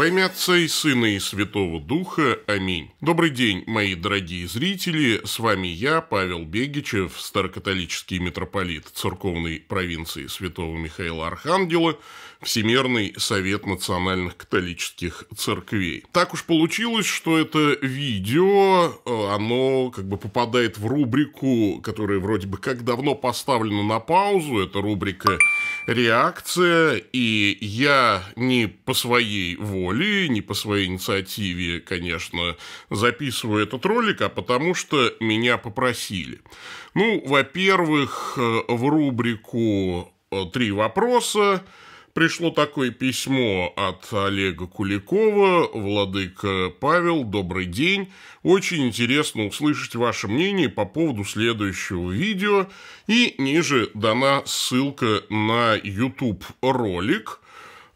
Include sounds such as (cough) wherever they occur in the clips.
Во имя Отца и Сына и Святого Духа. Аминь. Добрый день, мои дорогие зрители. С вами я, Павел Бегичев, старокатолический митрополит церковной провинции Святого Михаила Архангела, Всемирный Совет Национальных Католических Церквей. Так уж получилось, что это видео, э, оно как бы попадает в рубрику, которая вроде бы как давно поставлена на паузу. Это рубрика «Реакция», и я не по своей воле воле, не по своей инициативе, конечно, записываю этот ролик, а потому что меня попросили. Ну, во-первых, э, в рубрику э, «Три вопроса» пришло такое письмо от Олега Куликова, Владыка Павел, добрый день. Очень интересно услышать ваше мнение по поводу следующего видео. И ниже дана ссылка на YouTube ролик –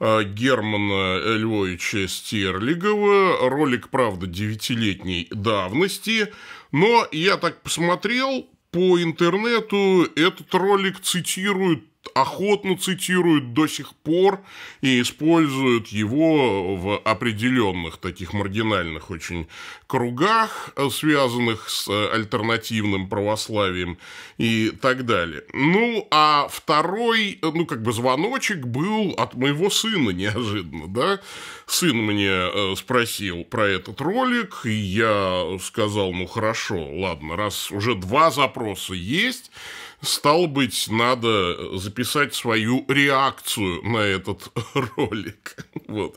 а, Германа Львовича Стерлигова. Ролик, правда, девятилетней давности. Но я так посмотрел, по интернету этот ролик цитируют охотно цитируют до сих пор и используют его в определенных таких маргинальных очень кругах, э, связанных с э, альтернативным православием и так далее. Ну, а второй, э, ну, как бы звоночек был от моего сына неожиданно, да? Сын мне спросил про этот ролик, и я сказал, ну, хорошо, ладно, раз уже два запроса есть, Стало быть, надо э, записать свою реакцию на этот (laughs) ролик. Вот.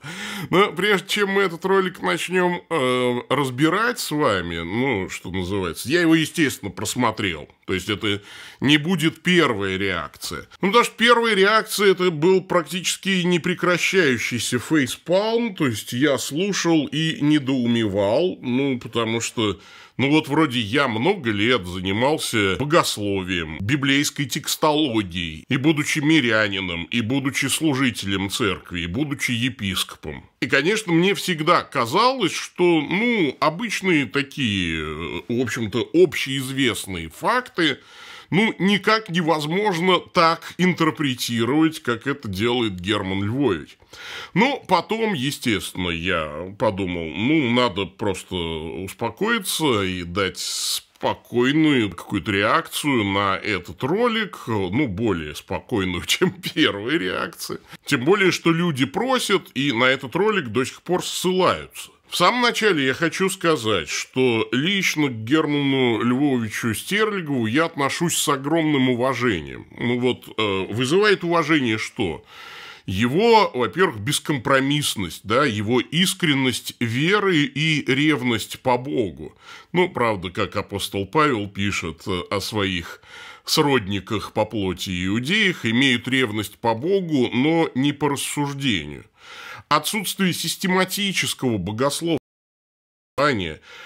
Но прежде чем мы этот ролик начнем э, разбирать с вами, ну, что называется, я его, естественно, просмотрел. То есть это не будет первая реакция. Ну, даже первая реакция это был практически непрекращающийся фейспалм. То есть я слушал и недоумевал, ну, потому что ну вот вроде я много лет занимался богословием, библейской текстологией, и будучи мирянином, и будучи служителем церкви, и будучи епископом. И, конечно, мне всегда казалось, что, ну, обычные такие, э, в общем-то, общеизвестные факты – ну, никак невозможно так интерпретировать, как это делает Герман Львович. Но ну, потом, естественно, я подумал, ну, надо просто успокоиться и дать спокойную какую-то реакцию на этот ролик, ну, более спокойную, (laughs) чем первые реакции. Тем более, что люди просят и на этот ролик до сих пор ссылаются. В самом начале я хочу сказать, что лично к Герману Львовичу Стерлигову я отношусь с огромным уважением. Ну вот, э, вызывает уважение что? Его, во-первых, бескомпромиссность, да, его искренность веры и ревность по Богу. Ну, правда, как апостол Павел пишет э, о своих сродниках по плоти иудеях, имеют ревность по Богу, но не по рассуждению – отсутствие систематического богословия,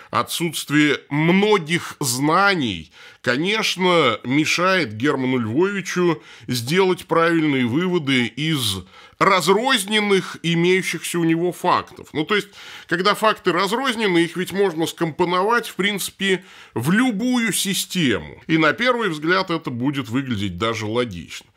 отсутствие многих знаний, конечно, мешает Герману Львовичу сделать правильные выводы из разрозненных имеющихся у него фактов. Ну, то есть, когда факты разрознены, их ведь можно скомпоновать, в принципе, в любую систему. И на первый взгляд это будет выглядеть даже логично.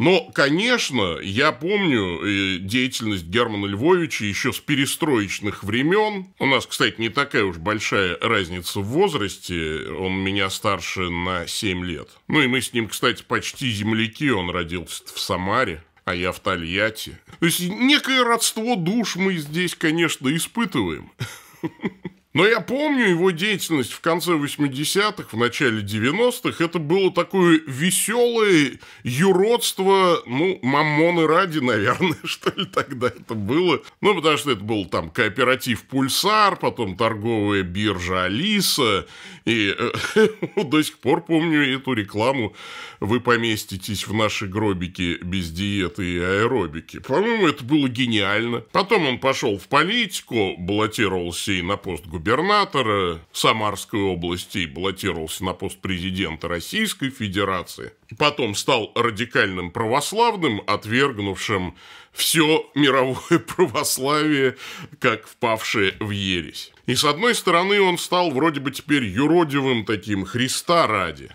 Но, конечно, я помню э, деятельность Германа Львовича еще с перестроечных времен. У нас, кстати, не такая уж большая разница в возрасте. Он меня старше на 7 лет. Ну и мы с ним, кстати, почти земляки. Он родился в Самаре а я в Тольятти. То есть некое родство душ мы здесь, конечно, испытываем. (laughs) Но я помню его деятельность в конце 80-х, в начале 90-х. Это было такое веселое юродство, ну, мамоны ради, наверное, (laughs) что ли, тогда это было. Ну, потому что это был там кооператив «Пульсар», потом торговая биржа «Алиса». И э, (laughs) до сих пор помню эту рекламу «Вы поместитесь в наши гробики без диеты и аэробики». По-моему, это было гениально. Потом он пошел в политику, баллотировался и на пост губернатора губернатора Самарской области и баллотировался на пост президента Российской Федерации. Потом стал радикальным православным, отвергнувшим все мировое (laughs) православие, как впавшее в ересь. И с одной стороны он стал вроде бы теперь юродивым таким Христа ради,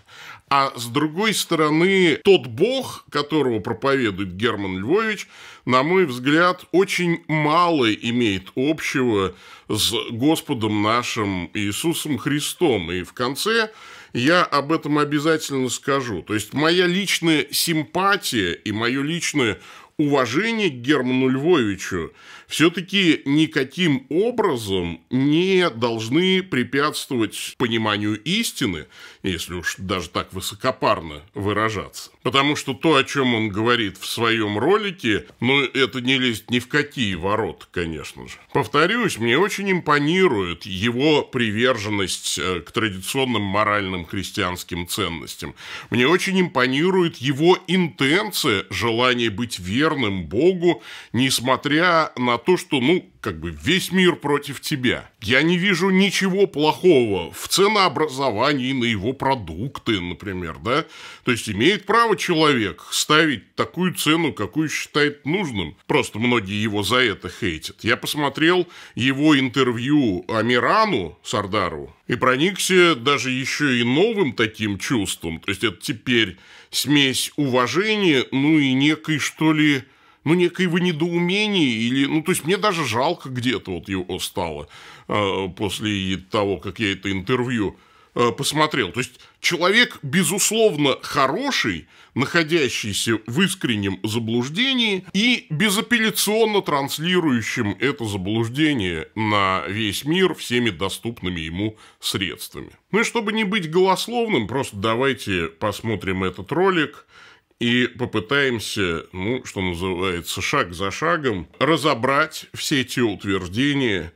а с другой стороны тот бог, которого проповедует Герман Львович – на мой взгляд, очень мало имеет общего с Господом нашим Иисусом Христом. И в конце я об этом обязательно скажу. То есть моя личная симпатия и мое личное уважение к Герману Львовичу все-таки никаким образом не должны препятствовать пониманию истины, если уж даже так высокопарно выражаться. Потому что то, о чем он говорит в своем ролике, ну, это не лезет ни в какие ворота, конечно же. Повторюсь, мне очень импонирует его приверженность э, к традиционным моральным христианским ценностям. Мне очень импонирует его интенция, желание быть верным Богу, несмотря на на то, что, ну, как бы весь мир против тебя. Я не вижу ничего плохого в ценообразовании на его продукты, например, да? То есть имеет право человек ставить такую цену, какую считает нужным. Просто многие его за это хейтят. Я посмотрел его интервью Амирану Сардару и проникся даже еще и новым таким чувством. То есть это теперь смесь уважения, ну и некой, что ли, ну, некое некоего недоумение или, ну, то есть мне даже жалко где-то вот его стало э, после того, как я это интервью э, посмотрел. То есть человек, безусловно, хороший, находящийся в искреннем заблуждении и безапелляционно транслирующим это заблуждение на весь мир всеми доступными ему средствами. Ну и чтобы не быть голословным, просто давайте посмотрим этот ролик – и попытаемся, ну, что называется, шаг за шагом разобрать все эти утверждения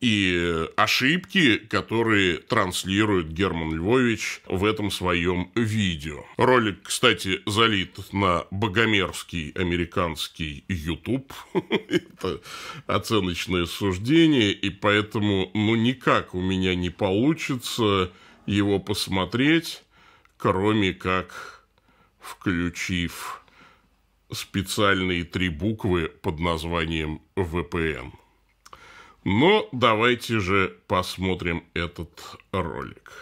и ошибки, которые транслирует Герман Львович в этом своем видео. Ролик, кстати, залит на богомерзкий американский YouTube. (laughs) Это оценочное суждение, и поэтому, ну, никак у меня не получится его посмотреть, кроме как включив специальные три буквы под названием VPN. Но давайте же посмотрим этот ролик.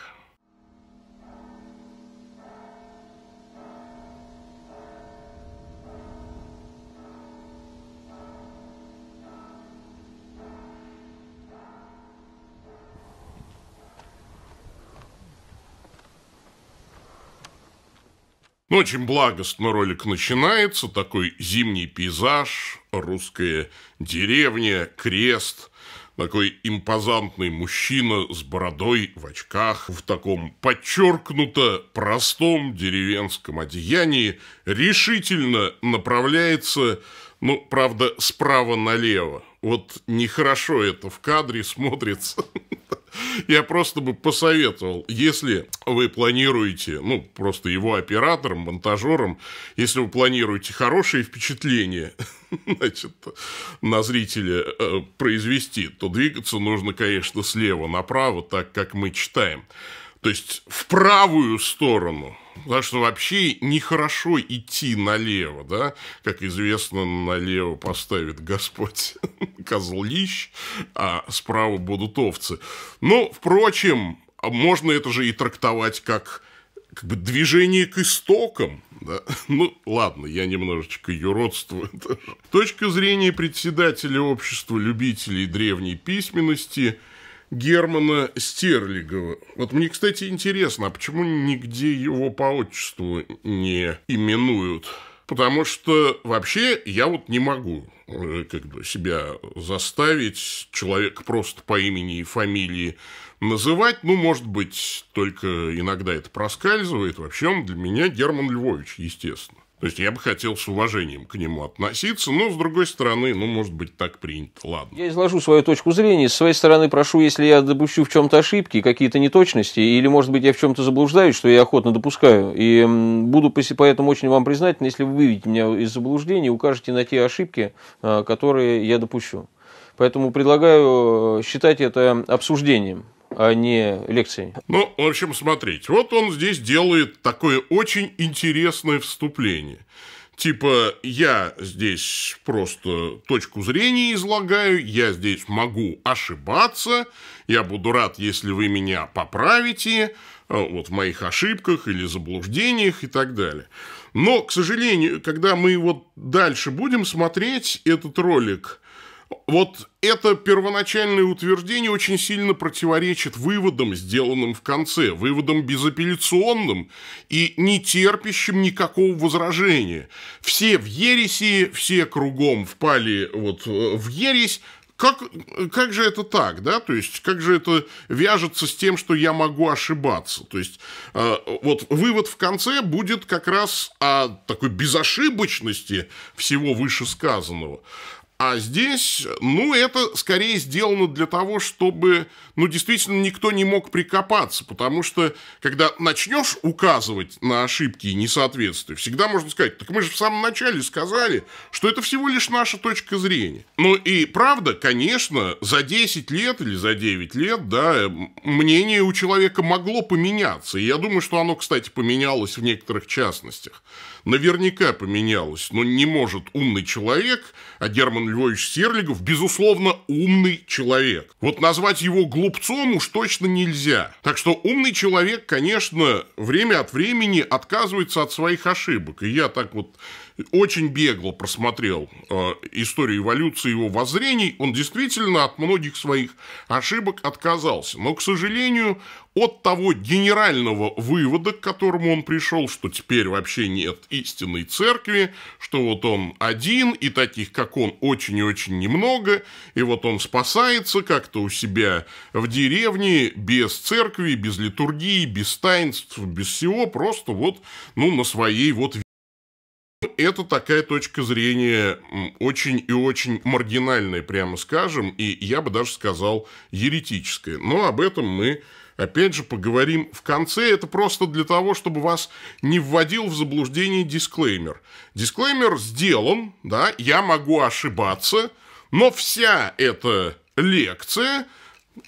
Ну, очень благостно ролик начинается, такой зимний пейзаж, русская деревня, крест, такой импозантный мужчина с бородой в очках, в таком подчеркнуто простом деревенском одеянии, решительно направляется ну, правда, справа налево. Вот нехорошо это в кадре (laughs) смотрится. Я просто бы посоветовал, если вы планируете, ну, просто его оператором, монтажером, если вы планируете хорошие впечатления (laughs) значит, на зрителя э, произвести, то двигаться нужно, конечно, слева направо, так как мы читаем. То есть в правую сторону – Потому что вообще нехорошо идти налево, да? Как известно, налево поставит Господь (laughs) козлищ, а справа будут овцы. Ну, впрочем, а можно это же и трактовать как как бы движение к истокам. Да? (laughs) Ну, ладно, я немножечко юродствую даже. (laughs) Точка зрения председателя общества любителей древней письменности – Германа Стерлигова. Вот мне, кстати, интересно, а почему нигде его по отчеству не именуют? Потому что вообще я вот не могу э, как бы себя заставить человека просто по имени и фамилии называть. Ну, может быть, только иногда это проскальзывает. Вообще он для меня Герман Львович, естественно. То есть я бы хотел с уважением к нему относиться, но с другой стороны, ну, может быть, так принято. Ладно. Я изложу свою точку зрения. С своей стороны прошу, если я допущу в чем-то ошибки, какие-то неточности, или, может быть, я в чем-то заблуждаюсь, что я охотно допускаю. И буду поэтому очень вам признателен, если вы выведете меня из заблуждения, укажете на те ошибки, а, которые я допущу. Поэтому предлагаю э, считать это обсуждением а не лекции. Ну, в общем, смотрите, вот он здесь делает такое очень интересное вступление. Типа, я здесь просто точку зрения излагаю, я здесь могу ошибаться, я буду рад, если вы меня поправите а, вот в моих ошибках или заблуждениях и так далее. Но, к сожалению, когда мы вот дальше будем смотреть этот ролик – вот это первоначальное утверждение очень сильно противоречит выводам, сделанным в конце, выводам безапелляционным и не терпящим никакого возражения. Все в ереси, все кругом впали вот э, в ересь, как, как же это так, да? То есть, как же это вяжется с тем, что я могу ошибаться? То есть, э, вот вывод в конце будет как раз о такой безошибочности всего вышесказанного. А здесь, ну, это скорее сделано для того, чтобы, ну, действительно, никто не мог прикопаться, потому что, когда начнешь указывать на ошибки и несоответствия, всегда можно сказать, так мы же в самом начале сказали, что это всего лишь наша точка зрения. Ну, и правда, конечно, за 10 лет или за 9 лет, да, мнение у человека могло поменяться, и я думаю, что оно, кстати, поменялось в некоторых частностях наверняка поменялось, но не может умный человек, а Герман Львович Стерлигов, безусловно, умный человек. Вот назвать его глупцом уж точно нельзя. Так что умный человек, конечно, время от времени отказывается от своих ошибок. И я так вот очень бегло просмотрел э, историю эволюции его воззрений, он действительно от многих своих ошибок отказался. Но, к сожалению, от того генерального вывода, к которому он пришел, что теперь вообще нет истинной церкви, что вот он один, и таких, как он, очень и очень немного, и вот он спасается как-то у себя в деревне, без церкви, без литургии, без таинств, без всего, просто вот, ну, на своей вот это такая точка зрения очень и очень маргинальная, прямо скажем, и я бы даже сказал еретическая. Но об этом мы Опять же, поговорим в конце. Это просто для того, чтобы вас не вводил в заблуждение дисклеймер. Дисклеймер сделан, да, я могу ошибаться, но вся эта лекция,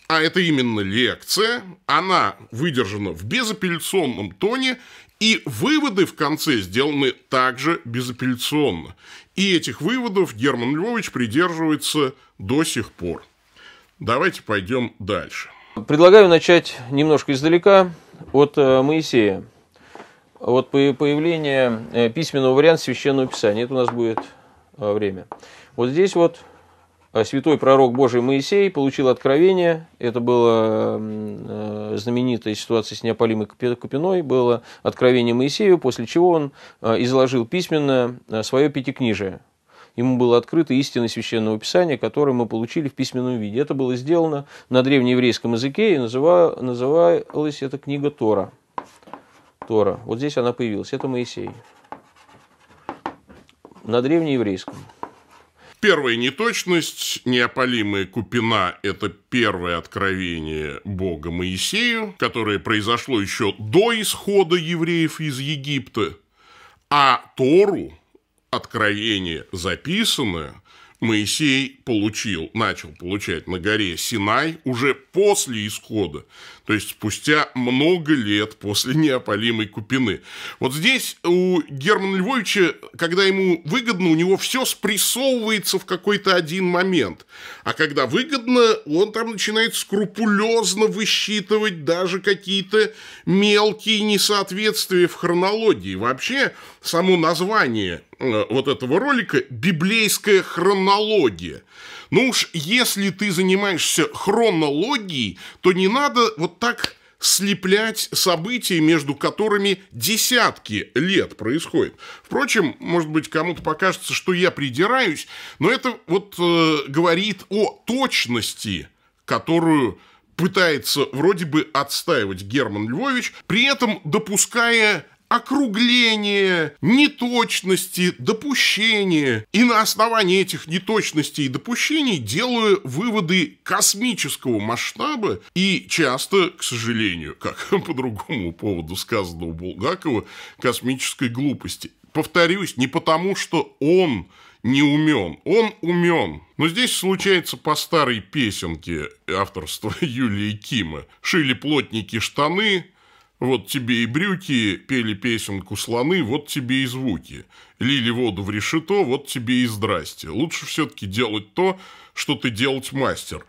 а это именно лекция, она выдержана в безапелляционном тоне и выводы в конце сделаны также безапелляционно. И этих выводов Герман Львович придерживается до сих пор. Давайте пойдем дальше. Предлагаю начать немножко издалека от э, Моисея. От появление э, письменного варианта Священного Писания. Это у нас будет э, время. Вот здесь вот а святой пророк Божий Моисей получил откровение. Это была э, знаменитая ситуация с неопалимой купиной. Было откровение Моисею, после чего он э, изложил письменно э, свое пятикнижие. Ему было открыто истинное священное Писание, которое мы получили в письменном виде. Это было сделано на древнееврейском языке и называлась эта книга Тора. Тора. Вот здесь она появилась. Это Моисей. На древнееврейском. Первая неточность, неопалимая купина – это первое откровение Бога Моисею, которое произошло еще до исхода евреев из Египта, а Тору, откровение записанное, Моисей получил, начал получать на горе Синай уже после исхода, то есть спустя много лет после неопалимой купины. Вот здесь у Германа Львовича, когда ему выгодно, у него все спрессовывается в какой-то один момент. А когда выгодно, он там начинает скрупулезно высчитывать даже какие-то мелкие несоответствия в хронологии. Вообще, само название Э, вот этого ролика библейская хронология. Ну уж если ты занимаешься хронологией, то не надо вот так слеплять события, между которыми десятки лет происходит. Впрочем, может быть, кому-то покажется, что я придираюсь, но это вот э, говорит о точности, которую пытается вроде бы отстаивать Герман Львович, при этом допуская округление, неточности, допущения. И на основании этих неточностей и допущений делаю выводы космического масштаба и часто, к сожалению, как (laughs) по другому поводу сказано у Булгакова, космической глупости. Повторюсь, не потому, что он не умен. Он умен. Но здесь случается по старой песенке авторства (laughs) Юлии Кима. Шили плотники штаны, вот тебе и брюки, пели песенку слоны, вот тебе и звуки. Лили воду в решето, вот тебе и здрасте. Лучше все-таки делать то, что ты делать мастер.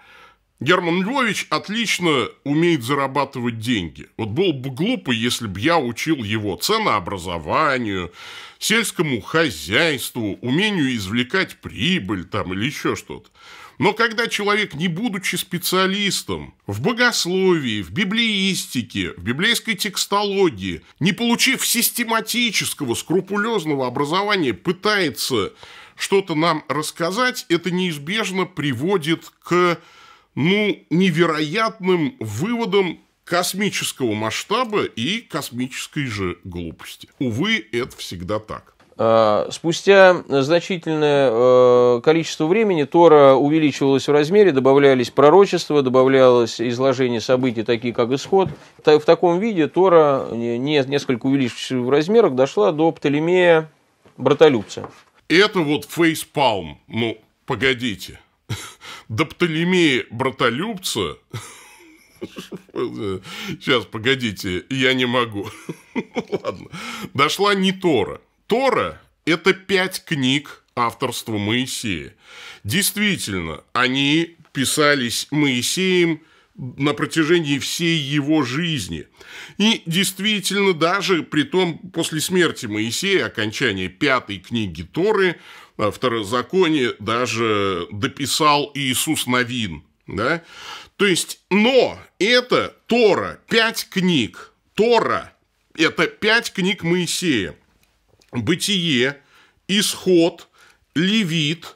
Герман Львович отлично умеет зарабатывать деньги. Вот было бы глупо, если бы я учил его ценообразованию, сельскому хозяйству, умению извлекать прибыль там или еще что-то. Но когда человек, не будучи специалистом в богословии, в библеистике, в библейской текстологии, не получив систематического, скрупулезного образования, пытается что-то нам рассказать, это неизбежно приводит к ну, невероятным выводам космического масштаба и космической же глупости. Увы, это всегда так. А, спустя значительное э, количество времени Тора увеличивалась в размере, добавлялись пророчества, добавлялось изложение событий, такие как исход. В таком виде Тора, несколько увеличившись в размерах, дошла до Птолемея Братолюбца. Это вот фейспалм. Ну, погодите. (laughs) До Птолемея Братолюбца... (laughs) Сейчас, погодите, я не могу. (laughs) Ладно. Дошла не Тора. Тора – это пять книг авторства Моисея. Действительно, они писались Моисеем на протяжении всей его жизни. И действительно, даже при том, после смерти Моисея, окончания пятой книги Торы, э, второзаконие даже дописал Иисус Новин. Да? То есть, но это Тора, пять книг. Тора – это пять книг Моисея. Бытие, Исход, Левит,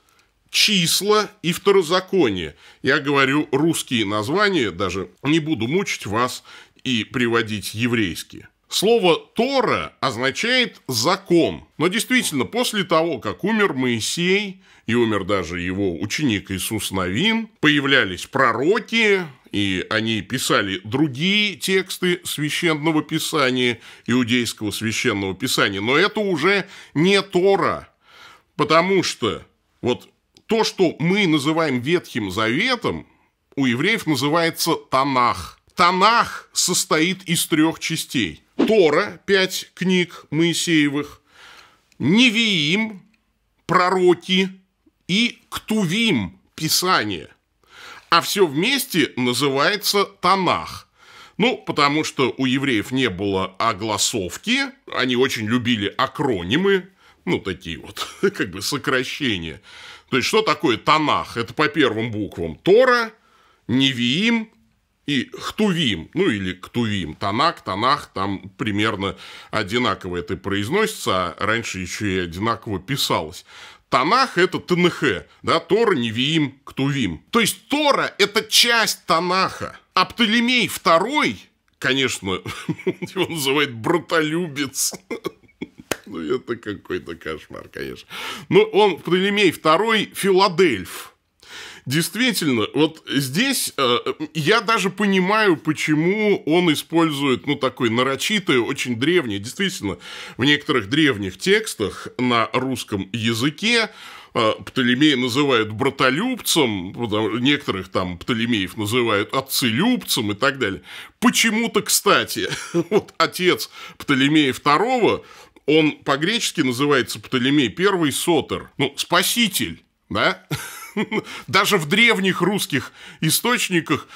числа и второзаконие. Я говорю русские названия, даже не буду мучить вас и приводить еврейские. Слово «тора» означает «закон». Но действительно, после того, как умер Моисей, и умер даже его ученик Иисус Новин, появлялись пророки, и они писали другие тексты священного писания, иудейского священного писания, но это уже не Тора, потому что вот то, что мы называем Ветхим Заветом, у евреев называется Танах. Танах состоит из трех частей. Тора, пять книг Моисеевых, Невиим, пророки и Ктувим, Писание – а все вместе называется Танах. Ну, потому что у евреев не было огласовки, они очень любили акронимы, ну, такие вот, (laughs) как бы сокращения. То есть, что такое Танах? Это по первым буквам Тора, Невиим и Хтувим, ну, или Ктувим. Танак, Танах, там примерно одинаково это произносится, а раньше еще и одинаково писалось. Танах – это ТНХ, да, Тора, Невиим, Ктувим. То есть Тора – это часть Танаха, а Птолемей II, конечно, (laughs) его называют братолюбец. ну, это какой-то кошмар, конечно. Но ну, он, Птолемей II, Филадельф. Действительно, вот здесь э, я даже понимаю, почему он использует, ну, такой нарочитый, очень древний. Действительно, в некоторых древних текстах на русском языке э, Птолемея называют братолюбцем, некоторых там Птолемеев называют отцелюбцем и так далее. Почему-то, кстати, (laughs) вот отец Птолемея II, он по-гречески называется Птолемей I Сотер, ну, спаситель, да? (laughs) (laughs) Даже в древних русских источниках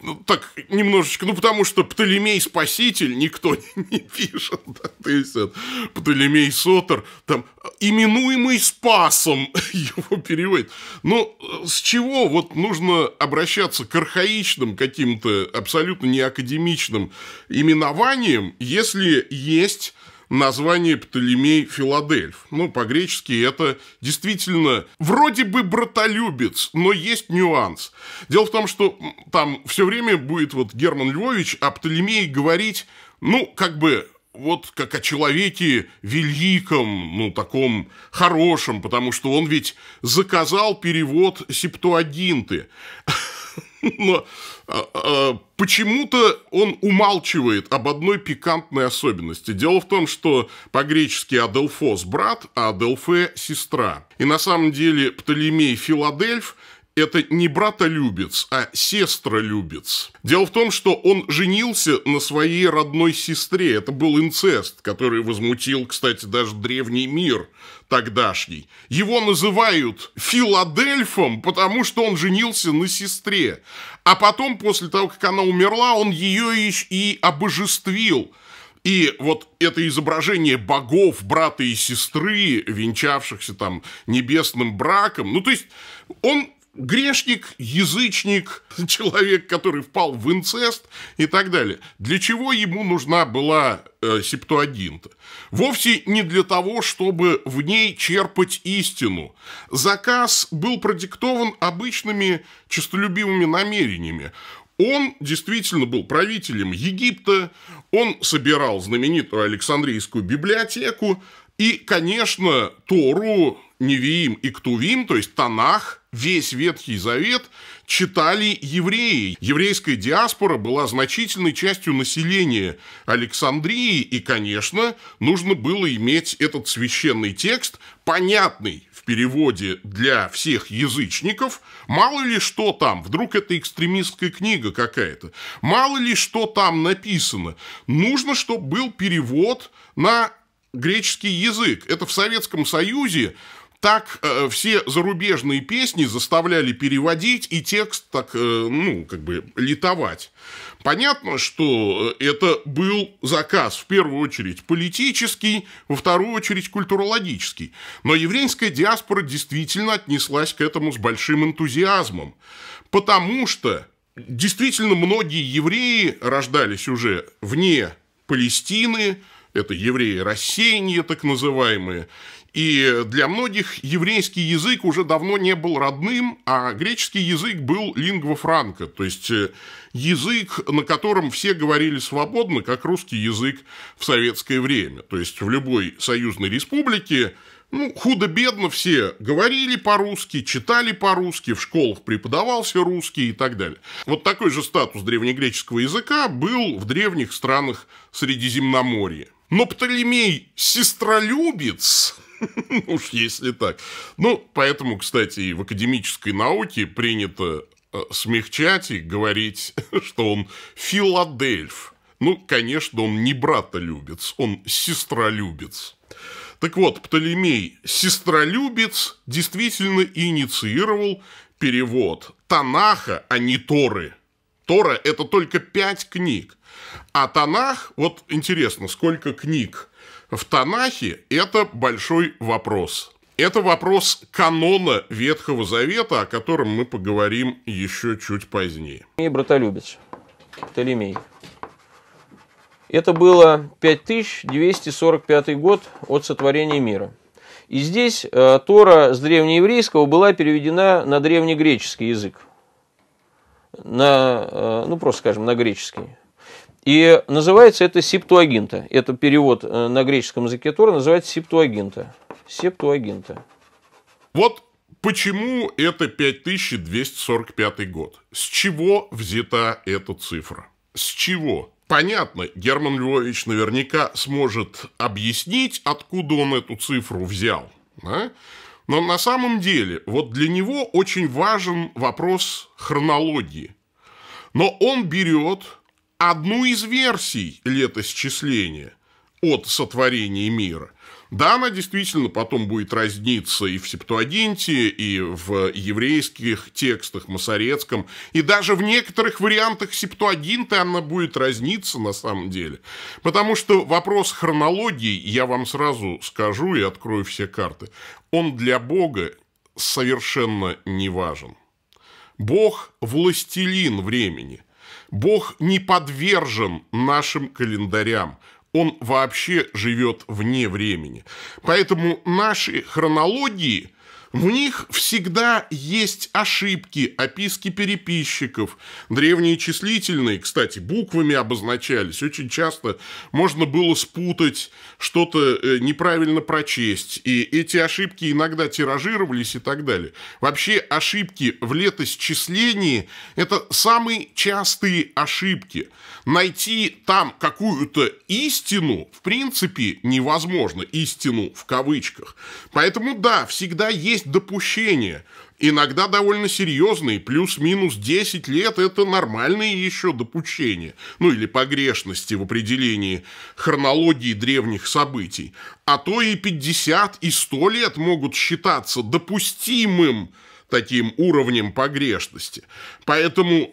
ну, так немножечко, ну, потому что Птолемей Спаситель никто (laughs) не, пишет, да, то есть это, Птолемей Сотер, там, именуемый Спасом (laughs) его переводит. Но ну, с чего вот нужно обращаться к архаичным каким-то абсолютно неакадемичным именованиям, если есть название Птолемей Филадельф. Ну, по-гречески это действительно вроде бы братолюбец, но есть нюанс. Дело в том, что там все время будет вот Герман Львович о Птолемее говорить, ну, как бы вот как о человеке великом, ну, таком хорошем, потому что он ведь заказал перевод септуагинты. (laughs) (laughs) Но а, а, почему-то он умалчивает об одной пикантной особенности. Дело в том, что по-гречески Аделфос – брат, а Аделфе – сестра. И на самом деле Птолемей Филадельф – это не братолюбец, а сестролюбец. Дело в том, что он женился на своей родной сестре. Это был инцест, который возмутил, кстати, даже древний мир – тогдашний. Его называют Филадельфом, потому что он женился на сестре. А потом, после того, как она умерла, он ее и обожествил. И вот это изображение богов, брата и сестры, венчавшихся там небесным браком, ну то есть он грешник, язычник, (laughs) человек, который впал в инцест и так далее. Для чего ему нужна была э, септуагинта? Вовсе не для того, чтобы в ней черпать истину. Заказ был продиктован обычными честолюбивыми намерениями. Он действительно был правителем Египта, он собирал знаменитую Александрийскую библиотеку, и, конечно, Тору, Невиим и Ктувим, то есть Танах, весь Ветхий Завет читали евреи. Еврейская диаспора была значительной частью населения Александрии, и, конечно, нужно было иметь этот священный текст, понятный в переводе для всех язычников. Мало ли что там, вдруг это экстремистская книга какая-то, мало ли что там написано. Нужно, чтобы был перевод на греческий язык. Это в Советском Союзе так э, все зарубежные песни заставляли переводить и текст так, э, ну, как бы литовать. Понятно, что э, это был заказ, в первую очередь, политический, во вторую очередь, культурологический. Но еврейская диаспора действительно отнеслась к этому с большим энтузиазмом. Потому что действительно многие евреи рождались уже вне Палестины, это евреи рассеяния, так называемые. И для многих еврейский язык уже давно не был родным, а греческий язык был лингва франка, то есть э, язык, на котором все говорили свободно, как русский язык в советское время. То есть в любой союзной республике ну, худо-бедно все говорили по-русски, читали по-русски, в школах преподавался русский и так далее. Вот такой же статус древнегреческого языка был в древних странах Средиземноморья. Но Птолемей сестролюбец, (laughs) уж если так. Ну, поэтому, кстати, и в академической науке принято э, смягчать и говорить, (laughs) что он филадельф. Ну, конечно, он не братолюбец, он сестролюбец. Так вот, Птолемей сестролюбец действительно инициировал перевод Танаха, а не Торы. Тора – это только пять книг. А Танах, вот интересно, сколько книг в Танахе, это большой вопрос. Это вопрос канона Ветхого Завета, о котором мы поговорим еще чуть позднее. И братолюбец Толемей. Это было 5245 год от сотворения мира. И здесь э, Тора с древнееврейского была переведена на древнегреческий язык. На, э, ну, просто скажем, на греческий. И называется это септуагинта. Это перевод э, на греческом языке Тора называется септуагинта. Септуагинта. Вот почему это 5245 год. С чего взята эта цифра? С чего? Понятно, Герман Львович наверняка сможет объяснить, откуда он эту цифру взял. Да? Но на самом деле, вот для него очень важен вопрос хронологии. Но он берет одну из версий летосчисления от сотворения мира. Да, она действительно потом будет разниться и в Септуагинте, и в еврейских текстах, масорецком, и даже в некоторых вариантах Септуагинта она будет разниться на самом деле. Потому что вопрос хронологии, я вам сразу скажу и открою все карты, он для Бога совершенно не важен. Бог – властелин времени – Бог не подвержен нашим календарям. Он вообще живет вне времени. Поэтому наши хронологии – в них всегда есть ошибки, описки переписчиков. Древние числительные, кстати, буквами обозначались. Очень часто можно было спутать, что-то э, неправильно прочесть. И эти ошибки иногда тиражировались и так далее. Вообще ошибки в летосчислении – это самые частые ошибки. Найти там какую-то истину, в принципе, невозможно. Истину в кавычках. Поэтому, да, всегда есть есть допущения, иногда довольно серьезные, плюс-минус 10 лет – это нормальные еще допущения, ну или погрешности в определении хронологии древних событий. А то и 50, и 100 лет могут считаться допустимым таким уровнем погрешности. Поэтому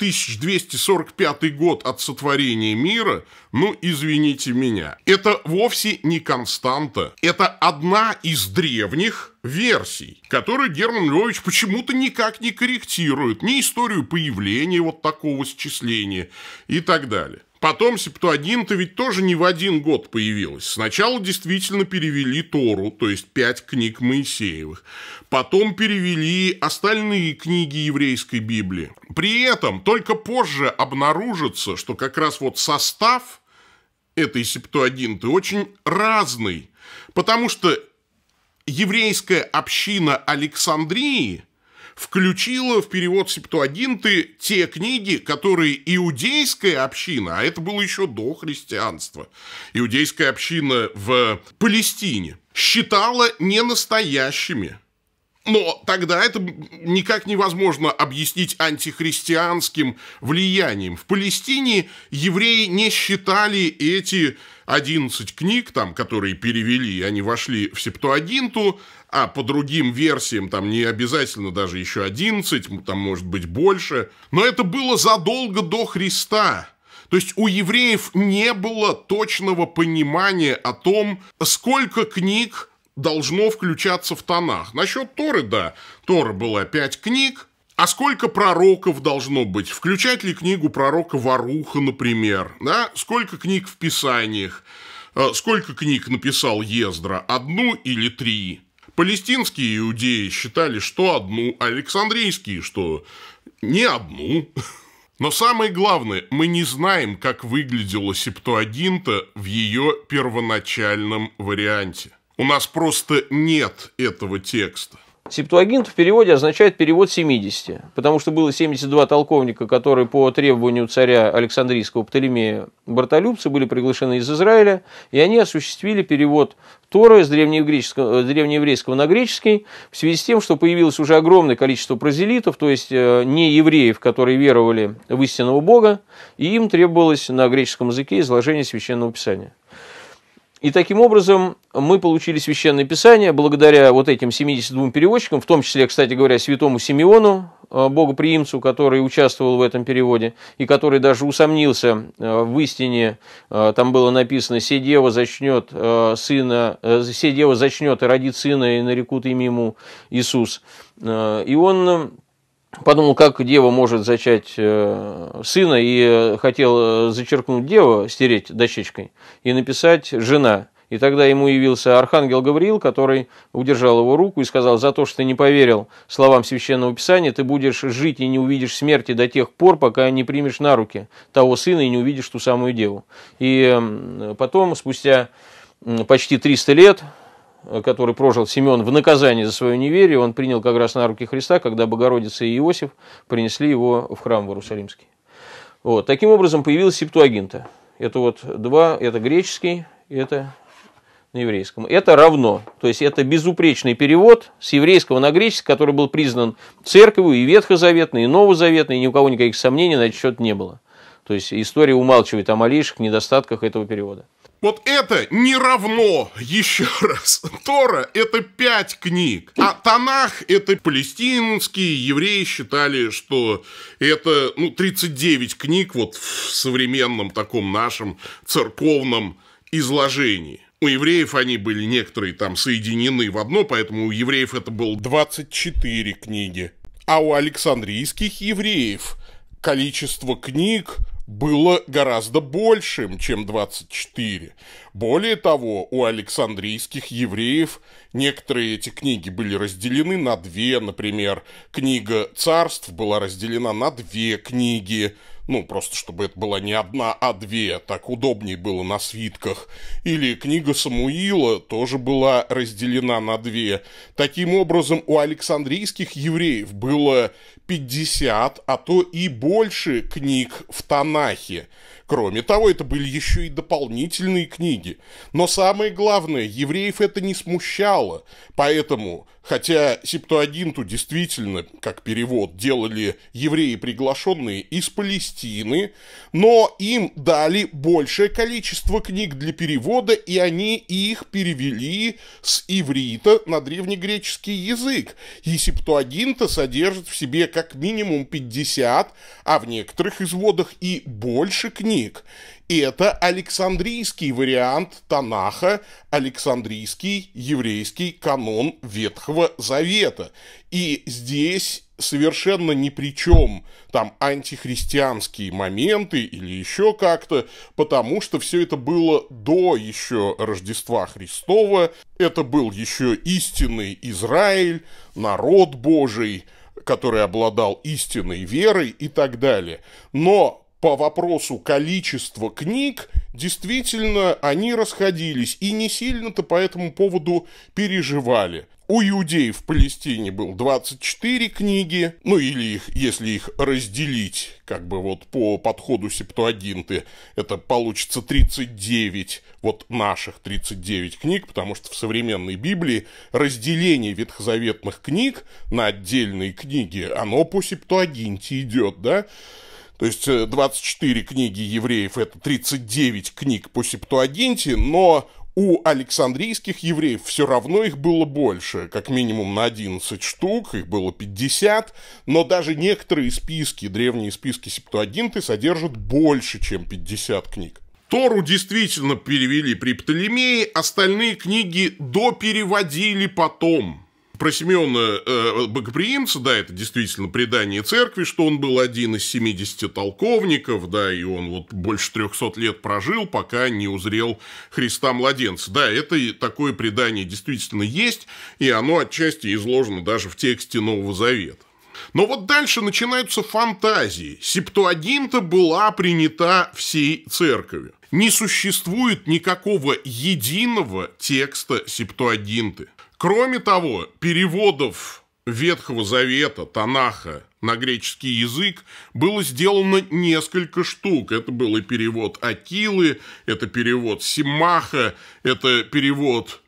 1245 год от сотворения мира, ну, извините меня, это вовсе не константа. Это одна из древних версий, которую Герман Львович почему-то никак не корректирует. Ни историю появления вот такого счисления и так далее. Потом Септуагинта ведь тоже не в один год появилась. Сначала действительно перевели Тору, то есть пять книг Моисеевых. Потом перевели остальные книги еврейской Библии. При этом только позже обнаружится, что как раз вот состав этой Септуагинты очень разный. Потому что еврейская община Александрии – включила в перевод Септуагинты те книги, которые иудейская община, а это было еще до христианства, иудейская община в Палестине, считала ненастоящими. Но тогда это никак невозможно объяснить антихристианским влиянием. В Палестине евреи не считали эти 11 книг, там, которые перевели, они вошли в Септуагинту, а по другим версиям там не обязательно даже еще 11, там может быть больше. Но это было задолго до Христа. То есть у евреев не было точного понимания о том, сколько книг должно включаться в тонах. Насчет Торы, да, Тора была пять книг, а сколько пророков должно быть? Включать ли книгу пророка Варуха, например? Да? Сколько книг в Писаниях? Э, сколько книг написал Ездра? Одну или три? Палестинские иудеи считали, что одну, а Александрийские, что не одну. Но самое главное, мы не знаем, как выглядела септуагинта в ее первоначальном варианте. У нас просто нет этого текста. Септуагинт в переводе означает перевод 70, потому что было 72 толковника, которые по требованию царя Александрийского Птолемея Бартолюбцы были приглашены из Израиля, и они осуществили перевод Торы с древнееврейского, э, древнееврейского на греческий, в связи с тем, что появилось уже огромное количество прозелитов, то есть э, не евреев, которые веровали в истинного Бога, и им требовалось на греческом языке изложение священного писания. И таким образом мы получили Священное Писание благодаря вот этим 72 переводчикам, в том числе, кстати говоря, святому Симеону, э, богоприимцу, который участвовал в этом переводе, и который даже усомнился э, в истине, э, там было написано, «Се дева зачнет, сына, се дева зачнет и родит сына, и нарекут имя ему Иисус». И он подумал, как дева может зачать э, сына, и хотел э, зачеркнуть деву стереть дощечкой, и написать «жена». И тогда ему явился архангел Гавриил, который удержал его руку и сказал, за то, что ты не поверил словам Священного Писания, ты будешь жить и не увидишь смерти до тех пор, пока не примешь на руки того сына и не увидишь ту самую деву. И потом, спустя почти 300 лет, Э, который прожил Симеон в наказании за свое неверие, он принял как раз на руки Христа, когда Богородица и Иосиф принесли его в храм в Иерусалимский. Вот. Таким образом появилась септуагинта. Это вот два, это греческий, это на еврейском. Это равно, то есть это безупречный перевод с еврейского на греческий, который был признан церковью и ветхозаветной, и новозаветной, и ни у кого никаких сомнений на этот счет не было. То есть история умалчивает о малейших недостатках этого перевода. Вот это не равно, еще (laughs) раз, Тора – это пять книг, а Танах – это палестинские, евреи считали, что это ну, 39 книг вот в современном таком нашем церковном изложении. У евреев они были некоторые там соединены в одно, поэтому у евреев это было 24 книги. А у Александрийских евреев количество книг было гораздо большим, чем 24. Более того, у александрийских евреев некоторые эти книги были разделены на две, например, книга «Царств» была разделена на две книги, ну, просто чтобы это была не одна, а две, так удобнее было на свитках. Или книга Самуила тоже была разделена на две. Таким образом, у александрийских евреев было 50, а то и больше книг в Танахе. Кроме того, это были еще и дополнительные книги. Но самое главное, евреев это не смущало. Поэтому, хотя Септуагинту действительно, как перевод, делали евреи приглашенные из Палестины, но им дали большее количество книг для перевода, и они их перевели с иврита на древнегреческий язык. И Септуагинта содержит в себе как как минимум 50, а в некоторых изводах и больше книг. И это Александрийский вариант Танаха, Александрийский еврейский канон Ветхого Завета. И здесь совершенно ни при чем там антихристианские моменты или еще как-то, потому что все это было до еще Рождества Христова, это был еще истинный Израиль, народ Божий – который обладал истинной верой и так далее. Но по вопросу количества книг, действительно, они расходились и не сильно-то по этому поводу переживали. У иудеев в Палестине был 24 книги, ну или их, если их разделить, как бы вот по подходу септуагинты, это получится 39, вот наших 39 книг, потому что в современной Библии разделение ветхозаветных книг на отдельные книги, оно по септуагинте идет, да? То есть 24 э, книги евреев это 39 книг по Септуагинте, но у Александрийских евреев все равно их было больше, как минимум на 11 штук, их было 50, но даже некоторые списки, древние списки септуагинты содержат больше, чем 50 книг. Тору действительно перевели при Птолемее, остальные книги допереводили потом про Симеона э, Богоприимца, да, это действительно предание церкви, что он был один из 70 толковников, да, и он вот больше 300 лет прожил, пока не узрел Христа-младенца. Да, это такое предание действительно есть, и оно отчасти изложено даже в тексте Нового Завета. Но вот дальше начинаются фантазии. Септуагинта была принята всей церковью. Не существует никакого единого текста септуагинты. Кроме того, переводов Ветхого Завета, Танаха на греческий язык было сделано несколько штук. Это был и перевод Акилы, это перевод Симаха, это перевод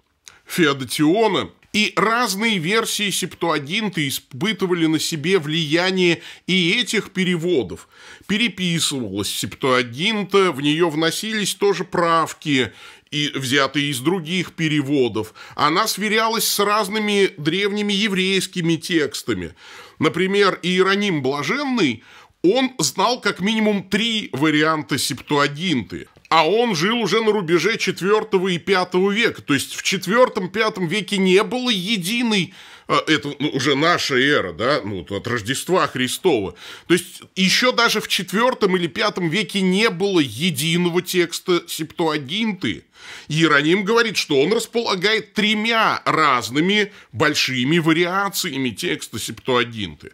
Феодотиона. И разные версии септуагинты испытывали на себе влияние и этих переводов. Переписывалась септуагинта, в нее вносились тоже правки, и взятые из других переводов. Она сверялась с разными древними еврейскими текстами. Например, Иероним Блаженный, он знал как минимум три варианта септуагинты. А он жил уже на рубеже 4 и 5 века. То есть в 4-5 веке не было единой а, это ну, уже наша эра, да, ну, от Рождества Христова. То есть еще даже в IV или V веке не было единого текста септуагинты. Иероним говорит, что он располагает тремя разными большими вариациями текста септуагинты.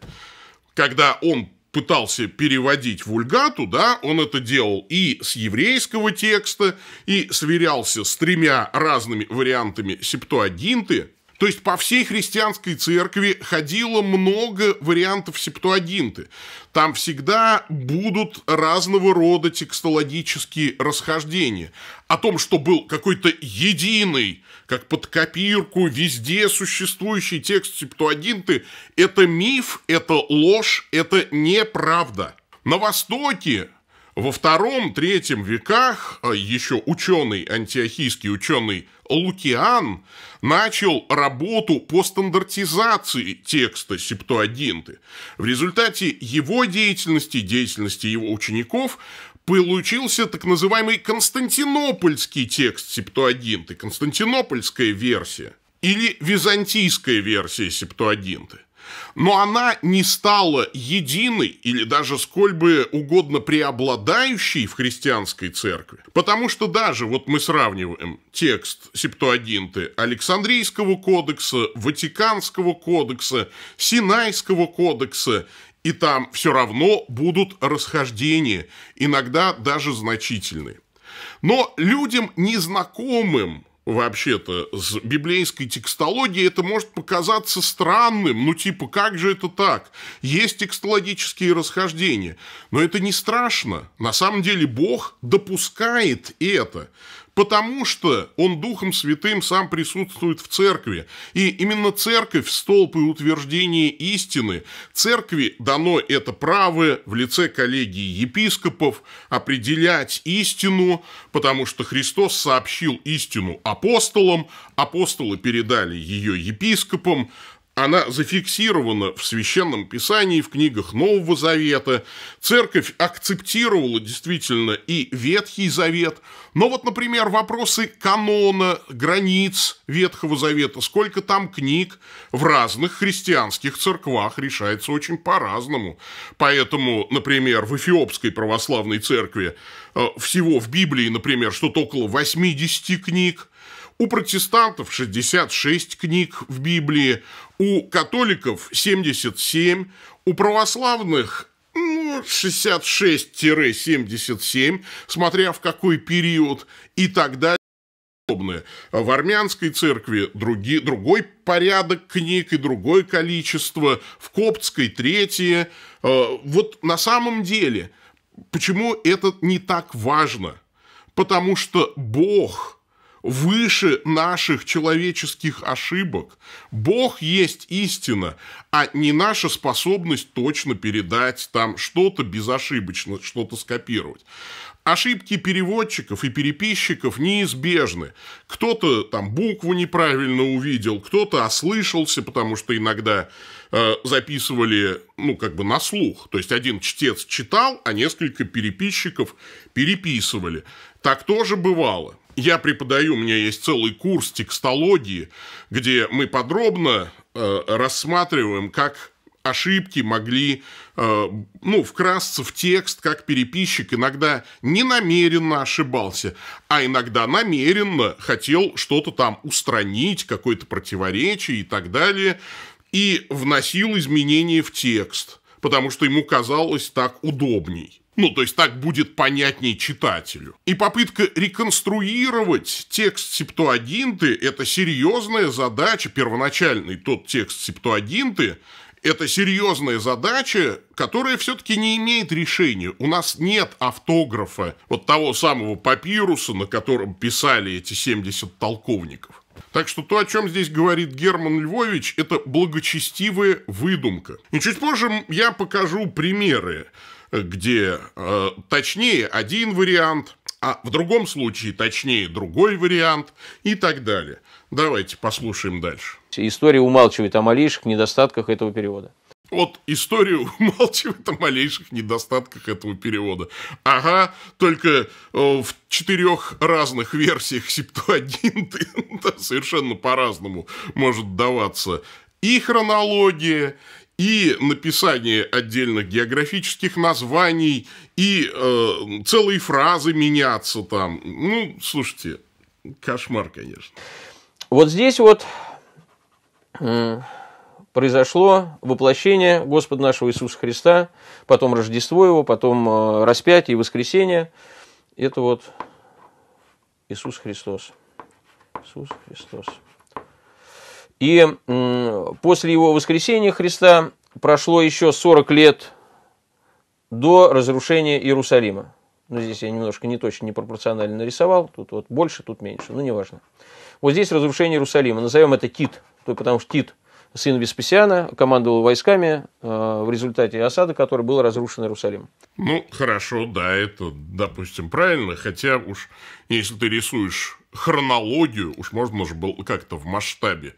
Когда он пытался переводить вульгату, да, он это делал и с еврейского текста, и сверялся с тремя разными вариантами септуагинты, то есть по всей христианской церкви ходило много вариантов септуагинты. Там всегда будут разного рода текстологические расхождения. О том, что был какой-то единый, как под копирку, везде существующий текст септуагинты, это миф, это ложь, это неправда. На Востоке во втором-третьем веках а, еще ученый, антиохийский ученый Лукиан начал работу по стандартизации текста септуагинты. В результате его деятельности, деятельности его учеников, получился так называемый константинопольский текст септуагинты, константинопольская версия или византийская версия септуагинты но она не стала единой или даже сколь бы угодно преобладающей в христианской церкви. Потому что даже вот мы сравниваем текст Септуагинты Александрийского кодекса, Ватиканского кодекса, Синайского кодекса, и там все равно будут расхождения, иногда даже значительные. Но людям, незнакомым вообще-то с библейской текстологией это может показаться странным. Ну, типа, как же это так? Есть текстологические расхождения. Но это не страшно. На самом деле Бог допускает это, потому что он Духом Святым сам присутствует в церкви. И именно церковь – столб и утверждение истины. Церкви дано это право в лице коллегии епископов определять истину, потому что Христос сообщил истину апостолам, апостолы передали ее епископам, она зафиксирована в Священном Писании, в книгах Нового Завета. Церковь акцептировала действительно и Ветхий Завет. Но вот, например, вопросы канона, границ Ветхого Завета, сколько там книг в разных христианских церквах решается очень по-разному. Поэтому, например, в Эфиопской православной церкви э, всего в Библии, например, что-то около 80 книг, у протестантов 66 книг в Библии, у католиков 77, у православных ну, 66-77, смотря в какой период и так далее. В армянской церкви други, другой порядок книг и другое количество, в коптской третье. Э, вот на самом деле, почему это не так важно? Потому что Бог – выше наших человеческих ошибок. Бог есть истина, а не наша способность точно передать там что-то безошибочно, что-то скопировать. Ошибки переводчиков и переписчиков неизбежны. Кто-то там букву неправильно увидел, кто-то ослышался, потому что иногда э, записывали, ну, как бы на слух. То есть один чтец читал, а несколько переписчиков переписывали. Так тоже бывало. Я преподаю, у меня есть целый курс текстологии, где мы подробно э, рассматриваем, как ошибки могли э, ну, вкрасться в текст, как переписчик иногда не намеренно ошибался, а иногда намеренно хотел что-то там устранить, какое-то противоречие и так далее, и вносил изменения в текст, потому что ему казалось так удобней. Ну, то есть так будет понятнее читателю. И попытка реконструировать текст септуагинты – это серьезная задача, первоначальный тот текст септуагинты, это серьезная задача, которая все-таки не имеет решения. У нас нет автографа вот того самого папируса, на котором писали эти 70 толковников. Так что то, о чем здесь говорит Герман Львович, это благочестивая выдумка. И чуть позже я покажу примеры где э, точнее один вариант, а в другом случае точнее другой вариант и так далее. Давайте послушаем дальше. История умалчивает о малейших недостатках этого перевода. Вот историю (laughs) умалчивает о малейших недостатках этого перевода. Ага, только э, в четырех разных версиях Септу-1 (laughs) совершенно по-разному может даваться и хронология, и написание отдельных географических названий, и э, целые фразы меняться там. Ну, слушайте, кошмар, конечно. Вот здесь вот произошло воплощение Господа нашего Иисуса Христа, потом Рождество Его, потом э, распятие и воскресение. Это вот Иисус Христос. Иисус Христос. И после его воскресения Христа прошло еще 40 лет до разрушения Иерусалима. Ну, здесь я немножко не точно, непропорционально нарисовал. Тут вот больше, тут меньше, ну, неважно. Вот здесь разрушение Иерусалима. Назовем это Тит, потому что Тит, сын Веспасиана, командовал войсками э, в результате осады, который был разрушен Иерусалим. Ну, хорошо, да, это, допустим, правильно. Хотя уж, если ты рисуешь хронологию, уж можно же было как-то в масштабе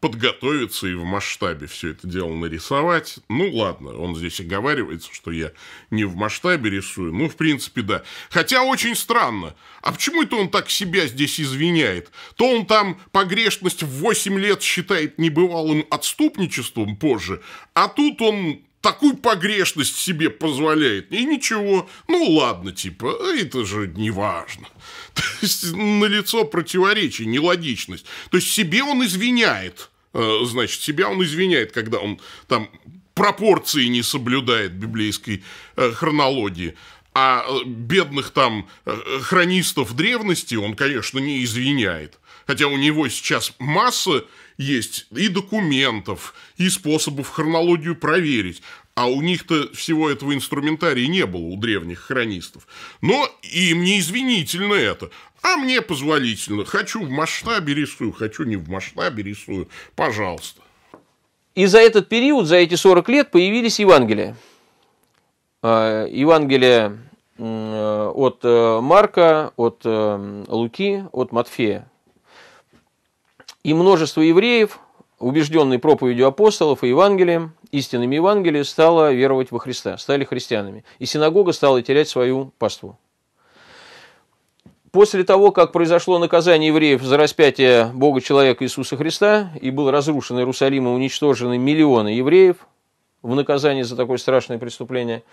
подготовиться и в масштабе все это дело нарисовать. Ну, ладно, он здесь оговаривается, что я не в масштабе рисую. Ну, в принципе, да. Хотя очень странно. А почему это он так себя здесь извиняет? То он там погрешность в 8 лет считает небывалым отступничеством позже, а тут он такую погрешность себе позволяет. И ничего. Ну, ладно, типа, это же не важно. (laughs) на лицо противоречие, нелогичность. То есть себе он извиняет, э, значит, себя он извиняет, когда он там пропорции не соблюдает библейской э, хронологии. А э, бедных там хронистов древности он, конечно, не извиняет. Хотя у него сейчас масса есть и документов, и способов хронологию проверить. А у них-то всего этого инструментария не было у древних хронистов. Но им не извинительно это. А мне позволительно. Хочу в масштабе рисую, хочу не в масштабе рисую. Пожалуйста. И за этот период, за эти 40 лет появились Евангелия. А, Евангелия от э, Марка, от э, Луки, от Матфея. И множество евреев – убежденной проповедью апостолов и Евангелием, истинными Евангелием стала веровать во Христа, стали христианами. И синагога стала терять свою паству. После того, как произошло наказание евреев за распятие Бога человека Иисуса Христа, и был разрушен Иерусалим и уничтожены миллионы евреев в наказании за такое страшное преступление,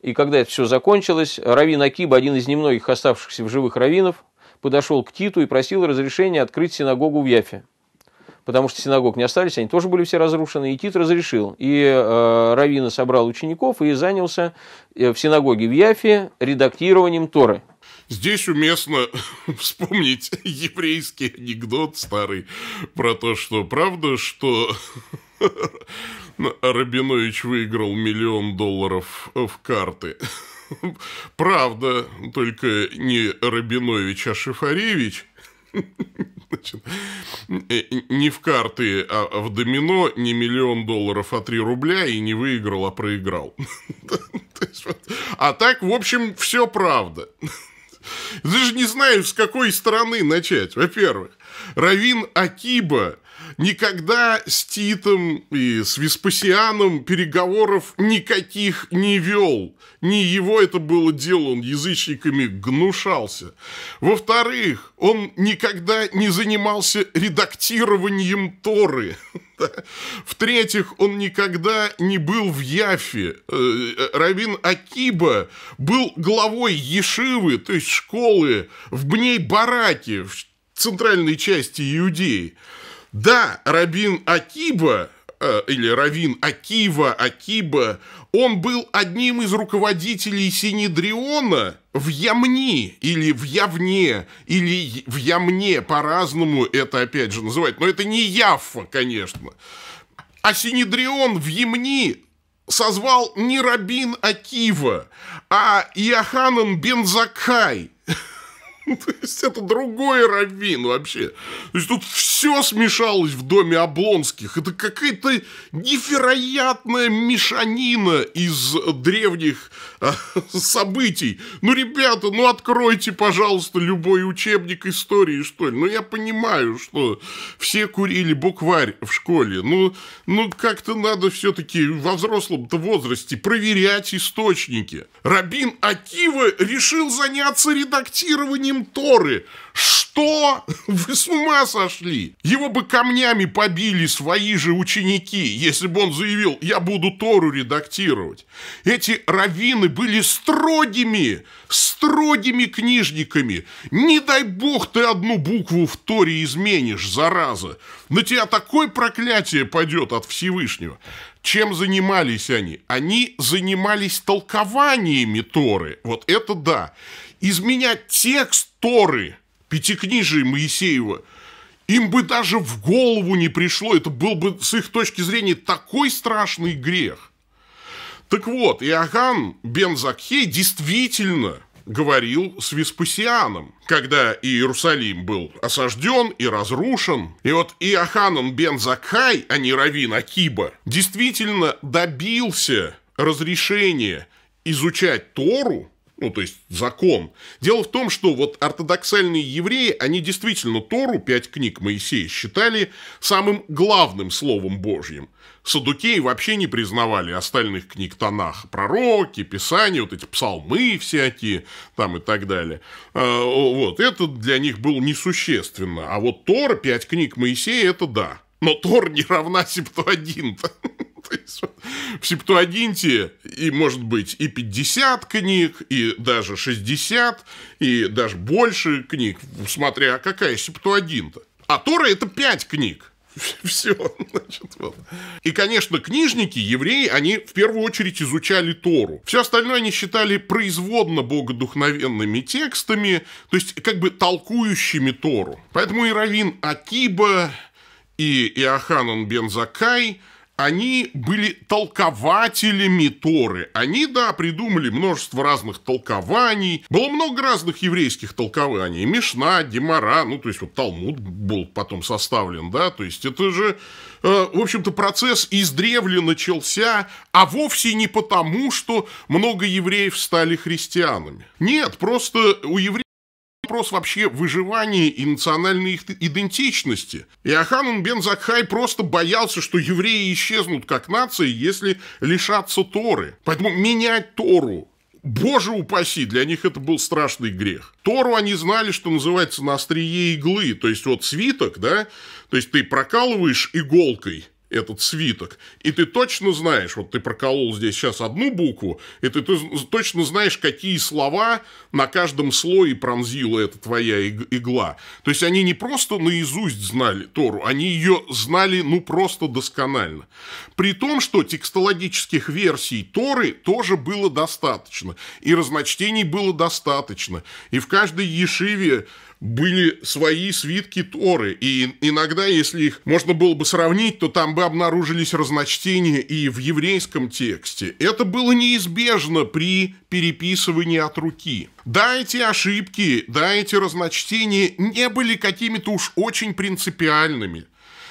и когда это все закончилось, Равин Акиб, один из немногих оставшихся в живых раввинов, подошел к Титу и просил разрешения открыть синагогу в Яфе – потому что синагог не остались, они тоже были все разрушены, и Тит разрешил. И э, Равина собрал учеников и занялся э, в синагоге в Яфе редактированием Торы. Здесь уместно (laughs) вспомнить еврейский анекдот старый про то, что правда, что (laughs) Рабинович выиграл миллион долларов в карты. (laughs) Правда, только не Рабинович, а Шифаревич. Значит, э, не в карты, а в домино, не миллион долларов, а три рубля, и не выиграл, а проиграл. (laughs) А так, в общем, все правда. Даже не знаю, с какой стороны начать. Во-первых, Равин Акиба никогда с Титом и с Веспасианом переговоров никаких не вел. Не его это было дело, он язычниками гнушался. Во-вторых, он никогда не занимался редактированием Торы. (laughs) В-третьих, он никогда не был в Яфе. Э, э, Равин Акиба был главой Ешивы, то есть школы, в Бней-Бараке, в центральной части Иудеи. Да, Рабин Акиба, э, или Равин Акива, Акиба, он был одним из руководителей Синедриона в Ямни, или в Явне, или в Ямне, по-разному это опять же называют, но это не Яффа, конечно. А Синедрион в Ямни созвал не Рабин Акива, а Иоханан Бензакай – (laughs) То есть это другой раввин вообще. То есть тут все смешалось в доме Облонских. Это какая-то невероятная мешанина из древних а, (laughs) событий. Ну, ребята, ну откройте, пожалуйста, любой учебник истории, что ли. Ну, я понимаю, что все курили букварь в школе. Ну, ну как-то надо все-таки во взрослом-то возрасте проверять источники. Рабин Акива решил заняться редактированием Ибрагим Торы. Что? Вы с ума сошли? Его бы камнями побили свои же ученики, если бы он заявил, я буду Тору редактировать. Эти раввины были строгими, строгими книжниками. Не дай бог ты одну букву в Торе изменишь, зараза. На тебя такое проклятие пойдет от Всевышнего. Чем занимались они? Они занимались толкованиями Торы. Вот это да изменять текст Торы, пятикнижие Моисеева, им бы даже в голову не пришло. Это был бы, с их точки зрения, такой страшный грех. Так вот, Иоганн бен Закхей действительно говорил с Веспасианом, когда Иерусалим был осажден и разрушен. И вот Иоханан бен Закхай, а не Равин Акиба, действительно добился разрешения изучать Тору ну, то есть закон. Дело в том, что вот ортодоксальные евреи, они действительно Тору, пять книг Моисея, считали самым главным словом Божьим. Садукеи вообще не признавали остальных книг Танах, пророки, писания, вот эти псалмы всякие, там и так далее. А, вот, это для них было несущественно. А вот Тор, пять книг Моисея, это да. Но Тор не равна Септуагинта. (laughs) В Септуагинте и, может быть, и 50 книг, и даже 60, и даже больше книг, смотря какая Септуагинта. А Тора – это 5 книг. (laughs) Все, значит, вот. И, конечно, книжники, евреи, они в первую очередь изучали Тору. Все остальное они считали производно богодухновенными текстами, то есть как бы толкующими Тору. Поэтому и Равин Акиба, и Иоханан Бензакай – они были толкователями Торы. Они, да, придумали множество разных толкований. Было много разных еврейских толкований. Мишна, Демара, ну, то есть, вот Талмуд был потом составлен, да, то есть, это же, э, в общем-то, процесс издревле начался, а вовсе не потому, что много евреев стали христианами. Нет, просто у евреев вопрос вообще выживания и национальной их идентичности. Иоханн бен Закхай просто боялся, что евреи исчезнут как нация, если лишатся Торы. Поэтому менять Тору Боже упаси, для них это был страшный грех. Тору они знали, что называется, на острие иглы. То есть, вот свиток, да, то есть, ты прокалываешь иголкой – этот свиток, и ты точно знаешь, вот ты проколол здесь сейчас одну букву, и ты точно знаешь, какие слова на каждом слое пронзила эта твоя игла. То есть они не просто наизусть знали Тору, они ее знали ну просто досконально. При том, что текстологических версий Торы тоже было достаточно, и разночтений было достаточно, и в каждой ешиве были свои свитки Торы. И иногда, если их можно было бы сравнить, то там бы обнаружились разночтения и в еврейском тексте. Это было неизбежно при переписывании от руки. Да, эти ошибки, да, эти разночтения не были какими-то уж очень принципиальными.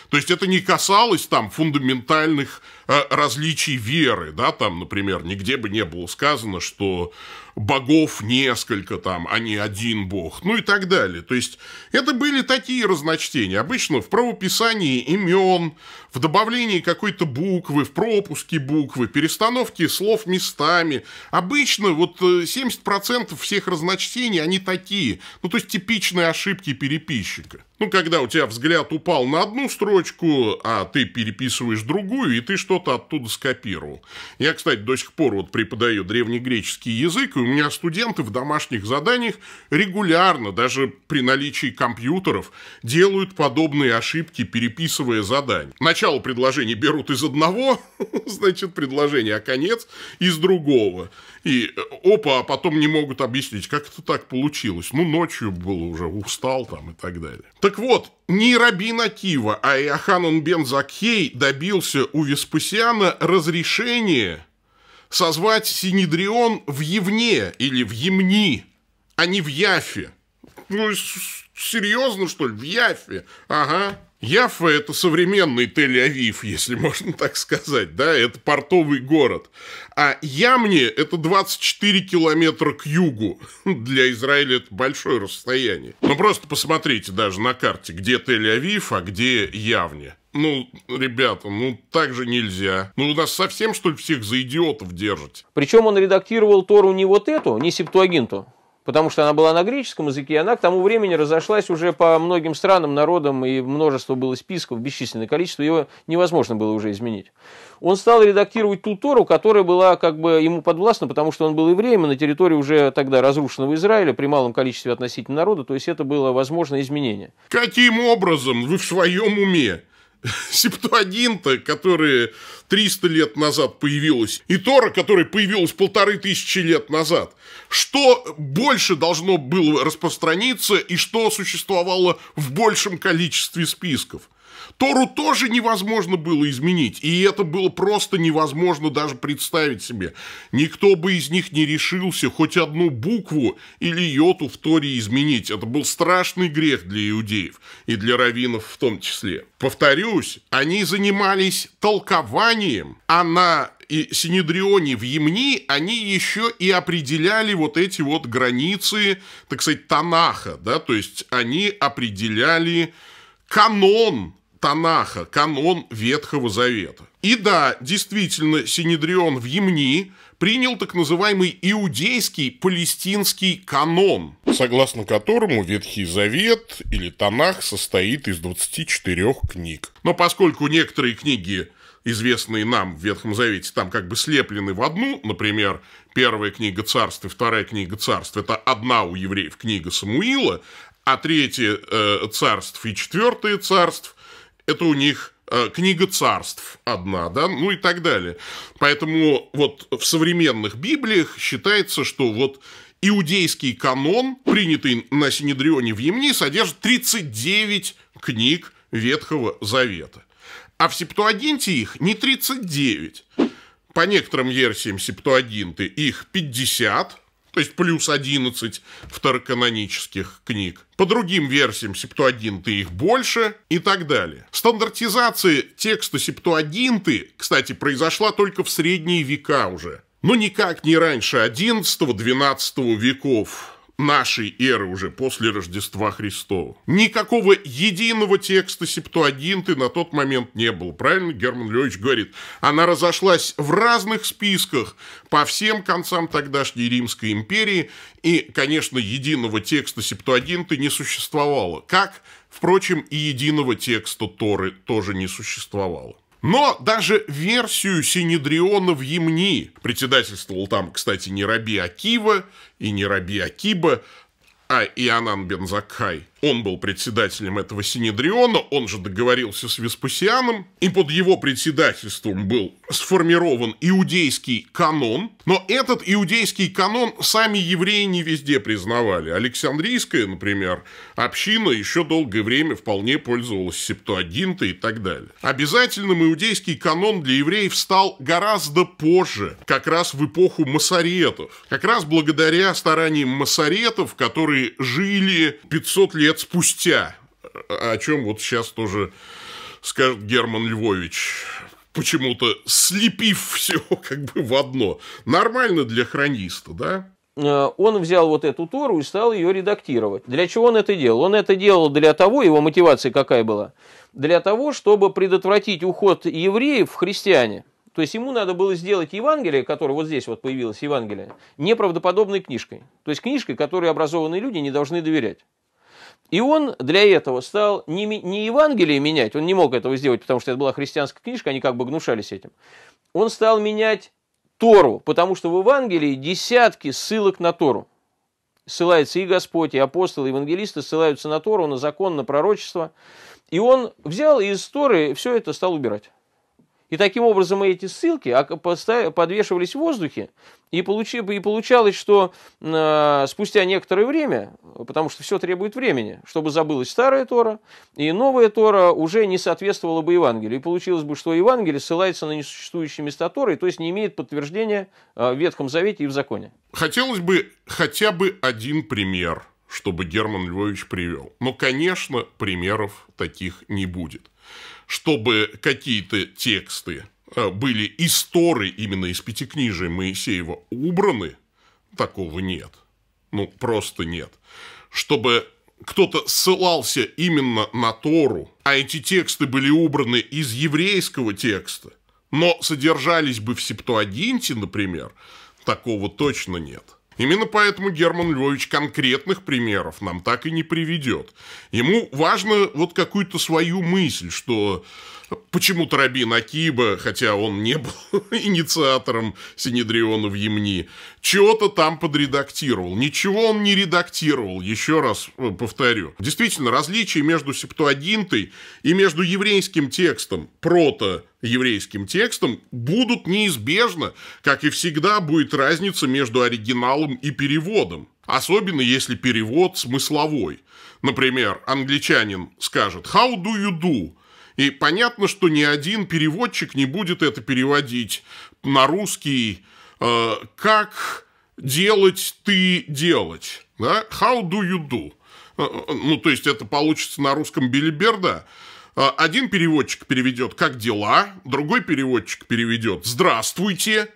То есть это не касалось там фундаментальных Э, различий веры, да, там, например, нигде бы не было сказано, что богов несколько там, а не один бог, ну и так далее. То есть это были такие разночтения. Обычно в правописании имен, в добавлении какой-то буквы, в пропуске буквы, перестановке слов местами. Обычно вот 70% э, всех разночтений, они такие. Ну, то есть типичные ошибки переписчика. Ну, когда у тебя взгляд упал на одну строчку, а ты переписываешь другую, и ты что что-то оттуда скопировал. Я, кстати, до сих пор вот преподаю древнегреческий язык, и у меня студенты в домашних заданиях регулярно, даже при наличии компьютеров, делают подобные ошибки, переписывая задания. Начало предложения берут из одного, (laughs) значит, предложение, а конец из другого. И э, опа, а потом не могут объяснить, как это так получилось. Ну, ночью был уже, устал там и так далее. Так вот, не Рабин Акива, а Иоханан бен Закхей добился у Веспасиана разрешения созвать Синедрион в Евне или в Емни, а не в Яфе. Ну, серьезно, что ли? В Яфе. Ага. Яффа – это современный Тель-Авив, если (laughs) можно так сказать, да, это портовый город. А Ямне – это 24 километра к югу. (laughs) Для Израиля это большое расстояние. Ну, просто посмотрите даже на карте, где Тель-Авив, а где Явне. Ну, ребята, ну так же нельзя. Ну, у нас совсем, что ли, всех за идиотов держать? Причем он редактировал Тору не вот эту, не септуагинту, потому что она была на греческом языке, и она к тому времени разошлась уже по многим странам, народам, и множество было списков, бесчисленное количество, его невозможно было уже изменить. Он стал редактировать ту Тору, которая была как бы ему подвластна, потому что он был евреем и на территории уже тогда разрушенного Израиля при малом количестве относительно народа, то есть это было возможное изменение. Каким образом вы в своем уме? (laughs) Септуагинта, которая 300 лет назад появилась, и Тора, которая появилась полторы тысячи лет назад. Что больше должно было распространиться и что существовало в большем количестве списков? Тору тоже невозможно было изменить, и это было просто невозможно даже представить себе. Никто бы из них не решился хоть одну букву или йоту в Торе изменить. Это был страшный грех для иудеев и для раввинов в том числе. Повторюсь, они занимались толкованием, а на и Синедрионе в Емни, они еще и определяли вот эти вот границы, так сказать, Танаха, да, то есть они определяли канон Танаха, канон Ветхого Завета. И да, действительно, Синедрион в Емни принял так называемый иудейский палестинский канон, согласно которому Ветхий Завет или Танах состоит из 24 книг. Но поскольку некоторые книги известные нам в Ветхом Завете, там как бы слеплены в одну, например, первая книга царств и вторая книга царств, это одна у евреев книга Самуила, а третье э, царств и четвертое царств – это у них э, книга царств одна, да, ну и так далее. Поэтому вот в современных Библиях считается, что вот иудейский канон, принятый на Синедрионе в Емне, содержит 39 книг Ветхого Завета. А в Септуагинте их не 39. По некоторым версиям Септуагинты их 50, то есть плюс 11 второканонических книг. По другим версиям септуагинты их больше и так далее. Стандартизация текста септуагинты, кстати, произошла только в средние века уже. Но никак не раньше 11-12 веков нашей эры уже, после Рождества Христова. Никакого единого текста Септуагинты на тот момент не было. Правильно Герман Львович говорит? Она разошлась в разных списках по всем концам тогдашней Римской империи, и, конечно, единого текста Септуагинты не существовало. Как, впрочем, и единого текста Торы тоже не существовало. Но даже версию Синедриона в Емни председательствовал там, кстати, не Раби Акива и не Раби Акиба, а Иоанан Бензакай – он был председателем этого Синедриона, он же договорился с Веспасианом, и под его председательством был сформирован иудейский канон, но этот иудейский канон сами евреи не везде признавали. Александрийская, например, община еще долгое время вполне пользовалась септуагинтой и так далее. Обязательным иудейский канон для евреев стал гораздо позже, как раз в эпоху масаретов. Как раз благодаря стараниям масаретов, которые жили 500 лет лет спустя, о чем вот сейчас тоже скажет Герман Львович, почему-то слепив все как бы в одно. Нормально для хрониста, да? Э, он взял вот эту Тору и стал ее редактировать. Для чего он это делал? Он это делал для того, его мотивация какая была? Для того, чтобы предотвратить уход евреев в христиане. То есть ему надо было сделать Евангелие, которое вот здесь вот появилось Евангелие, неправдоподобной книжкой. То есть книжкой, которой образованные люди не должны доверять. И он для этого стал не, не Евангелие менять, он не мог этого сделать, потому что это была христианская книжка, они как бы гнушались этим. Он стал менять Тору, потому что в Евангелии десятки ссылок на Тору. Ссылается и Господь, и апостолы, и евангелисты ссылаются на Тору, на закон, на пророчество. И он взял из Торы все это стал убирать. И таким образом эти ссылки подвешивались в воздухе, и, получалось, что а, спустя некоторое время, потому что все требует времени, чтобы забылась старая Тора, и новая Тора уже не соответствовала бы Евангелию. И получилось бы, что Евангелие ссылается на несуществующие места Торы, то есть не имеет подтверждения а, в Ветхом Завете и в законе. Хотелось бы хотя бы один пример – чтобы Герман Львович привел. Но, конечно, примеров таких не будет чтобы какие-то тексты э, были истории именно из Пятикнижия Моисеева, убраны, такого нет. Ну, просто нет. Чтобы кто-то ссылался именно на Тору, а эти тексты были убраны из еврейского текста, но содержались бы в Септуагинте, например, такого точно нет. Именно поэтому Герман Львович конкретных примеров нам так и не приведет. Ему важно вот какую-то свою мысль, что почему-то Рабин Акиба, хотя он не был (laughs) инициатором Синедриона в Емни, чего-то там подредактировал. Ничего он не редактировал, еще раз э, повторю. Действительно, различия между Септуагинтой и между еврейским текстом, прото еврейским текстом, будут неизбежно, как и всегда будет разница между оригиналом и переводом. Особенно если перевод смысловой. Например, англичанин скажет «How do you do?» И понятно, что ни один переводчик не будет это переводить на русский э, «как делать ты делать». Да? «How do you do?» э, э, Ну, то есть это получится на русском билиберда. Один переводчик переведет «как дела», другой переводчик переведет «здравствуйте»,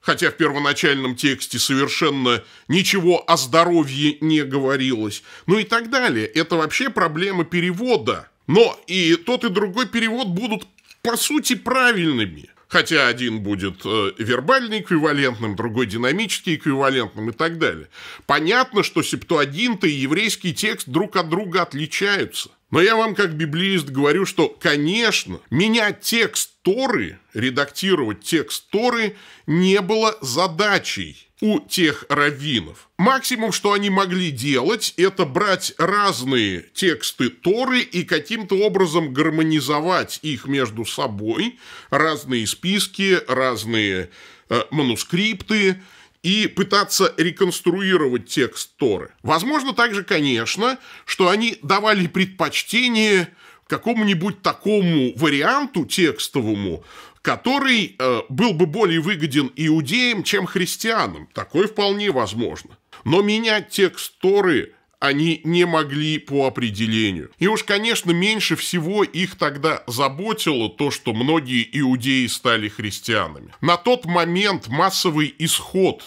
хотя в первоначальном тексте совершенно ничего о здоровье не говорилось, ну и так далее. Это вообще проблема перевода – но и тот, и другой перевод будут, по сути, правильными. Хотя один будет э, вербально эквивалентным, другой динамически эквивалентным и так далее. Понятно, что септуагинт и еврейский текст друг от друга отличаются. Но я вам как библиист говорю, что, конечно, менять текст Торы, редактировать текст Торы не было задачей у тех раввинов. Максимум, что они могли делать, это брать разные тексты Торы и каким-то образом гармонизовать их между собой, разные списки, разные э, манускрипты, и пытаться реконструировать текст Торы. Возможно также, конечно, что они давали предпочтение какому-нибудь такому варианту текстовому, который э, был бы более выгоден иудеям, чем христианам. Такое вполне возможно. Но менять текст Торы они не могли по определению. И уж, конечно, меньше всего их тогда заботило то, что многие иудеи стали христианами. На тот момент массовый исход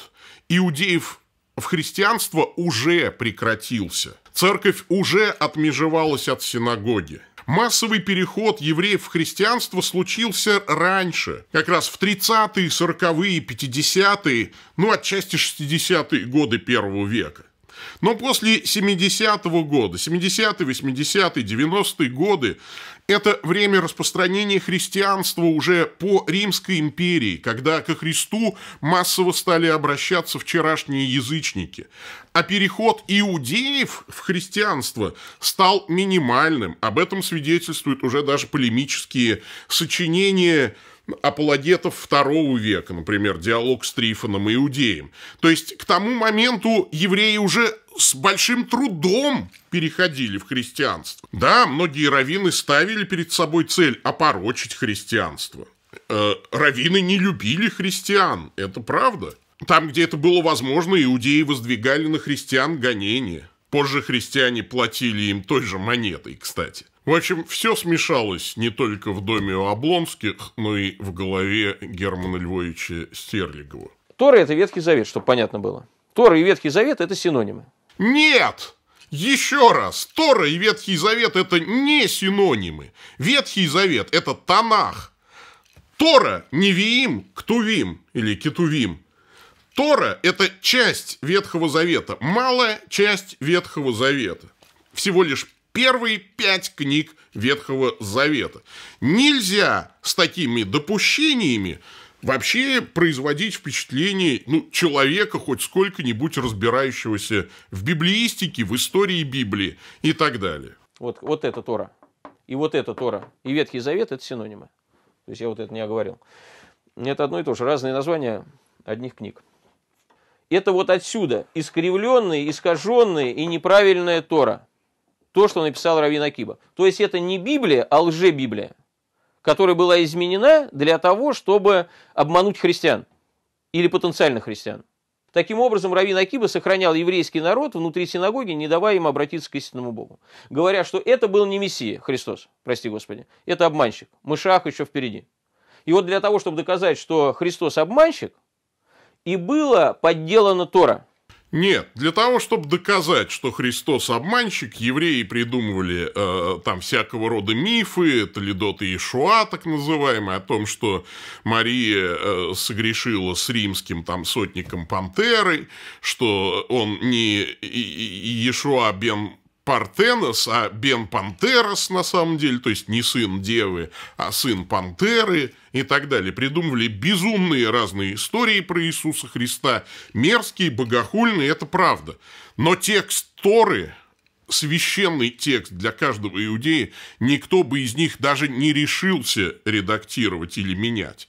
иудеев в христианство уже прекратился – Церковь уже отмежевалась от синагоги. Массовый переход евреев в христианство случился раньше, как раз в 30-е, 40-е, 50-е, ну отчасти 60-е годы первого века. Но после 70-го года, 70-е, 80-е, 90-е годы это время распространения христианства уже по Римской империи, когда ко Христу массово стали обращаться вчерашние язычники. А переход иудеев в христианство стал минимальным. Об этом свидетельствуют уже даже полемические сочинения апологетов второго века, например, диалог с Трифоном и Иудеем. То есть к тому моменту евреи уже с большим трудом переходили в христианство. Да, многие раввины ставили перед собой цель опорочить христианство. Э, раввины не любили христиан, это правда. Там, где это было возможно, иудеи воздвигали на христиан гонения. Позже христиане платили им той же монетой, кстати. В общем, все смешалось не только в доме у Облонских, но и в голове Германа Львовича Стерлигова. Тора – это Ветхий Завет, чтобы понятно было. Тора и Ветхий Завет – это синонимы. Нет! Еще раз, Тора и Ветхий Завет – это не синонимы. Ветхий Завет – это Танах. Тора – не Невиим, Ктувим или Китувим. Тора – это часть Ветхого Завета, малая часть Ветхого Завета. Всего лишь первые пять книг Ветхого Завета. Нельзя с такими допущениями вообще производить впечатление ну, человека, хоть сколько-нибудь разбирающегося в библиистике, в истории Библии и так далее. Вот, вот это Тора. И вот это Тора. И Ветхий Завет – это синонимы. То есть я вот это не оговорил. Это одно и то же. Разные названия одних книг. Это вот отсюда искривленные, искаженные и неправильная Тора – то, что написал Равин Акиба. То есть это не Библия, а лже-Библия, которая была изменена для того, чтобы обмануть христиан или потенциальных христиан. Таким образом, Равин Акиба сохранял еврейский народ внутри синагоги, не давая им обратиться к истинному Богу. Говоря, что это был не Мессия, Христос, прости Господи, это обманщик, мышах еще впереди. И вот для того, чтобы доказать, что Христос обманщик, и было подделано Тора – нет, для того, чтобы доказать, что Христос обманщик, евреи придумывали э, там всякого рода мифы, Толедот и Ишуа, так называемые, о том, что Мария э, согрешила с римским там сотником Пантерой, что он не Иешуа бен Партенос, а Бен Пантерос на самом деле, то есть не сын Девы, а сын Пантеры и так далее. Придумывали безумные разные истории про Иисуса Христа, мерзкие, богохульные, это правда. Но текст Торы, священный текст для каждого иудея, никто бы из них даже не решился редактировать или менять.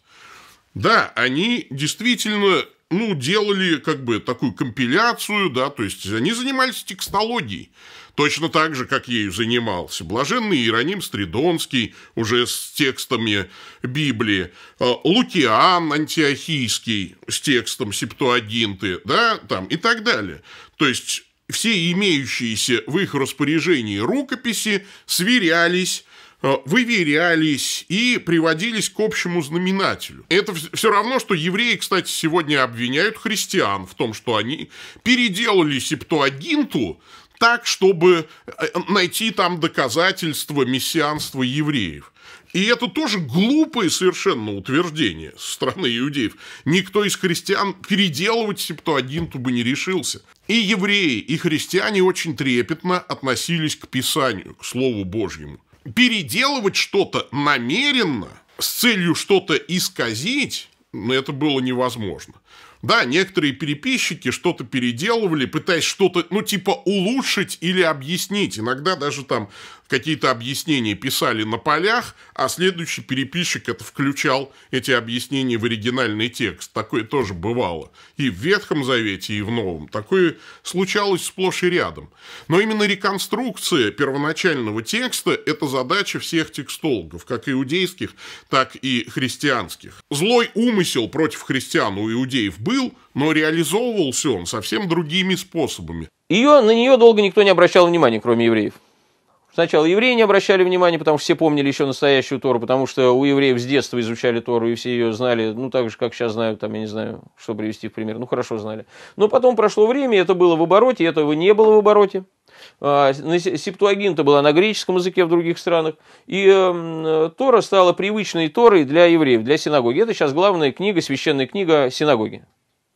Да, они действительно ну, делали как бы такую компиляцию, да, то есть они занимались текстологией. Точно так же, как ею занимался блаженный Иероним Стридонский, уже с текстами Библии, э, Лукиан Антиохийский с текстом Септуагинты, да, там и так далее. То есть все имеющиеся в их распоряжении рукописи сверялись, э, выверялись и приводились к общему знаменателю. Это все равно, что евреи, кстати, сегодня обвиняют христиан в том, что они переделали септуагинту так, чтобы э, э, найти там доказательства мессианства евреев. И это тоже глупое совершенно утверждение со стороны иудеев. Никто из христиан переделывать Септуагинту бы не решился. И евреи, и христиане очень трепетно относились к Писанию, к Слову Божьему. Переделывать что-то намеренно, с целью что-то исказить, ну, это было невозможно. Да, некоторые переписчики что-то переделывали, пытаясь что-то, ну, типа, улучшить или объяснить. Иногда даже там какие-то объяснения писали на полях, а следующий переписчик это включал эти объяснения в оригинальный текст. Такое тоже бывало. И в Ветхом Завете, и в Новом. Такое случалось сплошь и рядом. Но именно реконструкция первоначального текста – это задача всех текстологов, как иудейских, так и христианских. Злой умысел против христиан у иудеев был, но реализовывался он совсем другими способами. Ее, на нее долго никто не обращал внимания, кроме евреев. Сначала евреи не обращали внимания, потому что все помнили еще настоящую Тору, потому что у евреев с детства изучали Тору, и все ее знали, ну, так же, как сейчас знают, там, я не знаю, что привести в пример, ну, хорошо знали. Но потом прошло время, это было в обороте, этого не было в обороте. А, Септуагинта была на греческом языке в других странах, и эм, Тора стала привычной Торой для евреев, для синагоги. Это сейчас главная книга, священная книга синагоги.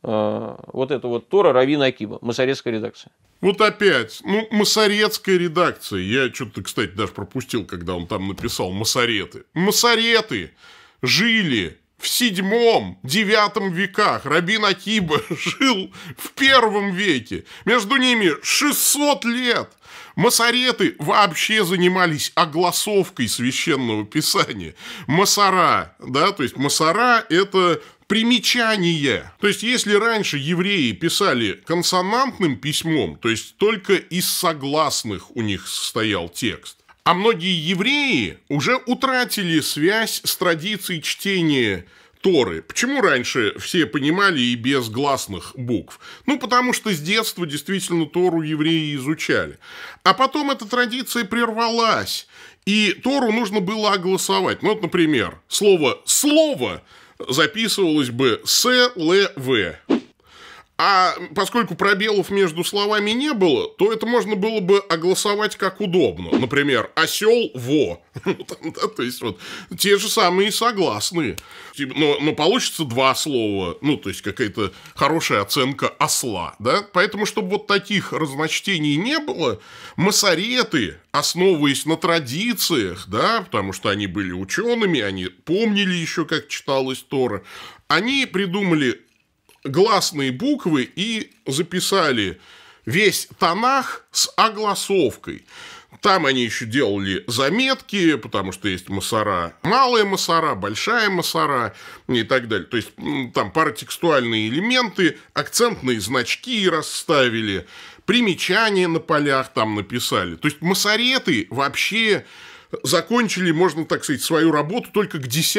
Э, вот эту вот Тора Равина Акиба, масорецкая редакция. Вот опять, ну, масорецкая редакция. Я что-то, кстати, даже пропустил, когда он там написал масореты. Масореты жили в седьмом, девятом веках. Рабин Акиба (laughs) жил в первом веке. Между ними 600 лет. Масареты вообще занимались огласовкой священного писания. Масара, да, то есть масара – это Примечание. То есть, если раньше евреи писали консонантным письмом, то есть только из согласных у них состоял текст, а многие евреи уже утратили связь с традицией чтения Торы. Почему раньше все понимали и без гласных букв? Ну, потому что с детства действительно Тору евреи изучали. А потом эта традиция прервалась, и Тору нужно было огласовать. Ну, вот, например, слово «слово» записывалось бы С, Л, В. А поскольку пробелов между словами не было, то это можно было бы огласовать как удобно. Например, осел во. (laughs) Ну, то есть вот те же самые согласные. Типа, но, но получится два слова. Ну, то есть какая-то хорошая оценка осла. Да? Поэтому, чтобы вот таких разночтений не было, масореты, основываясь на традициях, да, потому что они были учеными, они помнили еще, как читалось Тора, они придумали гласные буквы и записали весь тонах с огласовкой. Там они еще делали заметки, потому что есть масара, малая масара, большая масара и так далее. То есть там паратекстуальные элементы, акцентные значки расставили, примечания на полях там написали. То есть масареты вообще закончили, можно так сказать, свою работу только к X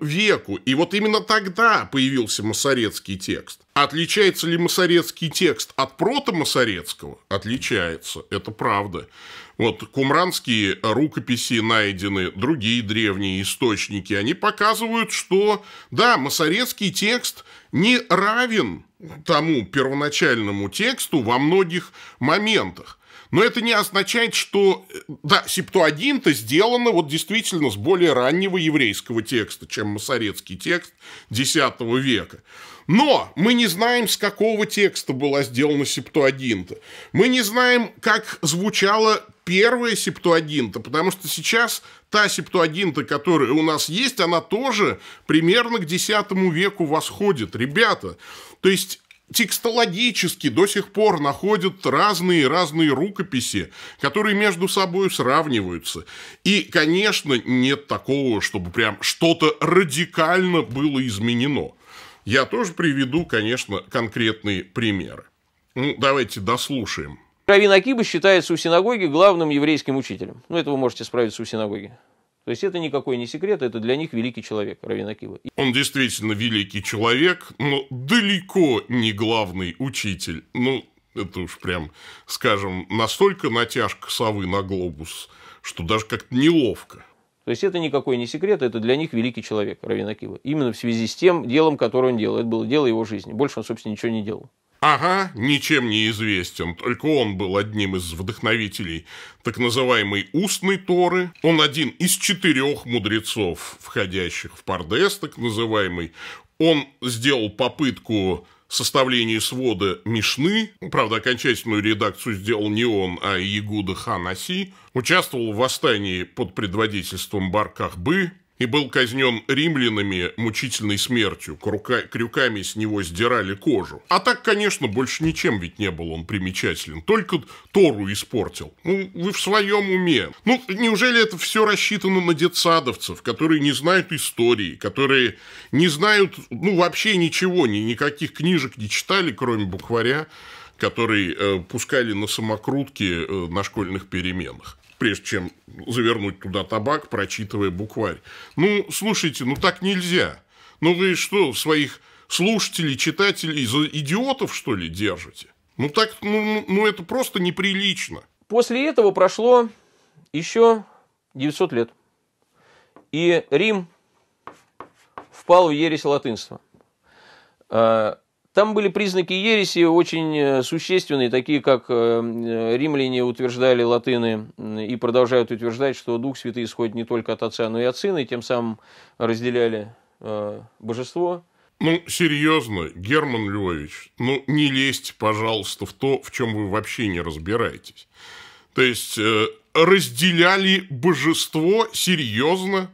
веку. И вот именно тогда появился масорецкий текст. Отличается ли масорецкий текст от протомасорецкого? Отличается, это правда. Вот кумранские рукописи найдены, другие древние источники, они показывают, что, да, масорецкий текст не равен тому первоначальному тексту во многих моментах. Но это не означает, что... Э, да, Септуагинта сделана вот действительно с более раннего еврейского текста, чем масорецкий текст X века. Но мы не знаем, с какого текста была сделана Септуагинта. Мы не знаем, как звучала первая Септуагинта, потому что сейчас та Септуагинта, которая у нас есть, она тоже примерно к X веку восходит. Ребята, то есть текстологически до сих пор находят разные-разные рукописи, которые между собой сравниваются. И, конечно, нет такого, чтобы прям что-то радикально было изменено. Я тоже приведу, конечно, конкретные примеры. Ну, давайте дослушаем. Равин Акиба считается у синагоги главным еврейским учителем. Ну, это вы можете справиться у синагоги. То есть это никакой не секрет, это для них великий человек Равин Он действительно великий человек, но далеко не главный учитель. Ну, это уж прям, скажем, настолько натяжка совы на глобус, что даже как-то неловко. То есть это никакой не секрет, это для них великий человек Равин Именно в связи с тем делом, которое он делал. Это было дело его жизни. Больше он, собственно, ничего не делал. Ага, ничем не известен, только он был одним из вдохновителей так называемой устной Торы. Он один из четырех мудрецов, входящих в Пардес, так называемый. Он сделал попытку составления свода Мишны, правда, окончательную редакцию сделал не он, а Ягуда Ханаси, участвовал в восстании под предводительством Баркахбы, и был казнен римлянами мучительной смертью. Крука, крюками с него сдирали кожу. А так, конечно, больше ничем ведь не был он примечателен. Только Тору испортил. Ну, вы в своем уме. Ну, неужели это все рассчитано на детсадовцев, которые не знают истории, которые не знают, ну, вообще ничего, ни, никаких книжек не читали, кроме букваря, который э, пускали на самокрутке э, на школьных переменах прежде чем завернуть туда табак, прочитывая букварь. Ну, слушайте, ну так нельзя. Ну вы что, своих слушателей, читателей за идиотов, что ли, держите? Ну так, ну, ну, ну это просто неприлично. После этого прошло еще 900 лет. И Рим впал в ересь латынства. А, там были признаки ереси очень э, существенные, такие как э, э, римляне утверждали латыны и продолжают утверждать, что Дух Святый исходит не только от Отца, но и от Сына, и тем самым разделяли божество. Ну, серьезно, Герман Львович, ну, не лезьте, пожалуйста, в то, в чем вы вообще не разбираетесь. То есть, разделяли божество серьезно?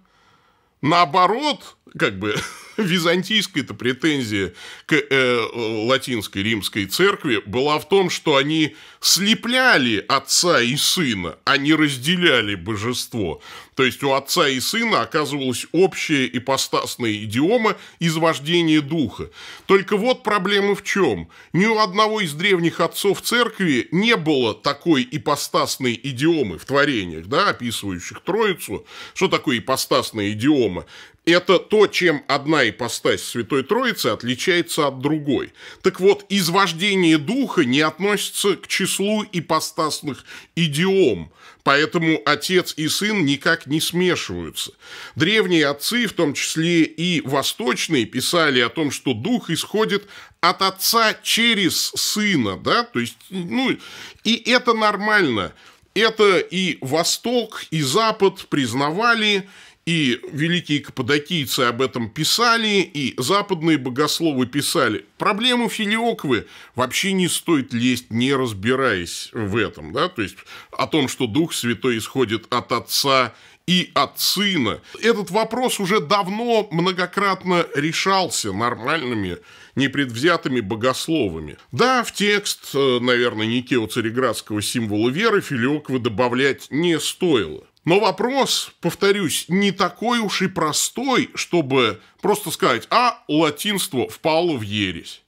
Наоборот, как бы, (laughs) (laughs) византийской-то претензия к э, э, латинской римской церкви была в том, что они слепляли отца и сына, а не разделяли божество. То есть у отца и сына оказывалась общая ипостасная идиома извождения духа. Только вот проблема в чем. Ни у одного из древних отцов церкви не было такой ипостасной идиомы в творениях, да, описывающих Троицу. Что такое ипостасная идиома? Это то, чем одна ипостась Святой Троицы отличается от другой. Так вот, извождение духа не относится к числу числу ипостасных идиом, поэтому отец и сын никак не смешиваются. Древние отцы, в том числе и восточные, писали о том, что дух исходит от отца через сына, да, то есть, ну, и это нормально. Это и Восток, и Запад признавали, и великие каппадокийцы об этом писали, и западные богословы писали. Проблему Филиоквы вообще не стоит лезть, не разбираясь в этом. Да? То есть, о том, что Дух Святой исходит от Отца и от сына. Этот вопрос уже давно многократно решался нормальными, непредвзятыми богословами. Да, в текст, э, наверное, Никео Цареградского символа веры Филиоквы добавлять не стоило. Но вопрос, повторюсь, не такой уж и простой, чтобы просто сказать, а латинство впало в ересь.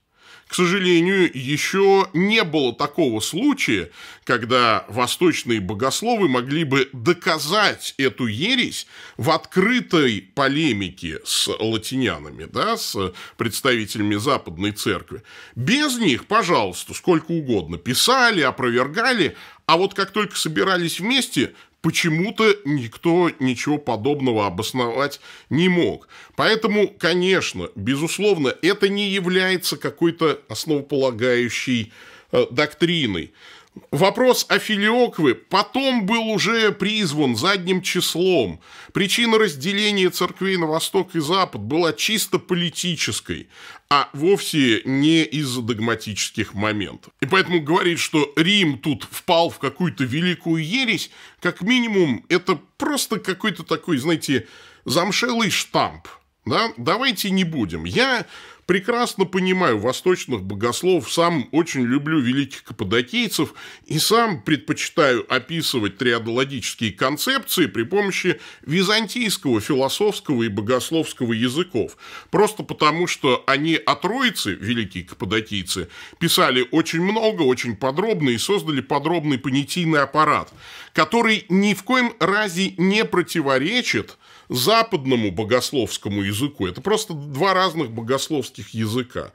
К сожалению, еще не было такого случая, когда восточные богословы могли бы доказать эту ересь в открытой полемике с латинянами, да, с представителями Западной Церкви. Без них, пожалуйста, сколько угодно писали, опровергали, а вот как только собирались вместе, почему-то никто ничего подобного обосновать не мог. Поэтому, конечно, безусловно, это не является какой-то основополагающей э, доктриной. Вопрос о Филиокве потом был уже призван задним числом. Причина разделения церквей на восток и запад была чисто политической, а вовсе не из-за догматических моментов. И поэтому говорить, что Рим тут впал в какую-то великую ересь, как минимум, это просто какой-то такой, знаете, замшелый штамп. Да? Давайте не будем. Я Прекрасно понимаю восточных богослов, сам очень люблю великих каппадокийцев и сам предпочитаю описывать триадологические концепции при помощи византийского философского и богословского языков. Просто потому, что они о Троице, великие каппадокийцы, писали очень много, очень подробно и создали подробный понятийный аппарат, который ни в коем разе не противоречит западному богословскому языку. Это просто два разных богословских языка.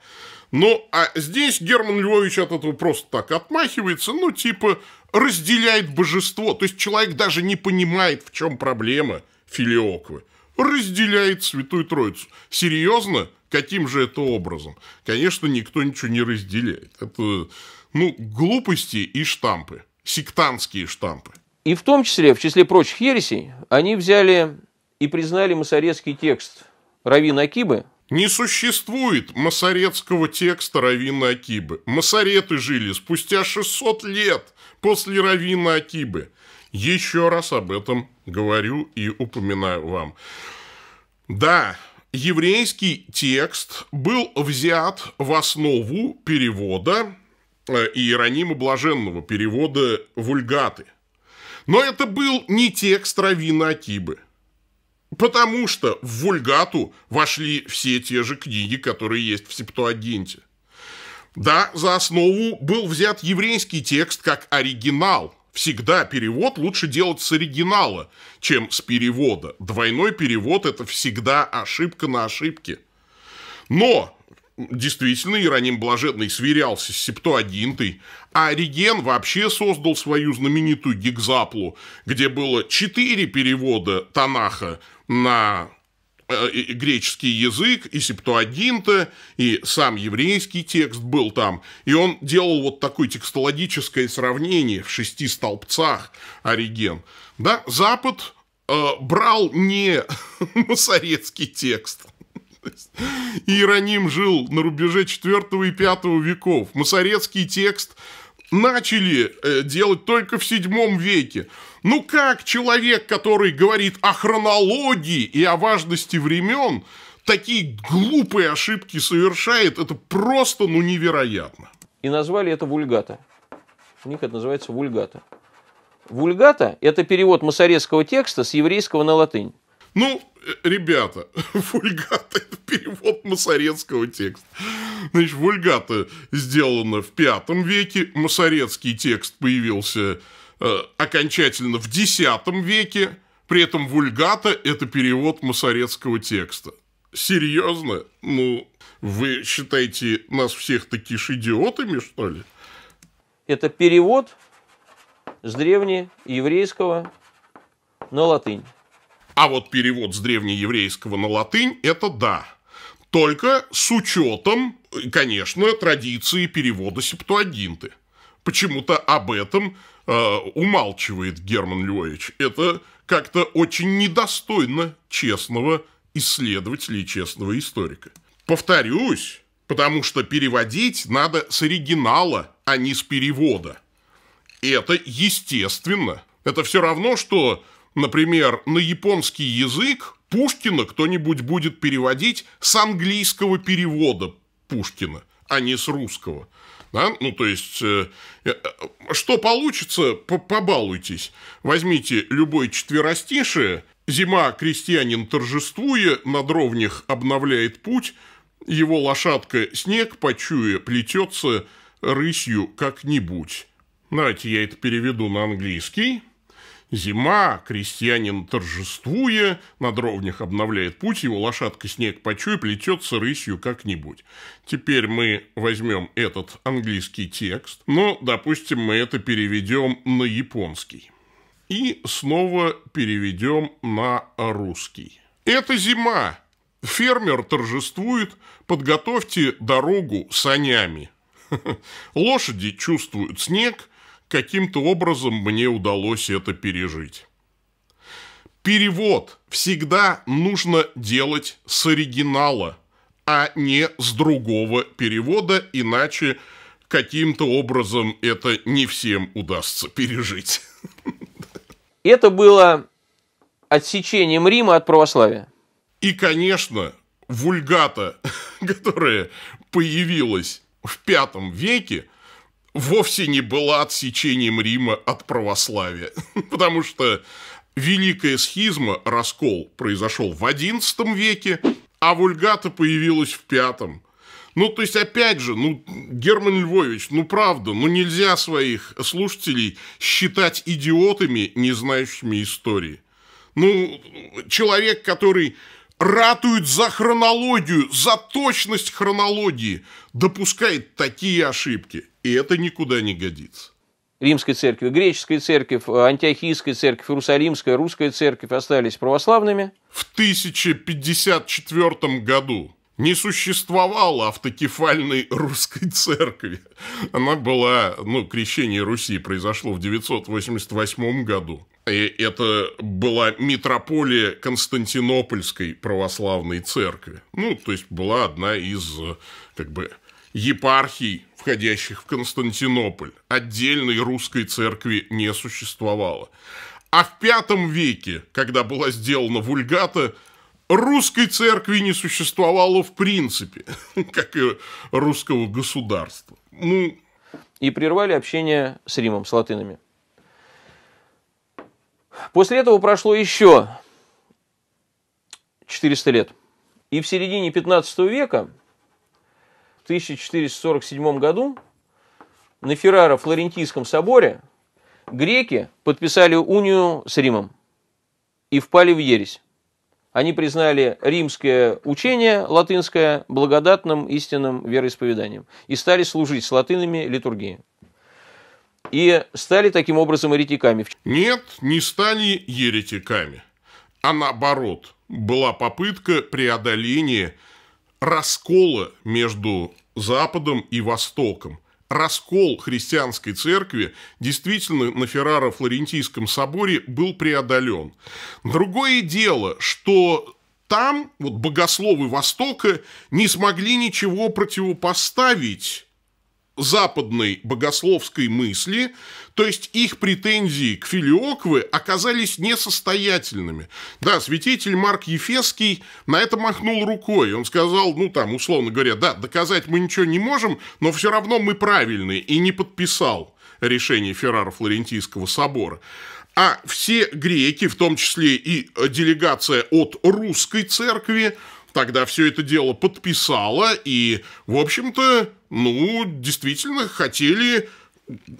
Ну, а здесь Герман Львович от этого просто так отмахивается, ну, типа, разделяет божество. То есть, человек даже не понимает, в чем проблема Филиоквы. Разделяет Святую Троицу. Серьезно? Каким же это образом? Конечно, никто ничего не разделяет. Это, ну, глупости и штампы. Сектантские штампы. И в том числе, в числе прочих ересей, они взяли и признали масорецкий текст Равина Акибы. Не существует масорецкого текста Равина Акибы. Масореты жили спустя 600 лет после Равина Акибы. Еще раз об этом говорю и упоминаю вам. Да, еврейский текст был взят в основу перевода э, Иеронима Блаженного, перевода Вульгаты. Но это был не текст Равина Акибы – Потому что в Вульгату вошли все те же книги, которые есть в Септуагинте. Да, за основу был взят еврейский текст как оригинал. Всегда перевод лучше делать с оригинала, чем с перевода. Двойной перевод – это всегда ошибка на ошибке. Но действительно Ироним Блаженный сверялся с Септуагинтой, а Ориген вообще создал свою знаменитую гигзаплу, где было четыре перевода Танаха – на э, греческий язык, и септуагинта, и сам еврейский текст был там. И он делал вот такое текстологическое сравнение в шести столбцах Ориген. Да, Запад э, брал не (laughs) масорецкий текст. (laughs) Иероним жил на рубеже 4 и 5 веков. Масорецкий текст начали э, делать только в 7 веке. Ну как человек, который говорит о хронологии и о важности времен, такие глупые ошибки совершает, это просто ну невероятно. И назвали это вульгата. У них это называется вульгата. Вульгата – это перевод масорецкого текста с еврейского на латынь. Ну, э, ребята, (laughs) вульгата – это перевод масорецкого текста. Значит, вульгата сделана в V веке, масорецкий текст появился Э, окончательно в X веке, при этом вульгата – это перевод масорецкого текста. Серьезно? Ну, вы считаете нас всех таки идиотами, что ли? Это перевод с древнееврейского на латынь. А вот перевод с древнееврейского на латынь – это да. Только с учетом, конечно, традиции перевода септуагинты – почему-то об этом э, умалчивает Герман Львович. Это как-то очень недостойно честного исследователя и честного историка. Повторюсь, потому что переводить надо с оригинала, а не с перевода. Это естественно. Это все равно, что, например, на японский язык Пушкина кто-нибудь будет переводить с английского перевода Пушкина, а не с русского. Да? Ну, то есть, э, э, что получится, побалуйтесь. Возьмите любой четверостишее, зима крестьянин торжествуя, на дровнях обновляет путь, его лошадка снег, почуя, плетется рысью как-нибудь. Давайте я это переведу на английский. Зима, крестьянин торжествуя, на дровнях обновляет путь, его лошадка снег почуя, плетется рысью как-нибудь. Теперь мы возьмем этот английский текст, но, допустим, мы это переведем на японский. И снова переведем на русский. Это зима. Фермер торжествует, подготовьте дорогу санями. (laughs) Лошади чувствуют снег – каким-то образом мне удалось это пережить. Перевод всегда нужно делать с оригинала, а не с другого перевода, иначе каким-то образом это не всем удастся пережить. (laughs) Это было отсечением Рима от православия. И, конечно, вульгата, (laughs) которая появилась в V веке, вовсе не была отсечением Рима от православия, (laughs) потому что Великая схизма, раскол, произошел в XI веке, а вульгата появилась в V. Ну, то есть, опять же, ну, Герман Львович, ну, правда, ну, нельзя своих слушателей считать идиотами, не знающими истории. Ну, человек, который ратует за хронологию, за точность хронологии, допускает такие ошибки. И это никуда не годится. Римской церкви, греческая церковь, антиохийская церковь, иерусалимская, русская церковь остались православными. В 1054 году не существовало автокефальной русской церкви. Она была, ну, крещение Руси произошло в 988 году. И это была митрополия Константинопольской православной церкви. Ну, то есть была одна из, э, как бы, епархий входящих в Константинополь, отдельной русской церкви не существовало. А в V веке, когда была сделана вульгата, русской церкви не существовало в принципе, (laughs) как и русского государства. Ну... И прервали общение с Римом, с латынами. После этого прошло еще 400 лет. И в середине 15 века в 1447 году на Феррара флорентийском соборе греки подписали унию с Римом и впали в ересь. Они признали римское учение латинское благодатным истинным вероисповеданием и стали служить с латынами литургии. И стали таким образом еретиками. Нет, не стали еретиками, а наоборот, была попытка преодоления – раскола между Западом и Востоком. Раскол христианской церкви действительно на Ферраро-Флорентийском соборе был преодолен. Другое дело, что там вот богословы Востока не смогли ничего противопоставить западной богословской мысли, то есть их претензии к филиоквы оказались несостоятельными. Да, святитель Марк Ефеский на это махнул рукой. Он сказал, ну там, условно говоря, да, доказать мы ничего не можем, но все равно мы правильные, и не подписал решение Феррара Флорентийского собора. А все греки, в том числе и э, делегация от русской церкви, тогда все это дело подписала, и, в общем-то, ну, действительно хотели,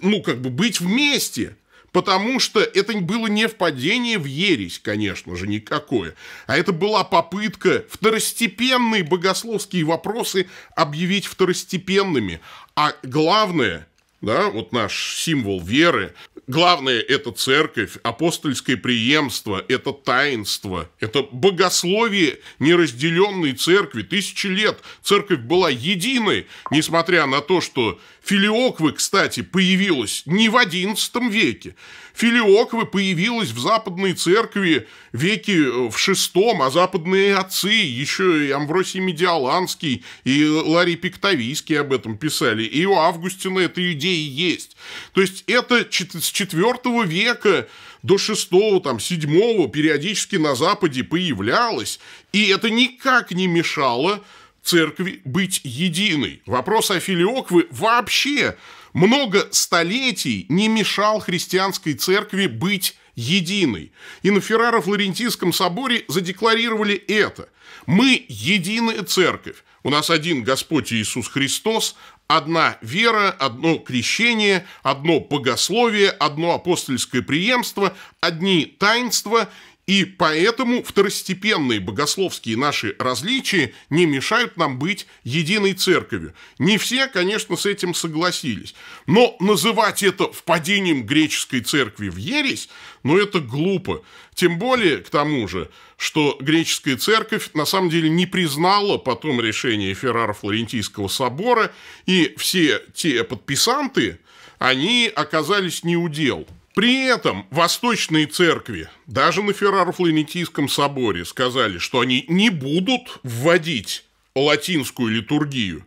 ну, как бы быть вместе. Потому что это было не впадение в ересь, конечно же, никакое, а это была попытка второстепенные богословские вопросы объявить второстепенными. А главное, да, вот наш символ веры, Главное – это церковь, апостольское преемство, это таинство, это богословие неразделенной церкви. Тысячи лет церковь была единой, несмотря на то, что филиоквы, кстати, появилась не в XI веке. Филиоквы появилась в западной церкви веке э, в шестом, а западные отцы, еще и Амвросий Медиаланский, и Ларий Пиктовийский об этом писали, и у Августина эта идея есть. То есть это с четвертого века до шестого, там, седьмого, периодически на Западе появлялось, и это никак не мешало церкви быть единой. Вопрос о филиоквы вообще много столетий не мешал христианской церкви быть единой. И на Ферраро-Флорентийском соборе задекларировали это. Мы единая церковь. У нас один Господь Иисус Христос, одна вера, одно крещение, одно богословие, одно апостольское преемство, одни таинства – и поэтому второстепенные богословские наши различия не мешают нам быть единой церковью. Не все, конечно, с этим согласились. Но называть это впадением греческой церкви в ересь, ну это глупо. Тем более, к тому же, что греческая церковь на самом деле не признала потом решение Феррара Флорентийского собора, и все те подписанты, они оказались не у дел. При этом восточные церкви, даже на Ферраро-Флорентийском соборе, сказали, что они не будут вводить латинскую литургию.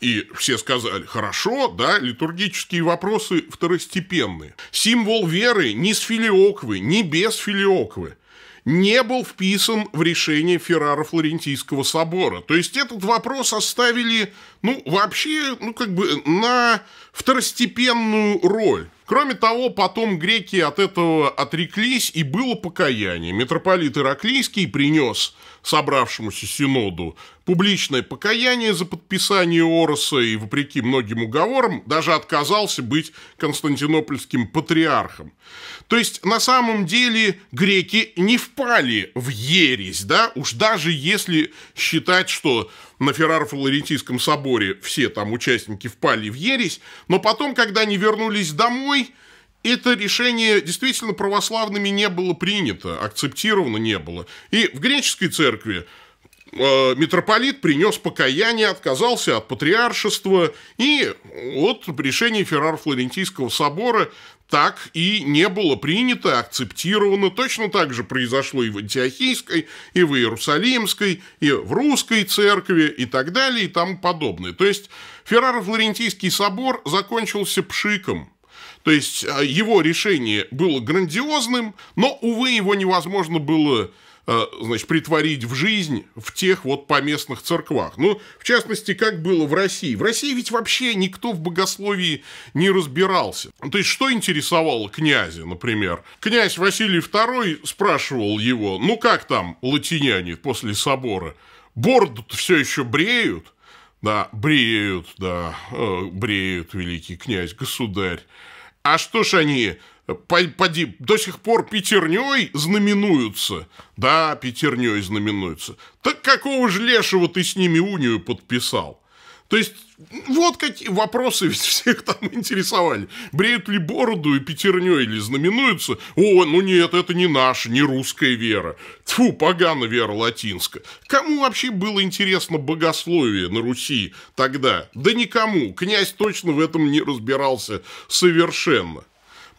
И все сказали, хорошо, да, литургические вопросы второстепенные. Символ веры не с филиоквы, не без филиоквы не был вписан в решение Феррара Флорентийского собора. То есть этот вопрос оставили, ну, вообще, ну, как бы на второстепенную роль. Кроме того, потом греки от этого отреклись, и было покаяние. Митрополит Ираклийский принес собравшемуся Синоду публичное покаяние за подписание Ороса и, вопреки многим уговорам, даже отказался быть константинопольским патриархом. То есть, на самом деле, греки не впали в ересь, да, уж даже если считать, что на Ферраро-Флорентийском соборе все там участники впали в ересь, но потом, когда они вернулись домой, это решение действительно православными не было принято, акцептировано не было. И в греческой церкви э, митрополит принес покаяние, отказался от патриаршества, и вот решение Феррар Флорентийского собора так и не было принято, акцептировано. Точно так же произошло и в Антиохийской, и в Иерусалимской, и в Русской церкви, и так далее, и тому подобное. То есть Феррар Флорентийский собор закончился пшиком – то есть а, его решение было грандиозным, но, увы, его невозможно было а, значит, притворить в жизнь в тех вот поместных церквах. Ну, в частности, как было в России. В России ведь вообще никто в богословии не разбирался. То есть, что интересовало князя, например? Князь Василий II спрашивал его, ну, как там латиняне после собора? Борду все еще бреют? Да, бреют, да, э, бреют, великий князь, государь. А что ж они, поди, до сих пор пятерней знаменуются? Да, пятерней знаменуются. Так какого же лешего ты с ними унию подписал? То есть вот какие вопросы ведь всех там интересовали. Бреют ли бороду и пятерней или знаменуются? О, ну нет, это не наша, не русская вера. Тьфу, погана вера латинская. Кому вообще было интересно богословие на Руси тогда? Да никому. Князь точно в этом не разбирался совершенно.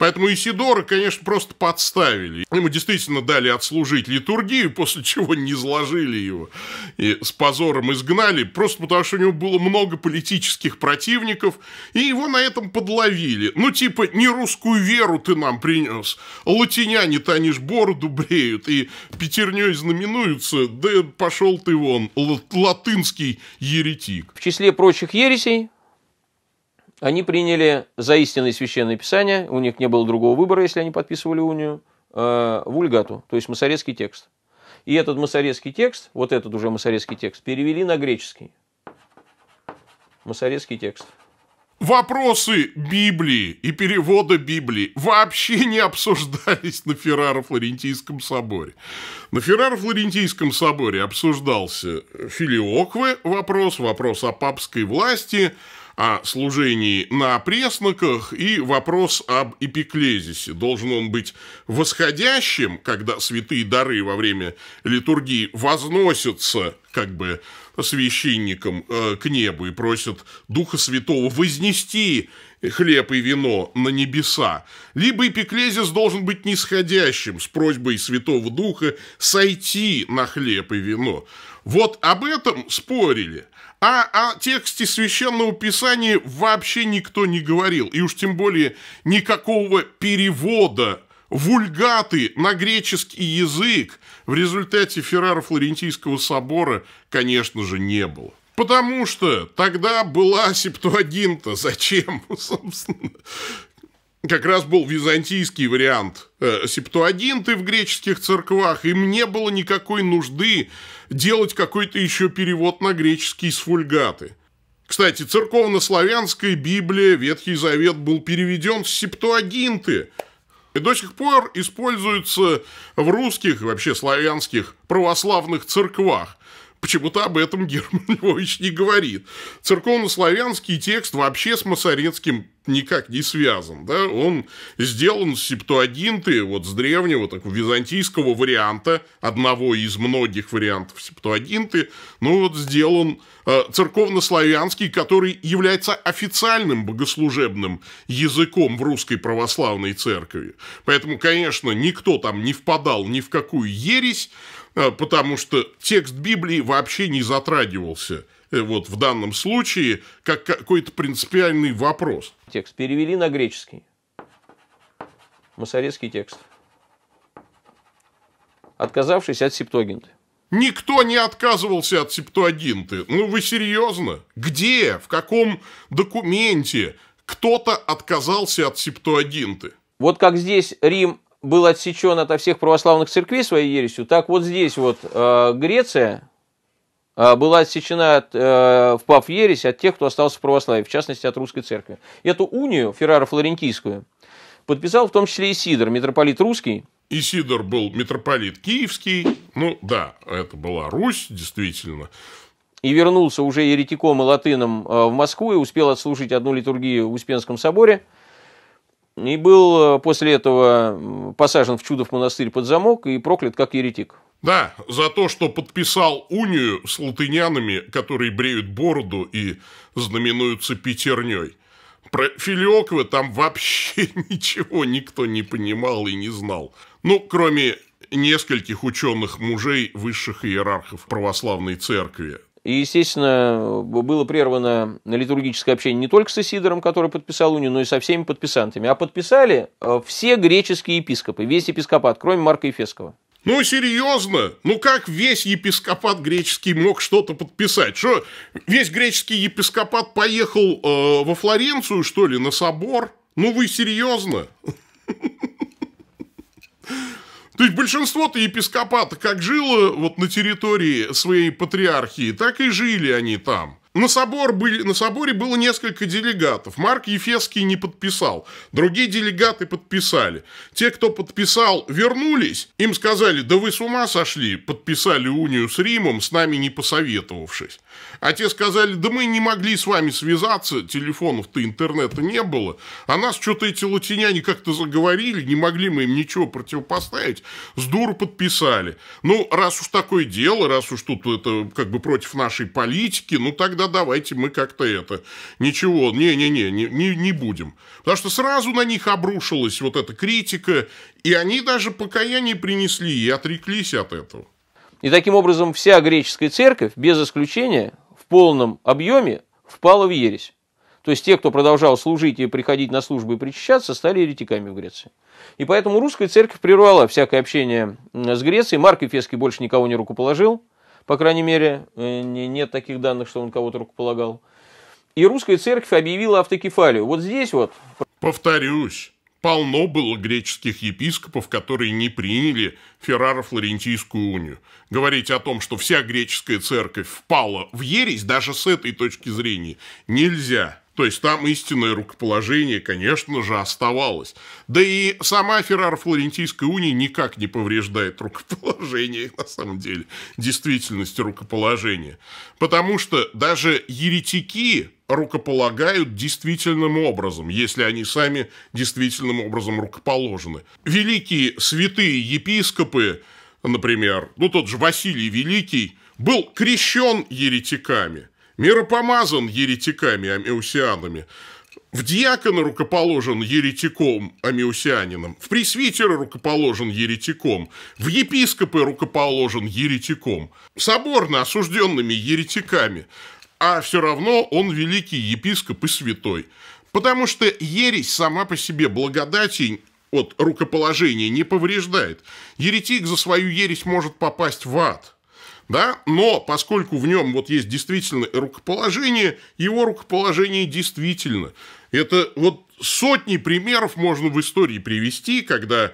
Поэтому Исидора, конечно, просто подставили. Ему действительно дали отслужить литургию, после чего не изложили его. И с позором изгнали, просто потому что у него было много политических противников, и его на этом подловили. Ну, типа, не русскую веру ты нам принес. Латиняне-то бороду бреют и пятерней знаменуются. Да пошел ты вон, латынский еретик. В числе прочих ересей они приняли за истинное священное писание, у них не было другого выбора, если они подписывали унию, э, вульгату, то есть масорецкий текст. И этот масорецкий текст, вот этот уже масорецкий текст, перевели на греческий. Масорецкий текст. Вопросы Библии и перевода Библии вообще не обсуждались на Ферраро-Флорентийском соборе. На Ферраро-Флорентийском соборе обсуждался филиоквы вопрос, вопрос о папской власти – о служении на пресноках и вопрос об эпиклезисе. Должен он быть восходящим, когда святые дары во время литургии возносятся как бы священником э, к небу и просят Духа Святого вознести хлеб и вино на небеса, либо эпиклезис должен быть нисходящим с просьбой Святого Духа сойти на хлеб и вино. Вот об этом спорили – а о а тексте священного писания вообще никто не говорил. И уж тем более никакого перевода вульгаты на греческий язык в результате феррара флорентийского собора, конечно же, не было. Потому что тогда была септуагинта. Зачем, (laughs) собственно? Как раз был византийский вариант э, септуагинты в греческих церквах, им не было никакой нужды делать какой-то еще перевод на греческий из фульгаты. Кстати, церковно-славянская Библия, Ветхий Завет был переведен с септуагинты, и до сих пор используется в русских, вообще славянских, православных церквах. Почему-то об этом Герман (laughs) Львович не говорит. Церковнославянский текст вообще с масорецким никак не связан. Да? Он сделан с септуагинты, вот с древнего так, византийского варианта, одного из многих вариантов септуагинты, ну вот сделан э, церковнославянский, который является официальным богослужебным языком в русской православной церкви. Поэтому, конечно, никто там не впадал ни в какую ересь, а, потому что текст Библии вообще не затрагивался э, вот в данном случае как какой-то принципиальный вопрос. Текст перевели на греческий. Масорецкий текст. Отказавшись от септуагинты. Никто не отказывался от септуагинты. Ну вы серьезно? Где, в каком документе кто-то отказался от септуагинты? Вот как здесь Рим был отсечен ото всех православных церквей своей ересью, так вот здесь вот э, Греция э, была отсечена, от, э, впав в ересь, от тех, кто остался в православии, в частности, от русской церкви. Эту унию, Ферраро-Флорентийскую, подписал в том числе и Сидор, митрополит русский. И Сидор был митрополит киевский, ну да, это была Русь, действительно. И вернулся уже еретиком и латыном э, в Москву и успел отслужить одну литургию в Успенском соборе – и был э, после этого посажен в Чудов монастырь под замок и проклят как еретик. Да, за то, что подписал унию с латынянами, которые бреют бороду и знаменуются пятерней. Про филиоквы там вообще (laughs) ничего никто не понимал и не знал. Ну, кроме нескольких ученых мужей высших иерархов православной церкви, и, естественно, было прервано литургическое общение не только с Исидором, который подписал унию, но и со всеми подписантами. А подписали э, все греческие епископы, весь епископат, кроме Марка Ефесского. Ну, серьезно? Ну, как весь епископат греческий мог что-то подписать? Что, весь греческий епископат поехал э, во Флоренцию, что ли, на собор? Ну, вы серьезно? (laughs) То есть большинство-то епископата как жило вот на территории своей патриархии, так и жили они там. На, собор были, на соборе было несколько делегатов. Марк Ефесский не подписал. Другие делегаты подписали. Те, кто подписал, вернулись. Им сказали, да вы с ума сошли. Подписали унию с Римом, с нами не посоветовавшись. А те сказали, да мы не могли с вами связаться, телефонов-то интернета не было. А нас что-то эти латиняне как-то заговорили, не могли мы им ничего противопоставить. С дуру подписали. Ну, раз уж такое дело, раз уж тут это как бы против нашей политики, ну тогда давайте мы как-то это. Ничего, не-не-не, не, не будем. Потому что сразу на них обрушилась вот эта критика, и они даже покаяние принесли и отреклись от этого. И таким образом вся греческая церковь, без исключения, полном объеме впало в ересь. То есть те, кто продолжал служить и приходить на службу и причащаться, стали еретиками в Греции. И поэтому русская церковь прервала всякое общение с Грецией. Марк Ефесский больше никого не рукоположил. По крайней мере, э, нет таких данных, что он кого-то рукополагал. И русская церковь объявила автокефалию. Вот здесь вот... Повторюсь, Полно было греческих епископов, которые не приняли Ферраро-Флорентийскую унию. Говорить о том, что вся греческая церковь впала в ересь, даже с этой точки зрения, нельзя. То есть там истинное рукоположение, конечно же, оставалось. Да и сама Ферраро-Флорентийская уния никак не повреждает рукоположение, на самом деле, действительности рукоположения. Потому что даже еретики, рукополагают действительным образом, если они сами действительным образом рукоположены. Великие святые епископы, например, ну тот же Василий Великий, был крещен еретиками, миропомазан еретиками, амиусианами, в диакона рукоположен еретиком амиусианином, в пресвитера рукоположен еретиком, в епископы рукоположен еретиком, соборно осужденными еретиками – а все равно он великий епископ и святой. Потому что ересь сама по себе благодати от рукоположения не повреждает. Еретик за свою ересь может попасть в ад. Да? Но поскольку в нем вот есть действительно рукоположение, его рукоположение действительно. Это вот сотни примеров можно в истории привести, когда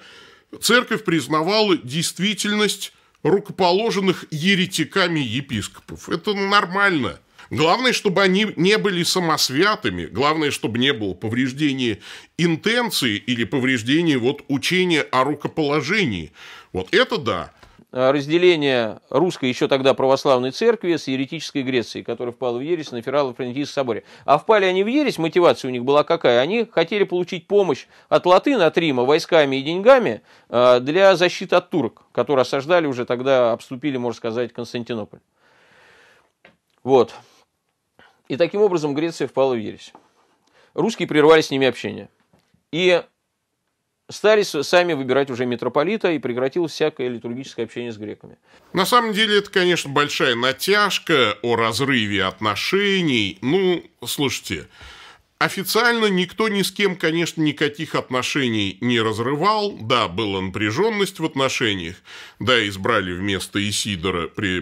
церковь признавала действительность рукоположенных еретиками епископов. Это нормально. Главное, чтобы они не были самосвятыми, главное, чтобы не было повреждения интенции или повреждения вот учения о рукоположении. Вот это да а разделение русской еще тогда православной церкви с еретической Грецией, которая впала в ересь на Феррало-Френетийском соборе. А впали они в ересь, мотивация у них была какая? Они хотели получить помощь от Латына, от Рима, войсками и деньгами а, для защиты от турок, которые осаждали уже тогда, обступили, можно сказать, Константинополь. Вот. И таким образом Греция впала в ересь. Русские прервали с ними общение. И стали сами выбирать уже митрополита и прекратилось всякое литургическое общение с греками. На самом деле это, конечно, большая натяжка о разрыве отношений. Ну, слушайте, Официально никто ни с кем, конечно, никаких отношений не разрывал. Да, была напряженность в отношениях. Да, избрали вместо Исидора, при,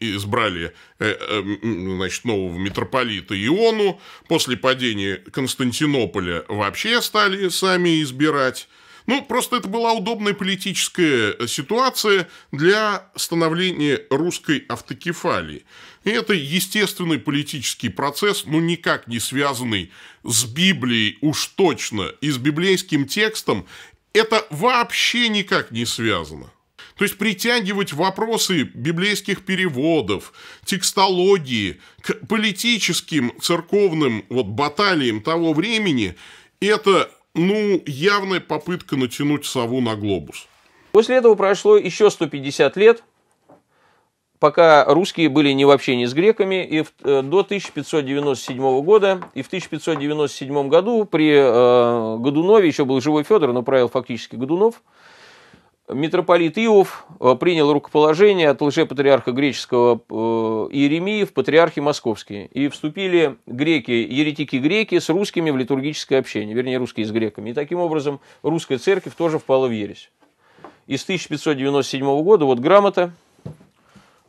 избрали э, э, значит, нового митрополита Иону. После падения Константинополя вообще стали сами избирать. Ну, просто это была удобная политическая ситуация для становления русской автокефалии. И это естественный политический процесс, ну никак не связанный с Библией уж точно и с библейским текстом. Это вообще никак не связано. То есть притягивать вопросы библейских переводов, текстологии к политическим церковным вот, баталиям того времени – это ну, явная попытка натянуть сову на глобус. После этого прошло еще 150 лет – пока русские были не вообще не с греками, и в, э, до 1597 года. И в 1597 году при э, Годунове, еще был живой Федор, но правил фактически Годунов, митрополит Иов э, принял рукоположение от лжепатриарха греческого э, Иеремии в патриархи московские. И вступили греки, еретики-греки с русскими в литургическое общение, вернее, русские с греками. И таким образом русская церковь тоже впала в ересь. И с 1597 года вот грамота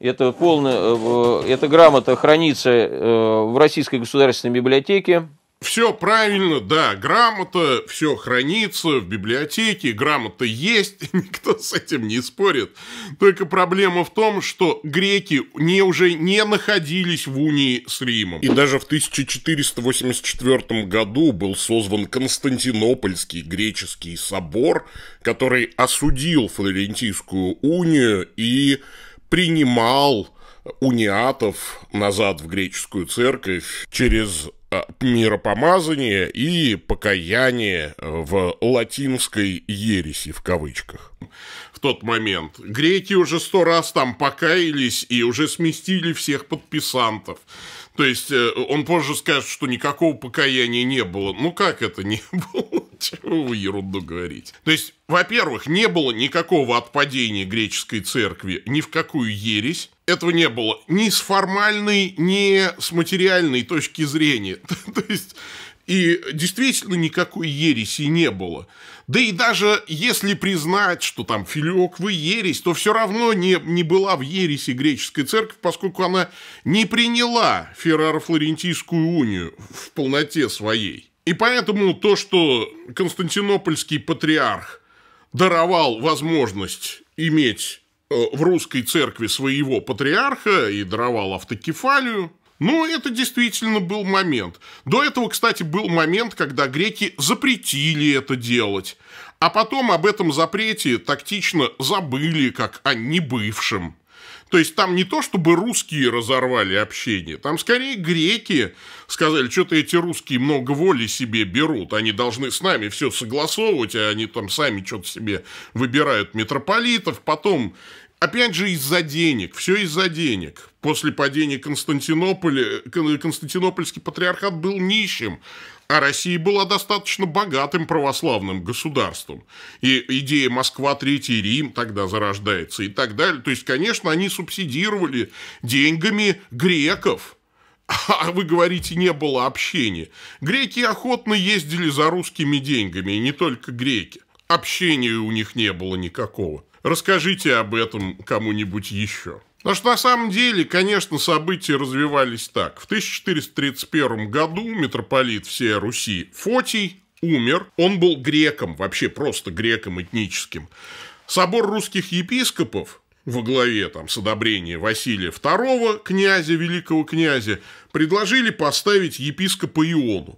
это, полная, э, эта грамота хранится э, в Российской государственной библиотеке. Все правильно, да, грамота, все хранится в библиотеке, грамота есть, (laughs) никто с этим не спорит. Только проблема в том, что греки не, уже не находились в унии с Римом. И даже в 1484 году был созван Константинопольский греческий собор, который осудил Флорентийскую унию и принимал униатов назад в греческую церковь через а, миропомазание и покаяние в латинской ереси в кавычках. В тот момент греки уже сто раз там покаялись и уже сместили всех подписантов. То есть э, он позже скажет, что никакого покаяния не было. Ну как это не (laughs) было? Чего вы ерунду говорите? То есть, во-первых, не было никакого отпадения греческой церкви ни в какую ересь. Этого не было ни с формальной, ни с материальной точки зрения. (laughs) То есть, и действительно никакой ереси не было. Да и даже если признать, что там Филиоквы ересь, то все равно не, не была в ереси греческая церковь, поскольку она не приняла Ферраро-Флорентийскую унию в полноте своей. И поэтому то, что константинопольский патриарх даровал возможность иметь э, в русской церкви своего патриарха и даровал автокефалию, ну, это действительно был момент. До этого, кстати, был момент, когда греки запретили это делать. А потом об этом запрете тактично забыли, как о небывшем. То есть там не то, чтобы русские разорвали общение, там скорее греки сказали, что-то эти русские много воли себе берут, они должны с нами все согласовывать, а они там сами что-то себе выбирают митрополитов, потом Опять же из-за денег, все из-за денег. После падения Константинополя, Константинопольский патриархат был нищим, а Россия была достаточно богатым православным государством. И идея Москва, Третий Рим тогда зарождается и так далее. То есть, конечно, они субсидировали деньгами греков. А вы говорите, не было общения. Греки охотно ездили за русскими деньгами, и не только греки. Общения у них не было никакого. Расскажите об этом кому-нибудь еще. Потому что на самом деле, конечно, события развивались так. В 1431 году митрополит всей Руси Фотий умер. Он был греком, вообще просто греком этническим. Собор русских епископов во главе там, с одобрения Василия II, князя, великого князя, предложили поставить епископа Иону.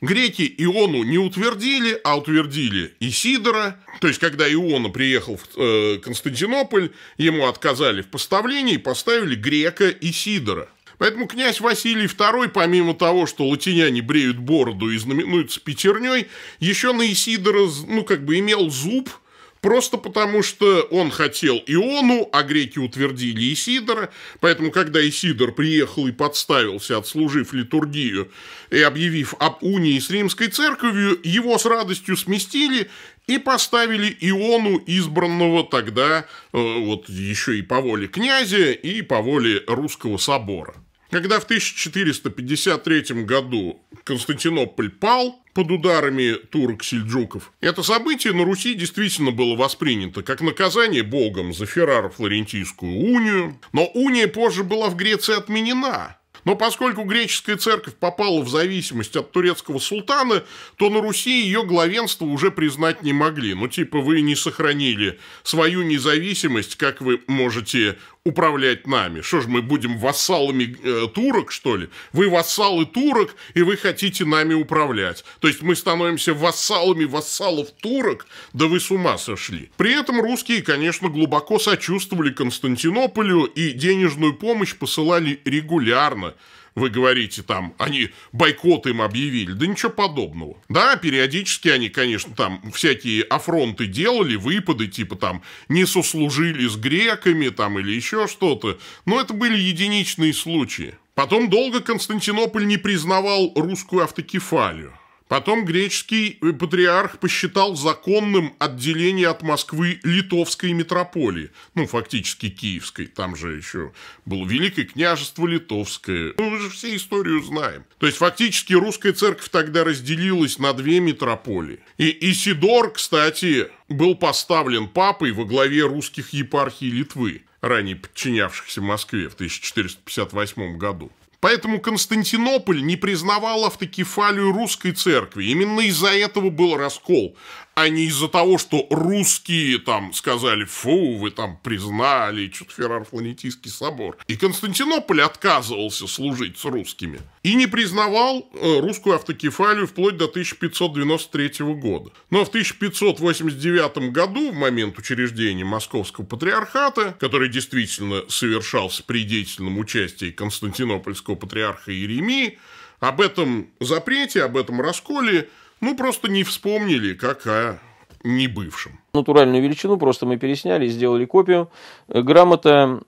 Греки Иону не утвердили, а утвердили Исидора. То есть, когда Иона приехал в э, Константинополь, ему отказали в поставлении и поставили грека Исидора. Поэтому князь Василий II, помимо того, что латиняне бреют бороду и знаменуются пятерней, еще на Исидора, ну, как бы имел зуб – просто потому, что он хотел Иону, а греки утвердили Исидора, поэтому, когда Исидор приехал и подставился, отслужив литургию и объявив об унии с римской церковью, его с радостью сместили и поставили Иону, избранного тогда, э, вот еще и по воле князя и по воле русского собора. Когда в 1453 году Константинополь пал под ударами турок-сельджуков, это событие на Руси действительно было воспринято как наказание богом за Ферраро-Флорентийскую унию, но уния позже была в Греции отменена, но поскольку греческая церковь попала в зависимость от турецкого султана, то на Руси ее главенство уже признать не могли. Ну, типа, вы не сохранили свою независимость, как вы можете управлять нами. Что ж, мы будем вассалами э, турок, что ли? Вы вассалы турок, и вы хотите нами управлять. То есть мы становимся вассалами вассалов турок? Да вы с ума сошли. При этом русские, конечно, глубоко сочувствовали Константинополю и денежную помощь посылали регулярно вы говорите там, они бойкот им объявили. Да ничего подобного. Да, периодически они, конечно, там всякие афронты делали, выпады, типа там не сослужили с греками там или еще что-то. Но это были единичные случаи. Потом долго Константинополь не признавал русскую автокефалию. Потом греческий э, патриарх посчитал законным отделение от Москвы литовской метрополии, ну, фактически киевской, там же еще было Великое княжество литовское. Ну, мы же все историю знаем. То есть, фактически русская церковь тогда разделилась на две метрополии. И Исидор, кстати, был поставлен папой во главе русских епархий Литвы, ранее подчинявшихся Москве в 1458 году. Поэтому Константинополь не признавал автокефалию русской церкви. Именно из-за этого был раскол а не из-за того, что русские там сказали, фу, вы там признали, что-то Феррарфланетийский собор. И Константинополь отказывался служить с русскими. И не признавал э, русскую автокефалию вплоть до 1593 года. Но в 1589 году, в момент учреждения Московского патриархата, который действительно совершался при деятельном участии Константинопольского патриарха Еремии, об этом запрете, об этом расколе ну, просто не вспомнили, как о небывшем. Натуральную величину просто мы пересняли, сделали копию. Э, грамота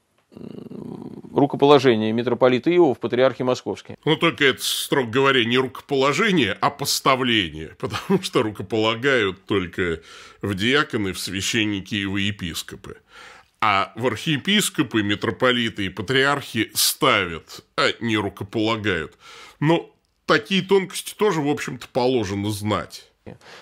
рукоположение митрополита Иов в Патриархе Московский. Ну, только это, строго говоря, не рукоположение, а поставление, (laughs) потому что рукополагают только в диаконы, в священники и в епископы. А в архиепископы, митрополиты и патриархи ставят, а не рукополагают. Но такие тонкости тоже, в общем-то, положено знать.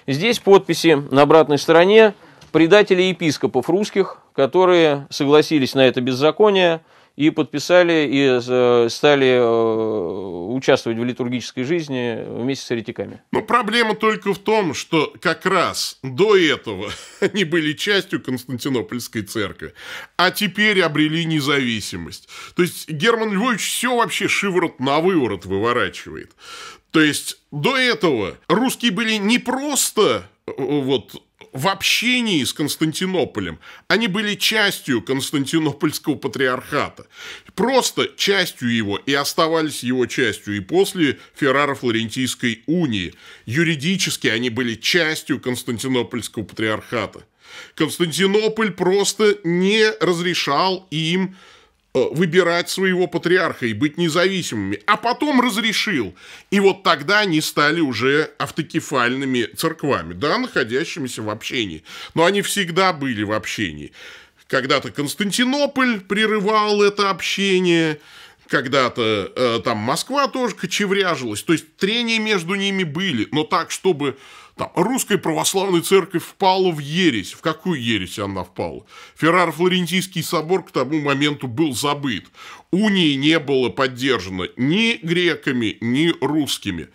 Здесь подписи на обратной стороне предателей епископов русских, которые согласились на это беззаконие, и подписали, и э, стали э, участвовать в литургической жизни вместе с еретиками. Но проблема только в том, что как раз до этого (laughs) они были частью Константинопольской церкви, а теперь обрели независимость. То есть Герман Львович все вообще шиворот на выворот выворачивает. То есть до этого русские были не просто э, вот в общении с Константинополем. Они были частью Константинопольского патриархата. Просто частью его и оставались его частью и после феррара флорентийской унии. Юридически они были частью Константинопольского патриархата. Константинополь просто не разрешал им Э, выбирать своего патриарха и быть независимыми, а потом разрешил. И вот тогда они стали уже автокефальными церквами, да, находящимися в общении. Но они всегда были в общении. Когда-то Константинополь прерывал это общение, когда-то э, там Москва тоже кочевряжилась. То есть трения между ними были, но так, чтобы там, русская православная церковь впала в ересь. В какую ересь она впала? Феррар Флорентийский собор к тому моменту был забыт. Унии не было поддержано ни греками, ни русскими.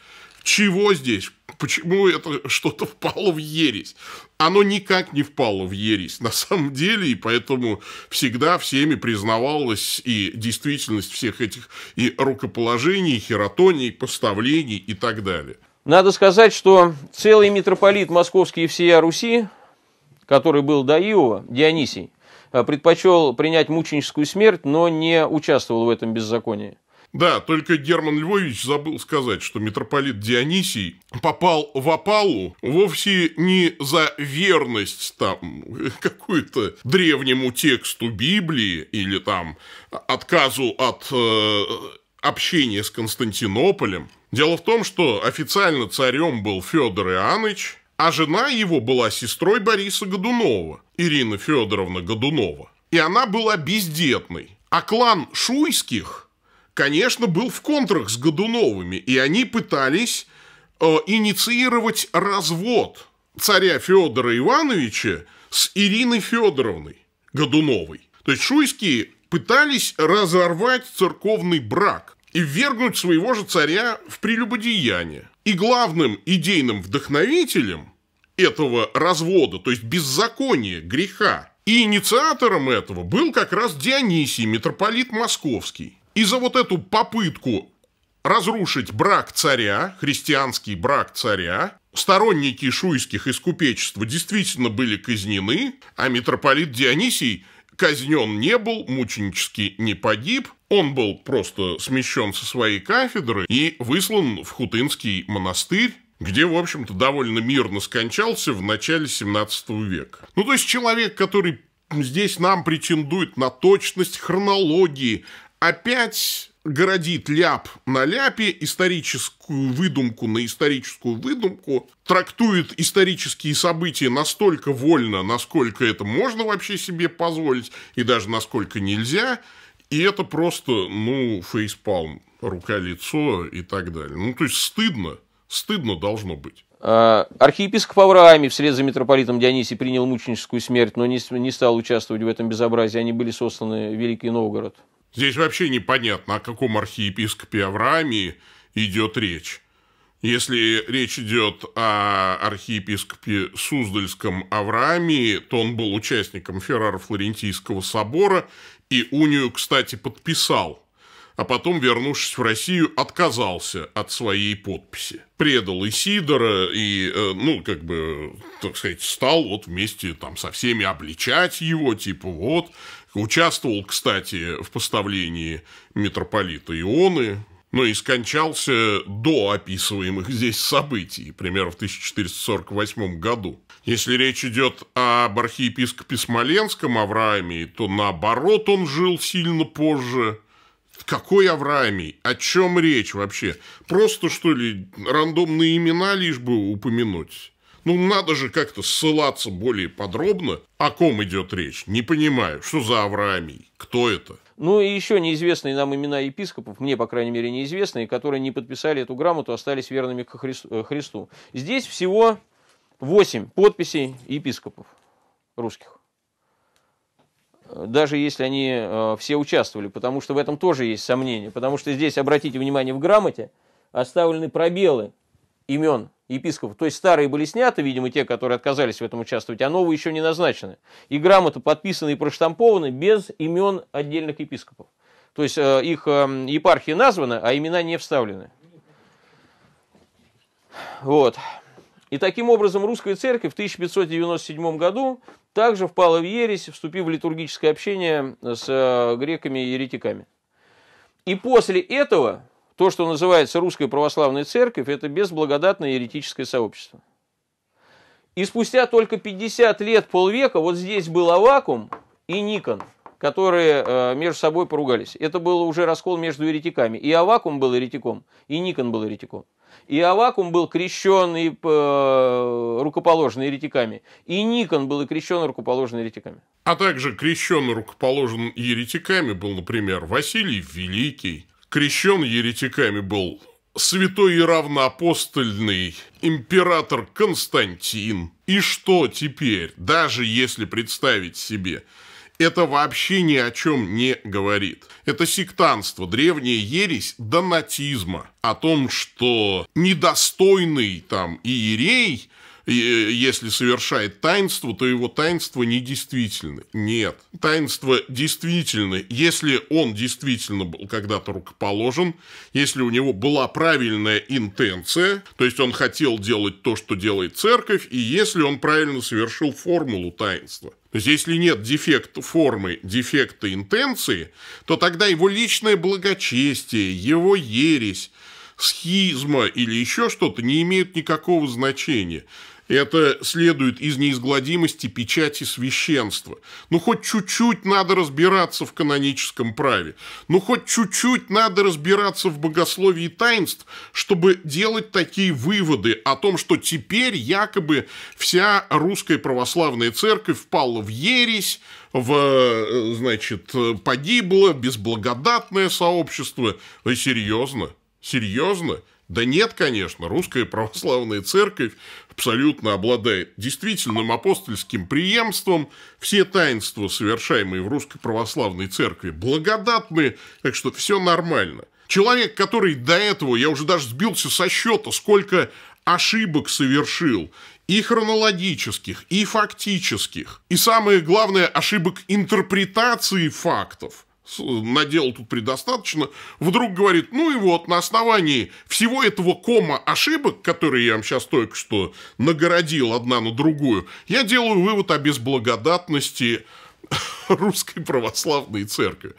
Чего здесь? Почему это что-то впало в ересь? Оно никак не впало в ересь на самом деле, и поэтому всегда всеми признавалась и действительность всех этих и рукоположений, и хератоний, и поставлений и так далее. Надо сказать, что целый митрополит московский и всея Руси, который был до Иова, Дионисий, э, предпочел принять мученическую смерть, но не участвовал в этом беззаконии. Да, только Герман Львович забыл сказать, что митрополит Дионисий попал в опалу вовсе не за верность там (laughs) какую-то древнему тексту Библии или там отказу от э, общения с Константинополем, Дело в том, что официально царем был Федор Иоанныч, а жена его была сестрой Бориса Годунова, Ирина Федоровна Годунова. И она была бездетной. А клан Шуйских, конечно, был в контрах с Годуновыми, и они пытались э, инициировать развод царя Федора Ивановича с Ириной Федоровной Годуновой. То есть Шуйские пытались разорвать церковный брак и ввергнуть своего же царя в прелюбодеяние. И главным идейным вдохновителем этого развода, то есть беззакония, греха, и инициатором этого был как раз Дионисий, митрополит Московский. И за вот эту попытку разрушить брак царя, христианский брак царя, сторонники шуйских искупечества действительно были казнены, а митрополит Дионисий казнен не был, мученически не погиб, он был просто смещен со своей кафедры и выслан в Хутынский монастырь, где, в общем-то, довольно мирно скончался в начале 17 века. Ну, то есть человек, который здесь нам претендует на точность хронологии, опять городит ляп на ляпе, историческую выдумку на историческую выдумку, трактует исторические события настолько вольно, насколько это можно вообще себе позволить, и даже насколько нельзя – и это просто, ну, фейспалм, рука, лицо и так далее. Ну, то есть стыдно, стыдно должно быть. А, архиепископ Авраами вслед за митрополитом Дионисий принял мученическую смерть, но не, не стал участвовать в этом безобразии. Они были сосланы в Великий Новгород. Здесь вообще непонятно, о каком архиепископе Авраамии идет речь. Если речь идет о архиепископе Суздальском Авраамии, то он был участником Феррара Флорентийского собора и унию, кстати, подписал, а потом, вернувшись в Россию, отказался от своей подписи. Предал Исидора и, э, ну, как бы, так сказать, стал вот вместе там со всеми обличать его, типа вот. Участвовал, кстати, в поставлении митрополита Ионы, но ну, и скончался до описываемых здесь событий, примерно в 1448 году. Если речь идет об архиепископе Смоленском Авраамии, то наоборот он жил сильно позже. Какой Авраамий? О чем речь вообще? Просто, что ли, рандомные имена лишь бы упомянуть? Ну, надо же как-то ссылаться более подробно. О ком идет речь? Не понимаю. Что за Авраамий? Кто это? Ну и еще неизвестные нам имена епископов, мне, по крайней мере, неизвестные, которые не подписали эту грамоту, остались верными к э, Христу. Здесь всего 8 подписей епископов русских. Даже если они э, все участвовали, потому что в этом тоже есть сомнения. Потому что здесь, обратите внимание, в грамоте оставлены пробелы имен епископов. То есть старые были сняты, видимо, те, которые отказались в этом участвовать, а новые еще не назначены. И грамота подписаны и проштампованы без имен отдельных епископов. То есть э, их э, епархия названа, а имена не вставлены. Вот. И таким образом русская церковь в 1597 году также впала в ересь, вступив в литургическое общение с э, греками и еретиками. И после этого то, что называется русской православной церковь, это безблагодатное еретическое сообщество. И спустя только 50 лет, полвека, вот здесь был Авакум и Никон, которые э, между собой поругались. Это был уже раскол между еретиками. И Авакум был еретиком, и Никон был еретиком. И Авакум был крещен и э, рукоположен еретиками. И Никон был и крещен и рукоположен еретиками. А также крещен и рукоположен еретиками был, например, Василий Великий. Крещен еретиками был святой и равноапостольный император Константин. И что теперь, даже если представить себе, это вообще ни о чем не говорит. Это сектантство, древняя ересь донатизма о том, что недостойный там иерей, э, если совершает таинство, то его таинство недействительны. Нет. Таинство действительны, если он действительно был когда-то рукоположен, если у него была правильная интенция, то есть он хотел делать то, что делает церковь, и если он правильно совершил формулу таинства. То есть, если нет дефекта формы, дефекта интенции, то тогда его личное благочестие, его ересь, схизма или еще что-то не имеют никакого значения. Это следует из неизгладимости печати священства. Ну, хоть чуть-чуть надо разбираться в каноническом праве. Ну, хоть чуть-чуть надо разбираться в богословии таинств, чтобы делать такие выводы о том, что теперь якобы вся русская православная церковь впала в ересь, в, э, значит, погибло безблагодатное сообщество. Вы серьезно? Серьезно? Да нет, конечно, русская православная церковь абсолютно обладает действительным апостольским преемством. Все таинства, совершаемые в Русской Православной Церкви, благодатны, так что все нормально. Человек, который до этого, я уже даже сбился со счета, сколько ошибок совершил, и хронологических, и фактических, и самое главное, ошибок интерпретации фактов – надел тут предостаточно, вдруг говорит, ну и вот, на основании всего этого кома ошибок, которые я вам сейчас только что нагородил одна на другую, я делаю вывод о безблагодатности Русской Православной Церкви.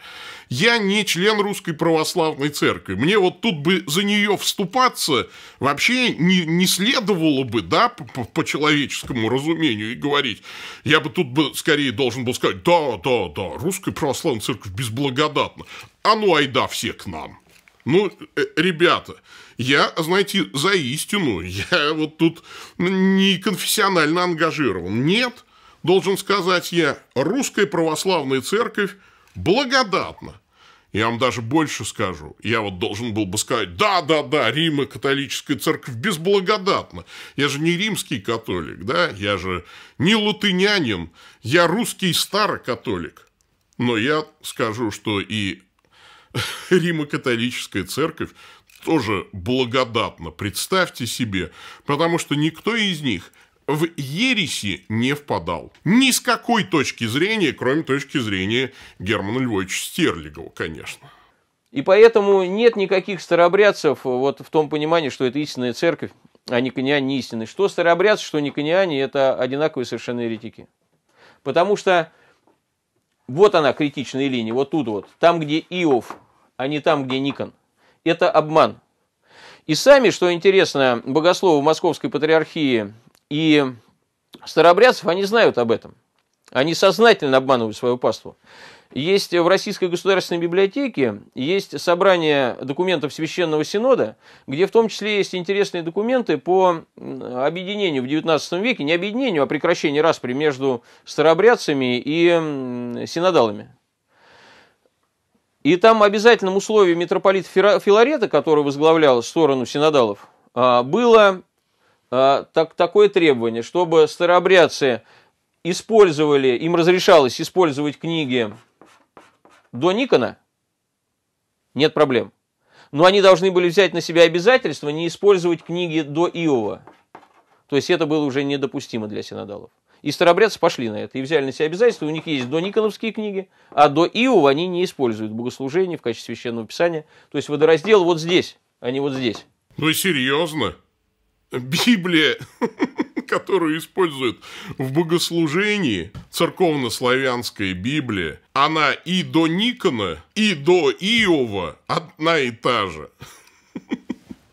Я не член Русской Православной Церкви. Мне вот тут бы за нее вступаться вообще не, не следовало бы, да, по, по человеческому разумению и говорить. Я бы тут бы скорее должен был сказать, да, да, да, Русская Православная Церковь безблагодатна. А ну айда все к нам. Ну, э, ребята, я, знаете, за истину, я вот тут не конфессионально ангажирован. Нет, должен сказать я, русская православная церковь благодатна. Я вам даже больше скажу. Я вот должен был бы сказать, да, да, да, Рим и католическая церковь безблагодатна. Я же не римский католик, да, я же не латынянин, я русский старокатолик. Но я скажу, что и (laughs) Римо-католическая церковь тоже благодатна, представьте себе, потому что никто из них в ереси не впадал. Ни с какой точки зрения, кроме точки зрения Германа Львовича Стерлигова, конечно. И поэтому нет никаких старобрядцев вот в том понимании, что это истинная церковь, а никониане не истинные. Что старобрядцы, что не никониане, это одинаковые совершенно еретики. Потому что вот она, критичная линия, вот тут вот, там, где Иов, а не там, где Никон. Это обман. И сами, что интересно, богословы Московской Патриархии и старообрядцев, они знают об этом. Они сознательно обманывают свою паству. Есть в Российской государственной библиотеке есть собрание документов Священного Синода, где в том числе есть интересные документы по объединению в XIX веке, не объединению, а прекращению распри между старообрядцами и синодалами. И там обязательным условием митрополита Филарета, который возглавлял сторону синодалов, а, было а, так, такое требование, чтобы старообрядцы использовали, им разрешалось использовать книги до Никона, нет проблем. Но они должны были взять на себя обязательство не использовать книги до Иова. То есть это было уже недопустимо для синодалов. И старобрядцы пошли на это и взяли на себя обязательство. У них есть до Никоновские книги, а до Иова они не используют богослужение в качестве священного писания. То есть водораздел вот здесь, а не вот здесь. Ну серьезно? Библия, (laughs) которую используют в богослужении, церковно-славянская Библия, она и до Никона, и до Иова одна и та же.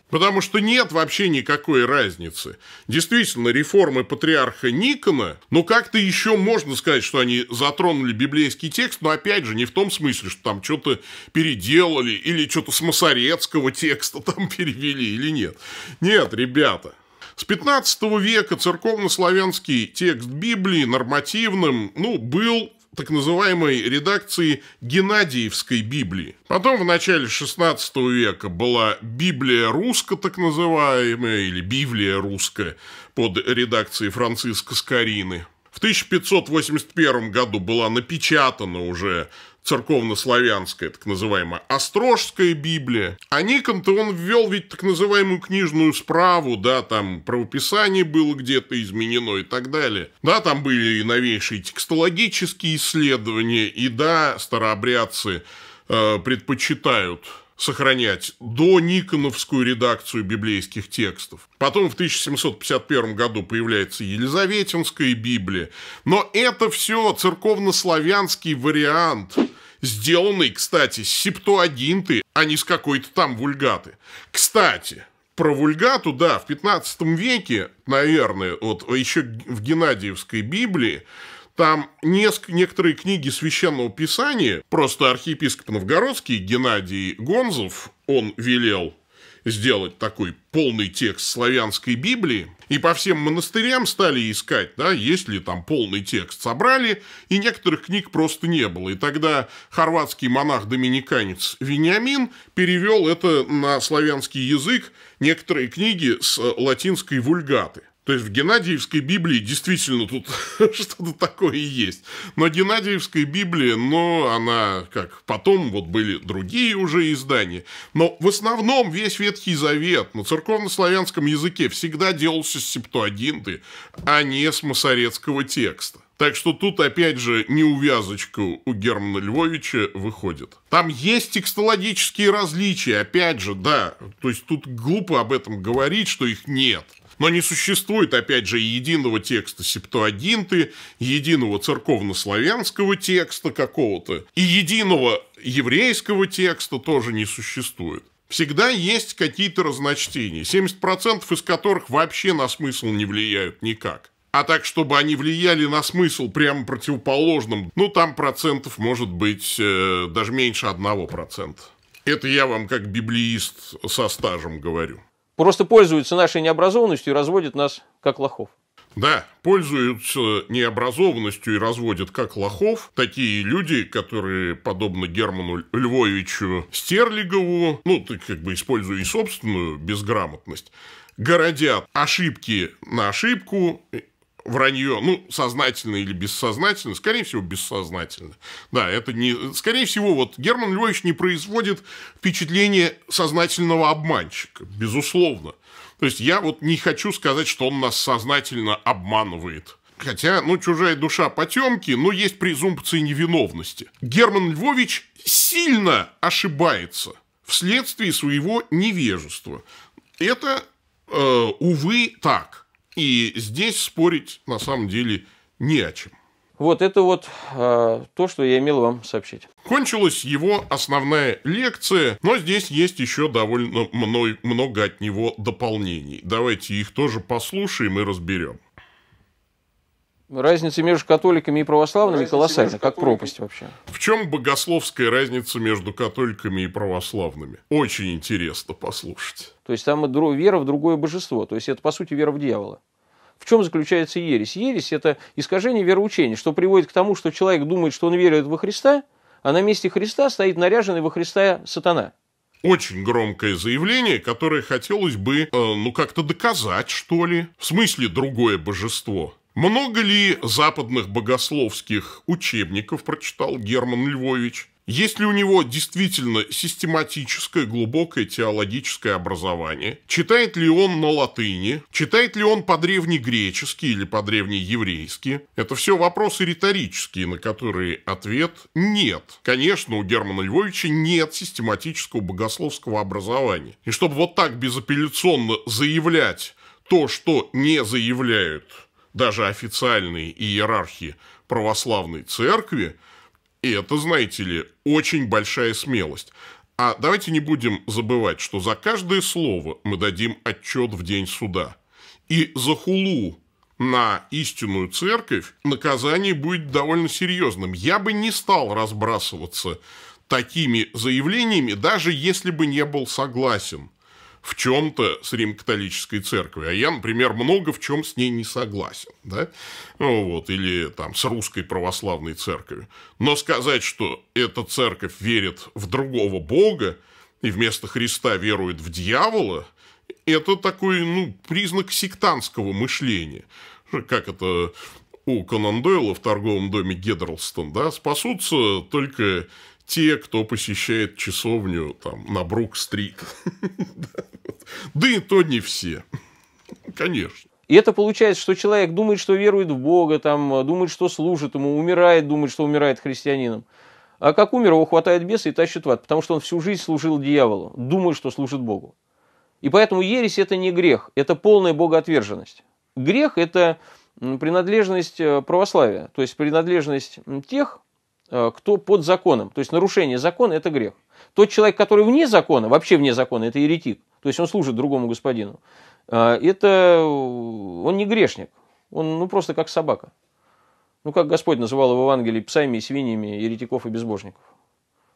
Потому что нет вообще никакой разницы. Действительно, реформы патриарха Никона, ну как-то еще можно сказать, что они затронули библейский текст, но опять же не в том смысле, что там что-то переделали или что-то с масорецкого текста (laughs) там перевели или нет. Нет, ребята, с 15 века церковнославянский текст Библии нормативным, ну, был так называемой редакции Геннадиевской Библии. Потом в начале XVI века была Библия русская, так называемая, или Библия русская, под редакцией Франциска Скорины. В 1581 году была напечатана уже церковнославянская, так называемая Острожская Библия. А Никон-то он ввел ведь так называемую книжную справу, да, там правописание было где-то изменено и так далее. Да, там были и новейшие текстологические исследования, и да, старообрядцы э, предпочитают сохранять до Никоновскую редакцию библейских текстов. Потом в 1751 году появляется Елизаветинская Библия. Но это все церковнославянский вариант – сделанный, кстати, с септуагинты, а не с какой-то там вульгаты. Кстати, про вульгату, да, в 15 веке, наверное, вот еще в Геннадиевской Библии, там неск- некоторые книги священного писания, просто архиепископ Новгородский Геннадий Гонзов, он велел сделать такой полный текст славянской Библии, и по всем монастырям стали искать, да, есть ли там полный текст. Собрали, и некоторых книг просто не было. И тогда хорватский монах-доминиканец Вениамин перевел это на славянский язык некоторые книги с э, латинской вульгаты. То есть в Геннадиевской Библии действительно тут (laughs) что-то такое есть. Но Геннадиевская Библия, но она, как потом вот были другие уже издания. Но в основном весь Ветхий Завет на церковно-славянском языке всегда делался с септуагинты, а не с масорецкого текста. Так что тут, опять же, неувязочка у Германа Львовича выходит. Там есть текстологические различия, опять же, да. То есть тут глупо об этом говорить, что их нет. Но не существует, опять же, единого текста септуагинты, единого церковнославянского текста какого-то и единого еврейского текста тоже не существует. Всегда есть какие-то разночтения, 70% из которых вообще на смысл не влияют никак. А так, чтобы они влияли на смысл прямо противоположным, ну, там процентов может быть э, даже меньше одного процента. Это я вам как библеист со стажем говорю просто пользуются нашей необразованностью и разводят нас как лохов. Да, пользуются необразованностью и разводят как лохов такие люди, которые, подобно Герману Львовичу Стерлигову, ну, ты как бы используя и собственную безграмотность, городят ошибки на ошибку вранье, ну, сознательно или бессознательно, скорее всего, бессознательно. Да, это не... Скорее всего, вот Герман Львович не производит впечатление сознательного обманщика, безусловно. То есть я вот не хочу сказать, что он нас сознательно обманывает. Хотя, ну, чужая душа потемки, но есть презумпция невиновности. Герман Львович сильно ошибается вследствие своего невежества. Это, э, увы, так. И здесь спорить на самом деле не о чем. Вот это вот э, то, что я имел вам сообщить. Кончилась его основная лекция, но здесь есть еще довольно мной, много от него дополнений. Давайте их тоже послушаем и разберем. Разница между католиками и православными разница колоссальна, как пропасть вообще. В чем богословская разница между католиками и православными? Очень интересно послушать. То есть там вера в другое божество, то есть это по сути вера в дьявола. В чем заключается ересь? Ересь – это искажение вероучения, что приводит к тому, что человек думает, что он верует во Христа, а на месте Христа стоит наряженный во Христа сатана. Очень громкое заявление, которое хотелось бы, э, ну, как-то доказать, что ли. В смысле другое божество? Много ли западных богословских учебников прочитал Герман Львович? Есть ли у него действительно систематическое, глубокое теологическое образование? Читает ли он на латыни? Читает ли он по-древнегречески или по-древнееврейски? Это все вопросы риторические, на которые ответ – нет. Конечно, у Германа Львовича нет систематического богословского образования. И чтобы вот так безапелляционно заявлять то, что не заявляют даже официальные иерархи православной церкви, и это, знаете ли, очень большая смелость. А давайте не будем забывать, что за каждое слово мы дадим отчет в день суда. И за хулу на истинную церковь наказание будет довольно серьезным. Я бы не стал разбрасываться такими заявлениями, даже если бы не был согласен – в чем-то с Рим-католической церкви, а я, например, много в чем с ней не согласен, да, ну, вот, или там с русской православной церковью. Но сказать, что эта церковь верит в другого бога и вместо Христа верует в дьявола, это такой, ну, признак сектантского мышления. Как это у Конан Дойла в торговом доме Гедерлстон, да, спасутся только те, кто посещает часовню там, на Брук-стрит. Да и то не все. Конечно. И это получается, что человек думает, что верует в Бога, там, думает, что служит ему, умирает, думает, что умирает христианином. А как умер, его хватает беса и тащит в ад, потому что он всю жизнь служил дьяволу, думает, что служит Богу. И поэтому ересь – это не грех, это полная богоотверженность. Грех – это принадлежность э, православия, то есть принадлежность тех, Э, кто под законом. То есть нарушение закона – это грех. Тот человек, который вне закона, вообще вне закона, это еретик. То есть он служит другому господину. Э, это э, он не грешник. Он ну, просто как собака. Ну, как Господь называл в Евангелии псами и свиньями еретиков и безбожников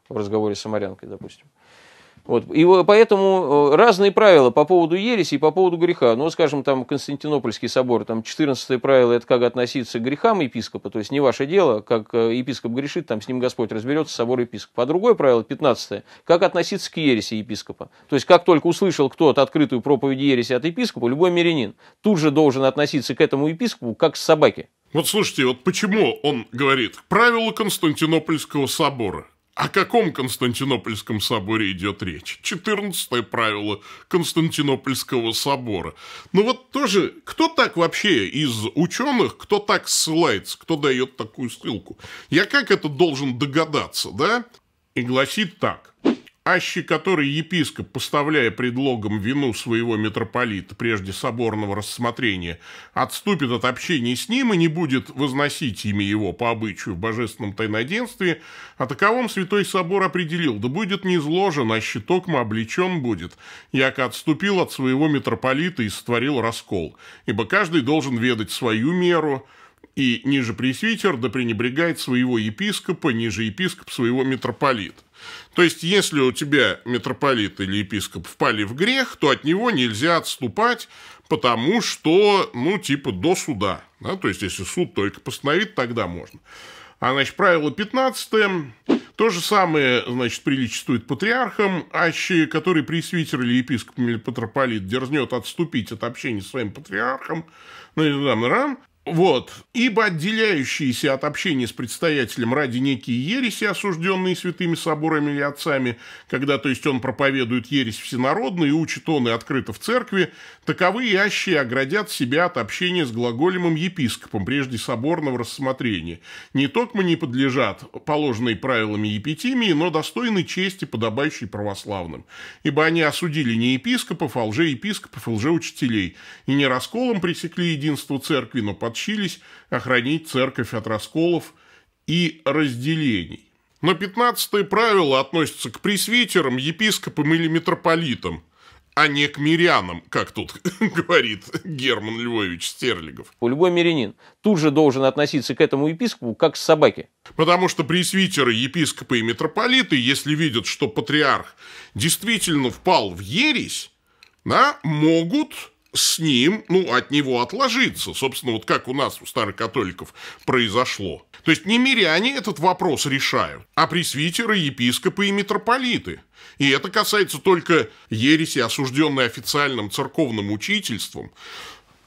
в разговоре с самарянкой, допустим. Вот. И поэтому э, разные правила по поводу ереси и по поводу греха. Ну, скажем, там Константинопольский собор, там 14 правило – это как относиться к грехам епископа, то есть не ваше дело, как э, епископ грешит, там с ним Господь разберется, собор епископа. А другое правило, 15 как относиться к ереси епископа. То есть как только услышал кто-то открытую проповедь ереси от епископа, любой мирянин тут же должен относиться к этому епископу как к собаке. Вот слушайте, вот почему он говорит «правила Константинопольского собора». О каком Константинопольском соборе идет речь? Четырнадцатое правило Константинопольского собора. Ну вот тоже, кто так вообще из ученых, кто так ссылается, кто дает такую ссылку? Я как это должен догадаться, да? И гласит так аще который епископ, поставляя предлогом вину своего митрополита прежде соборного рассмотрения, отступит от общения с ним и не будет возносить имя его по обычаю в божественном тайноденстве, а таковом святой собор определил, да будет не изложен, а щиток мы облечен будет, яко отступил от своего митрополита и сотворил раскол, ибо каждый должен ведать свою меру, и ниже пресвитер да пренебрегает своего епископа, ниже епископ своего митрополита. То есть, если у тебя митрополит или епископ впали в грех, то от него нельзя отступать, потому что, ну, типа, до суда. Да? То есть, если суд только постановит, тогда можно. А, значит, правило 15 то же самое, значит, приличествует патриархам, аще, который пресвитер или епископ или патрополит дерзнет отступить от общения с своим патриархом, ну, и там, вот. «Ибо отделяющиеся от общения с предстоятелем ради некие ереси, осужденные святыми соборами или отцами, когда, то есть, он проповедует ересь всенародно и учит он и открыто в церкви, таковые ящи оградят себя от общения с глаголемым епископом прежде соборного рассмотрения. Не токмо не подлежат положенной правилами епитимии, но достойны чести, подобающей православным. Ибо они осудили не епископов, а лжеепископов и лжеучителей, и не расколом пресекли единство церкви, но под смогчились охранить церковь от расколов и разделений. Но пятнадцатое правило относится к пресвитерам, епископам или митрополитам, а не к мирянам, как тут (laughs) говорит Герман Львович Стерлигов. Любой мирянин тут же должен относиться к этому епископу как к собаке. Потому что пресвитеры, епископы и митрополиты, если видят, что патриарх действительно впал в ересь, да, могут с ним, ну, от него отложиться, собственно, вот как у нас, у старых католиков произошло. То есть не миряне этот вопрос решают, а пресвитеры, епископы и митрополиты. И это касается только ереси, осужденной официальным церковным учительством.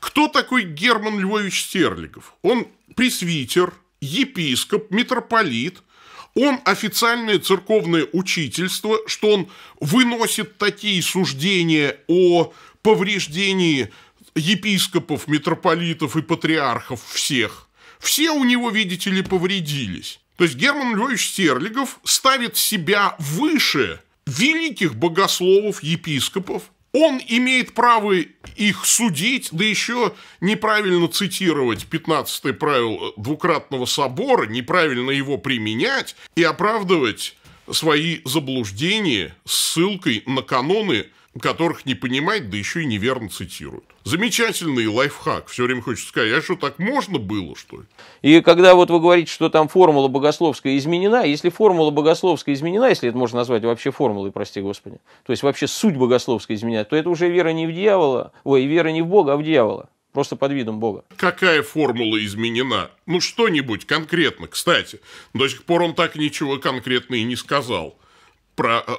Кто такой Герман Львович Стерлигов? Он пресвитер, епископ, митрополит, он официальное церковное учительство, что он выносит такие суждения о повреждении епископов, митрополитов и патриархов всех. Все у него, видите ли, повредились. То есть Герман Львович Стерлигов ставит себя выше великих богословов, епископов. Он имеет право их судить, да еще неправильно цитировать 15 правило двукратного собора, неправильно его применять и оправдывать свои заблуждения ссылкой на каноны которых не понимает, да еще и неверно цитирует. Замечательный лайфхак. Все время хочется сказать, а что, так можно было, что ли? И когда вот вы говорите, что там формула богословская изменена, если формула богословская изменена, если это можно назвать вообще формулой, прости господи, то есть вообще суть богословская изменена, то это уже вера не в дьявола, ой, вера не в Бога, а в дьявола. Просто под видом Бога. Какая формула изменена? Ну, что-нибудь конкретно, кстати. До сих пор он так ничего конкретно и не сказал про э,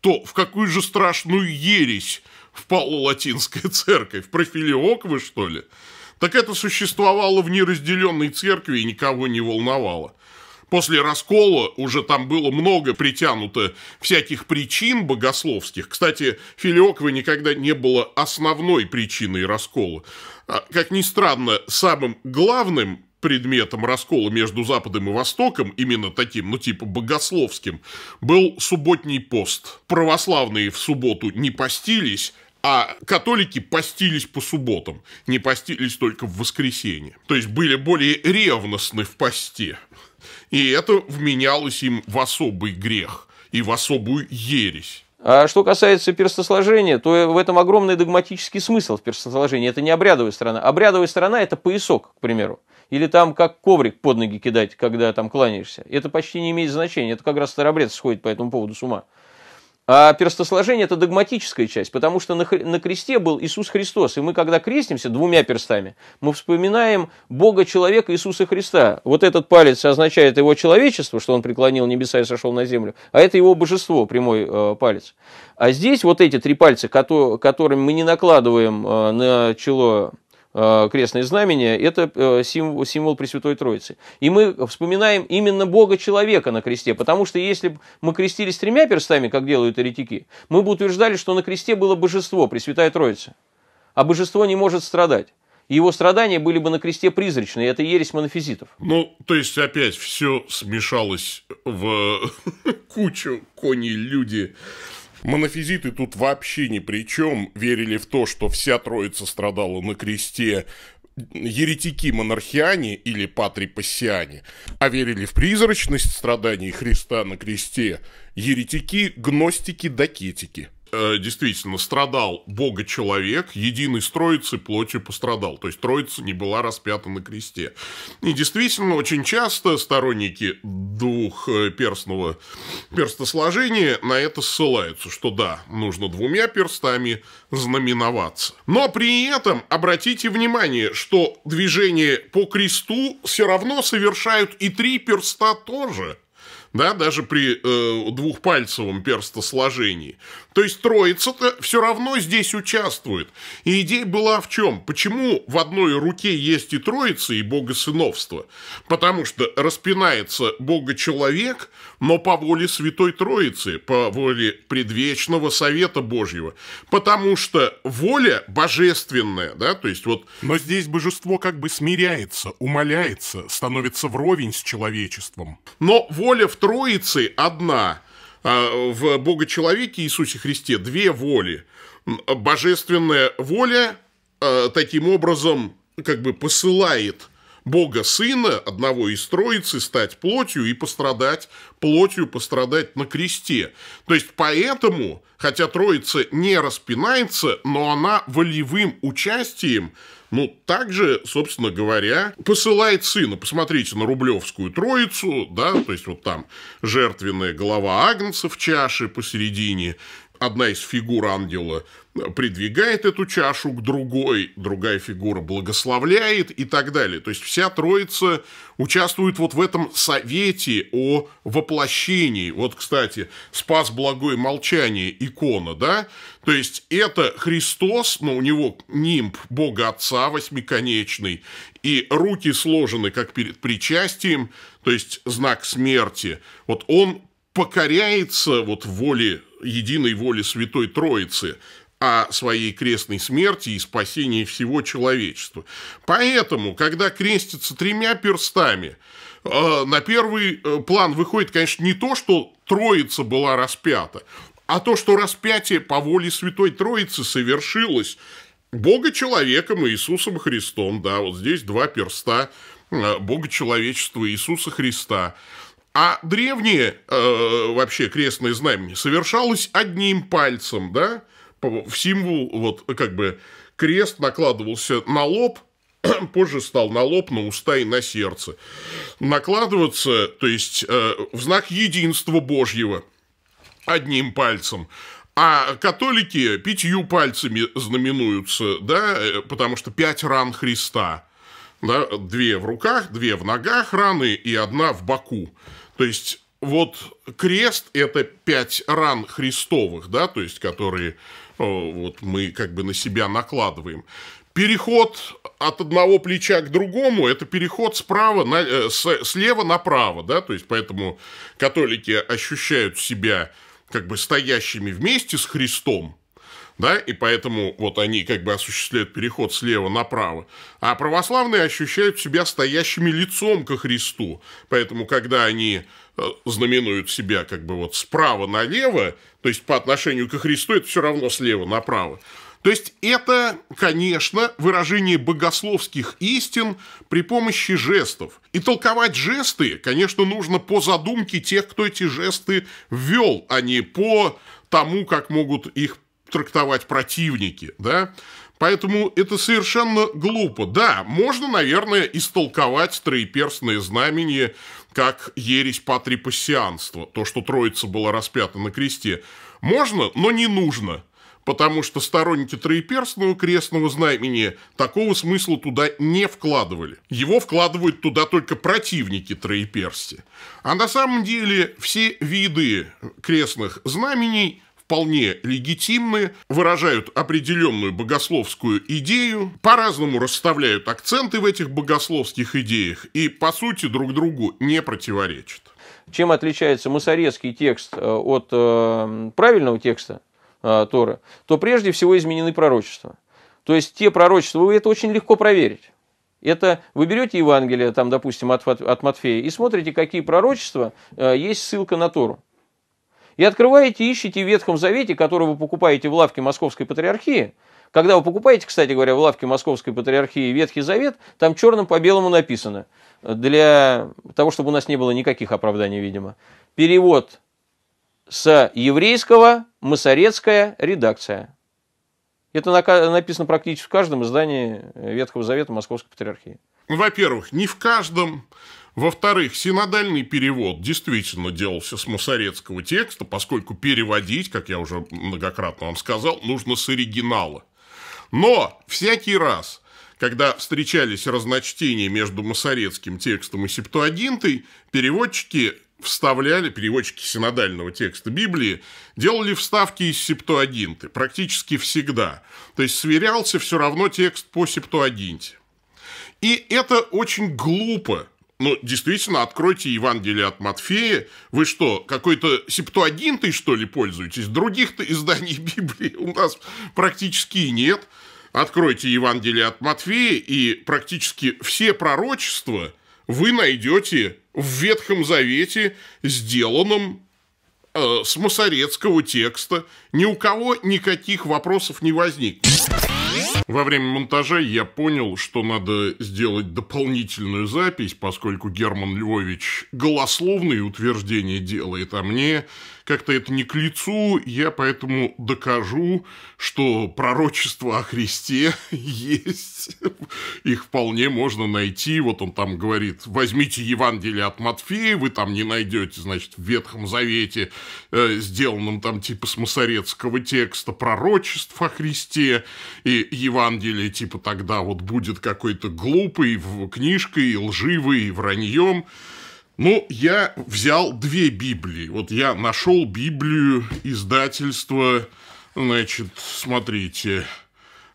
то в какую же страшную ересь впала латинская церковь? Профилиок вы, что ли? Так это существовало в неразделенной церкви и никого не волновало. После раскола уже там было много притянуто всяких причин богословских. Кстати, Филиоквы никогда не было основной причиной раскола. А, как ни странно, самым главным предметом раскола между Западом и Востоком, именно таким, ну типа богословским, был субботний пост. Православные в субботу не постились, а католики постились по субботам, не постились только в воскресенье. То есть были более ревностны в посте. И это вменялось им в особый грех и в особую ересь. А что касается перстосложения, то в этом огромный догматический смысл в перстосложении. Это не обрядовая сторона. Обрядовая сторона – это поясок, к примеру или там как коврик под ноги кидать, когда там кланяешься. Это почти не имеет значения, это как раз старобред сходит по этому поводу с ума. А перстосложение – это догматическая часть, потому что на, на кресте был Иисус Христос, и мы, когда крестимся двумя перстами, мы вспоминаем Бога, человека Иисуса Христа. Вот этот палец означает его человечество, что он преклонил небеса и сошел на землю, а это его божество, прямой э, палец. А здесь вот эти три пальца, которыми мы не накладываем э, на чело Э, крестное знамение, это э, символ, символ Пресвятой Троицы. И мы вспоминаем именно Бога-человека на кресте, потому что если бы мы крестились тремя перстами, как делают еретики, мы бы утверждали, что на кресте было божество, Пресвятая Троица. А божество не может страдать его страдания были бы на кресте призрачные. Это ересь монофизитов. Ну, то есть опять все смешалось в (laughs) кучу кони люди Монофизиты тут вообще ни при чем, верили в то, что вся троица страдала на кресте, еретики-монархиане или патрипассиане, а верили в призрачность страданий Христа на кресте еретики-гностики-докетики. Э, действительно страдал Бога-человек, единый с троицей плотью пострадал. То есть троица не была распята на кресте. И действительно, очень часто сторонники двухперстного э, перстосложения на это ссылаются, что да, нужно двумя перстами знаменоваться. Но при этом обратите внимание, что движение по кресту все равно совершают и три перста тоже да, даже при э, двухпальцевом перстосложении. То есть троица-то все равно здесь участвует. И идея была в чем? Почему в одной руке есть и троица, и богосыновство? Потому что распинается бога-человек, но по воле Святой Троицы, по воле предвечного Совета Божьего. Потому что воля божественная, да, то есть вот... Но здесь божество как бы смиряется, умоляется, становится вровень с человечеством. Но воля в Троице одна – а, в Бога-человеке Иисусе Христе две воли. Божественная воля а, таким образом как бы посылает Бога Сына, одного из Троицы, стать плотью и пострадать, плотью пострадать на кресте. То есть поэтому, хотя Троица не распинается, но она волевым участием ну, также, собственно говоря, посылает сына. Посмотрите на Рублевскую Троицу, да, то есть вот там жертвенная голова Агнца в чаше посередине, Одна из фигур ангела придвигает эту чашу к другой, другая фигура благословляет и так далее. То есть вся Троица участвует вот в этом совете о воплощении. Вот, кстати, «Спас благое молчание» икона, да? То есть это Христос, но у него нимб Бога Отца восьмиконечный, и руки сложены, как перед причастием, то есть знак смерти. Вот он покоряется вот воле единой воли Святой Троицы, о своей крестной смерти и спасении всего человечества. Поэтому, когда крестится тремя перстами, э, на первый э, план выходит, конечно, не то, что Троица была распята, а то, что распятие по воле Святой Троицы совершилось Бога человеком и Иисусом Христом. Да, вот здесь два перста э, Бога человечества Иисуса Христа. А древнее э, вообще крестное знамение совершалось одним пальцем, да, в символ, вот как бы крест накладывался на лоб, (clears throat) позже стал на лоб, на уста и на сердце. Накладываться, то есть э, в знак единства Божьего одним пальцем. А католики пятью пальцами знаменуются, да, э, потому что пять ран Христа. Да, две в руках, две в ногах раны и одна в боку. То есть вот крест – это пять ран Христовых, да, то есть которые э, вот мы как бы на себя накладываем. Переход от одного плеча к другому – это переход справа на, э, с, слева направо, да, то есть поэтому католики ощущают себя как бы стоящими вместе с Христом, да, и поэтому вот они как бы осуществляют переход слева направо, а православные ощущают себя стоящими лицом ко Христу, поэтому когда они э, знаменуют себя как бы вот справа налево, то есть по отношению ко Христу это все равно слева направо, то есть это, конечно, выражение богословских истин при помощи жестов. И толковать жесты, конечно, нужно по задумке тех, кто эти жесты ввел, а не по тому, как могут их трактовать противники, да? Поэтому это совершенно глупо. Да, можно, наверное, истолковать троеперстное знамение как ересь патрипассианства, то, что троица была распята на кресте. Можно, но не нужно, потому что сторонники троеперстного крестного знамения такого смысла туда не вкладывали. Его вкладывают туда только противники троеперсти. А на самом деле все виды крестных знамений – вполне легитимны, выражают определенную богословскую идею, по-разному расставляют акценты в этих богословских идеях и, по сути, друг другу не противоречат. Чем отличается мусорецкий текст э, от э, правильного текста э, Тора? то прежде всего изменены пророчества. То есть те пророчества, вы это очень легко проверить. Это вы берете Евангелие, там, допустим, от, от Матфея, и смотрите, какие пророчества, э, есть ссылка на Тору. И открываете, ищете в Ветхом Завете, который вы покупаете в лавке Московской Патриархии. Когда вы покупаете, кстати говоря, в лавке Московской Патриархии Ветхий Завет, там черным по белому написано. Для того, чтобы у нас не было никаких оправданий, видимо. Перевод с еврейского «Масорецкая редакция». Это написано практически в каждом издании Ветхого Завета Московской Патриархии. Во-первых, не в каждом. Во-вторых, синодальный перевод действительно делался с мусорецкого текста, поскольку переводить, как я уже многократно вам сказал, нужно с оригинала. Но всякий раз, когда встречались разночтения между мусорецким текстом и септуагинтой, переводчики вставляли, переводчики синодального текста Библии, делали вставки из септуагинты практически всегда. То есть сверялся все равно текст по септуагинте. И это очень глупо ну, действительно, откройте Евангелие от Матфея. Вы что, какой-то септуагинтой, что ли, пользуетесь? Других-то изданий (laughs) Библии у нас практически нет. Откройте Евангелие от Матфея, и практически все пророчества вы найдете в Ветхом Завете, сделанном э, с масорецкого текста. Ни у кого никаких вопросов не возникнет. Во время монтажа я понял, что надо сделать дополнительную запись, поскольку Герман Львович голословные утверждения делает, а мне как-то это не к лицу, я поэтому докажу, что пророчество о Христе (laughs) есть, их вполне можно найти, вот он там говорит, возьмите Евангелие от Матфея, вы там не найдете, значит, в Ветхом Завете, э, сделанном там типа с масорецкого текста, пророчество о Христе, и Евангелие типа тогда вот будет какой-то глупый, книжкой, лживый, враньем, ну, я взял две Библии. Вот я нашел Библию издательства, значит, смотрите,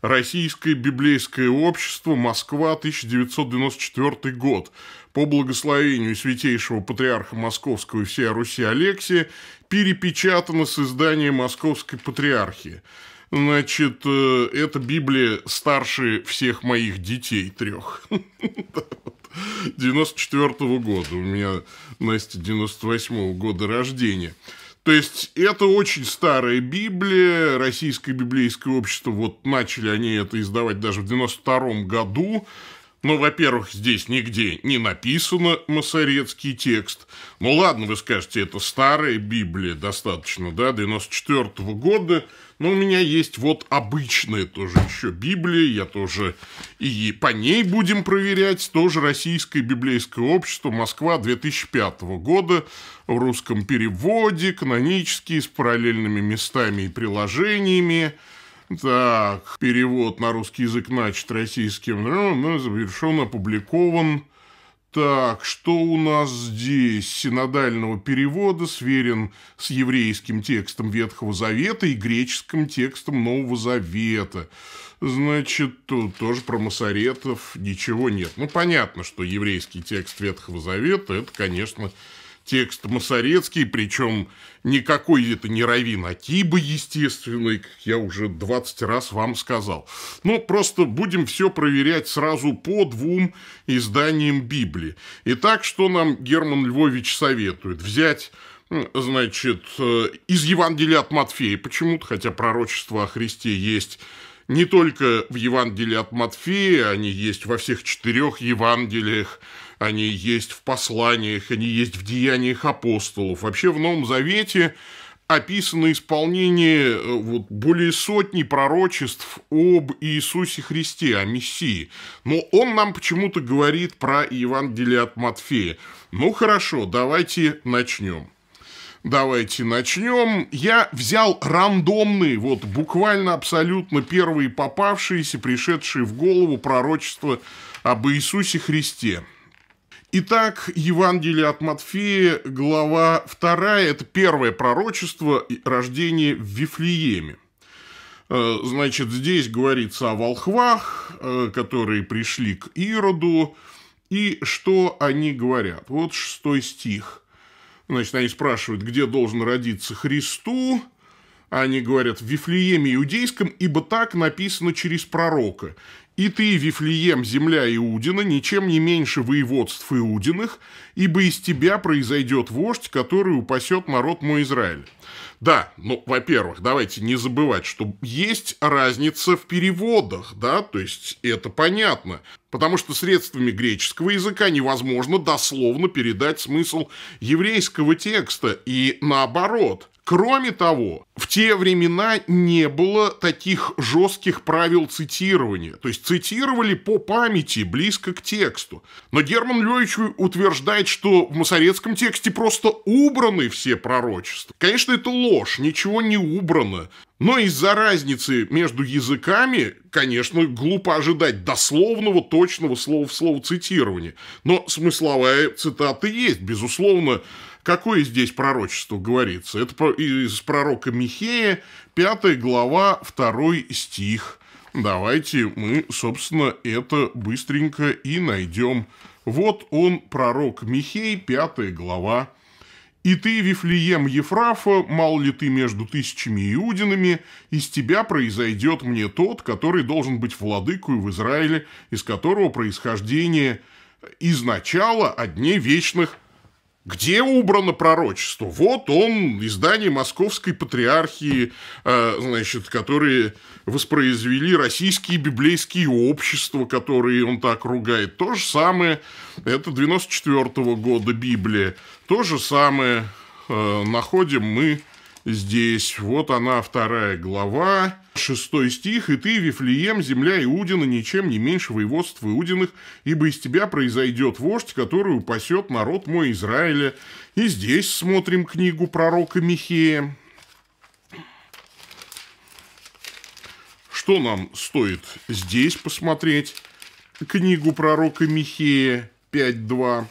Российское библейское общество, Москва, 1994 год. По благословению святейшего патриарха Московского и всея Руси Алексия перепечатано с издания Московской патриархии. Значит, э, эта Библия старше всех моих детей трех. (laughs) 94 -го года. У меня Настя 98 -го года рождения. То есть это очень старая Библия, российское библейское общество, вот начали они это издавать даже в 92 году, ну, во-первых, здесь нигде не написано масорецкий текст. Ну, ладно, вы скажете, это старая Библия достаточно, да, 94 -го года. Но у меня есть вот обычная тоже еще Библия, я тоже и по ней будем проверять. Тоже Российское библейское общество, Москва, 2005 -го года, в русском переводе, канонические, с параллельными местами и приложениями. Так, перевод на русский язык начат российским. Ну, ну завершен, опубликован. Так, что у нас здесь? Синодального перевода сверен с еврейским текстом Ветхого Завета и греческим текстом Нового Завета. Значит, тут тоже про масоретов ничего нет. Ну, понятно, что еврейский текст Ветхого Завета – это, конечно, текст Масорецкий, причем никакой это не Равин, а Тиба, естественный, как я уже 20 раз вам сказал. Но ну, просто будем все проверять сразу по двум изданиям Библии. Итак, что нам Герман Львович советует? Взять значит, э, из Евангелия от Матфея почему-то, хотя пророчество о Христе есть не только в Евангелии от Матфея, они есть во всех четырех Евангелиях – они есть в посланиях, они есть в деяниях апостолов. Вообще в Новом Завете описано исполнение э, вот, более сотни пророчеств об Иисусе Христе, о Мессии. Но он нам почему-то говорит про Евангелие от Матфея. Ну хорошо, давайте начнем. Давайте начнем. Я взял рандомный, вот буквально абсолютно первые попавшиеся, пришедшие в голову пророчества об Иисусе Христе. Итак, Евангелие от Матфея, глава 2, это первое пророчество рождения в Вифлееме. Э, значит, здесь говорится о волхвах, э, которые пришли к Ироду, и что они говорят. Вот шестой стих. Значит, они спрашивают, где должен родиться Христу. Они говорят, в Вифлееме Иудейском, ибо так написано через пророка. И ты, Вифлеем, земля Иудина, ничем не меньше воеводств Иудиных, ибо из тебя произойдет вождь, который упасет народ мой Израиль. Да, ну, во-первых, давайте не забывать, что есть разница в переводах, да, то есть это понятно потому что средствами греческого языка невозможно дословно передать смысл еврейского текста и наоборот. Кроме того, в те времена не было таких жестких правил цитирования. То есть цитировали по памяти, близко к тексту. Но Герман Львович утверждает, что в масорецком тексте просто убраны все пророчества. Конечно, это ложь, ничего не убрано. Но ну, из-за разницы между языками, конечно, глупо ожидать дословного, точного слова в слово цитирования. Но смысловая цитата есть, безусловно. Какое здесь пророчество говорится? Это из пророка Михея, 5 глава, 2 стих. Давайте мы, собственно, это быстренько и найдем. Вот он, пророк Михей, 5 глава, и ты, Вифлеем Ефрафа, мал ли ты между тысячами иудинами, из тебя произойдет мне тот, который должен быть владыкою в Израиле, из которого происхождение изначала о дне вечных где убрано пророчество? Вот он, издание Московской Патриархии, э, значит, которые воспроизвели российские библейские общества, которые он так ругает. То же самое, это 94 года Библия. То же самое э, находим мы здесь. Вот она, вторая глава, шестой стих. «И ты, Вифлеем, земля Иудина, ничем не меньше воеводств Иудиных, ибо из тебя произойдет вождь, который упасет народ мой Израиля». И здесь смотрим книгу пророка Михея. Что нам стоит здесь посмотреть? Книгу пророка Михея 5.2.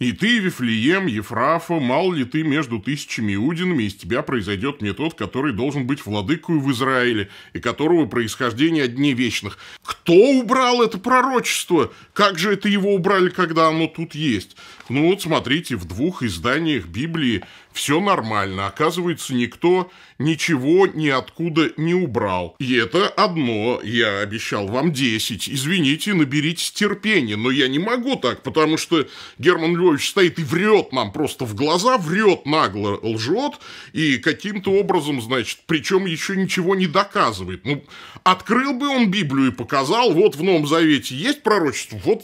И ты, Вифлеем, Ефрафа, мал ли ты между тысячами иудинами, из тебя произойдет не тот, который должен быть владыкою в Израиле, и которого происхождение от дней вечных. Кто убрал это пророчество? Как же это его убрали, когда оно тут есть? Ну вот смотрите, в двух изданиях Библии все нормально, оказывается, никто ничего ниоткуда не убрал. И это одно, я обещал вам 10. Извините, наберите терпения, но я не могу так, потому что Герман Львович стоит и врет нам просто в глаза, врет нагло, лжет, и каким-то образом, значит, причем еще ничего не доказывает. Ну, открыл бы он Библию и показал, вот в Новом Завете есть пророчество, вот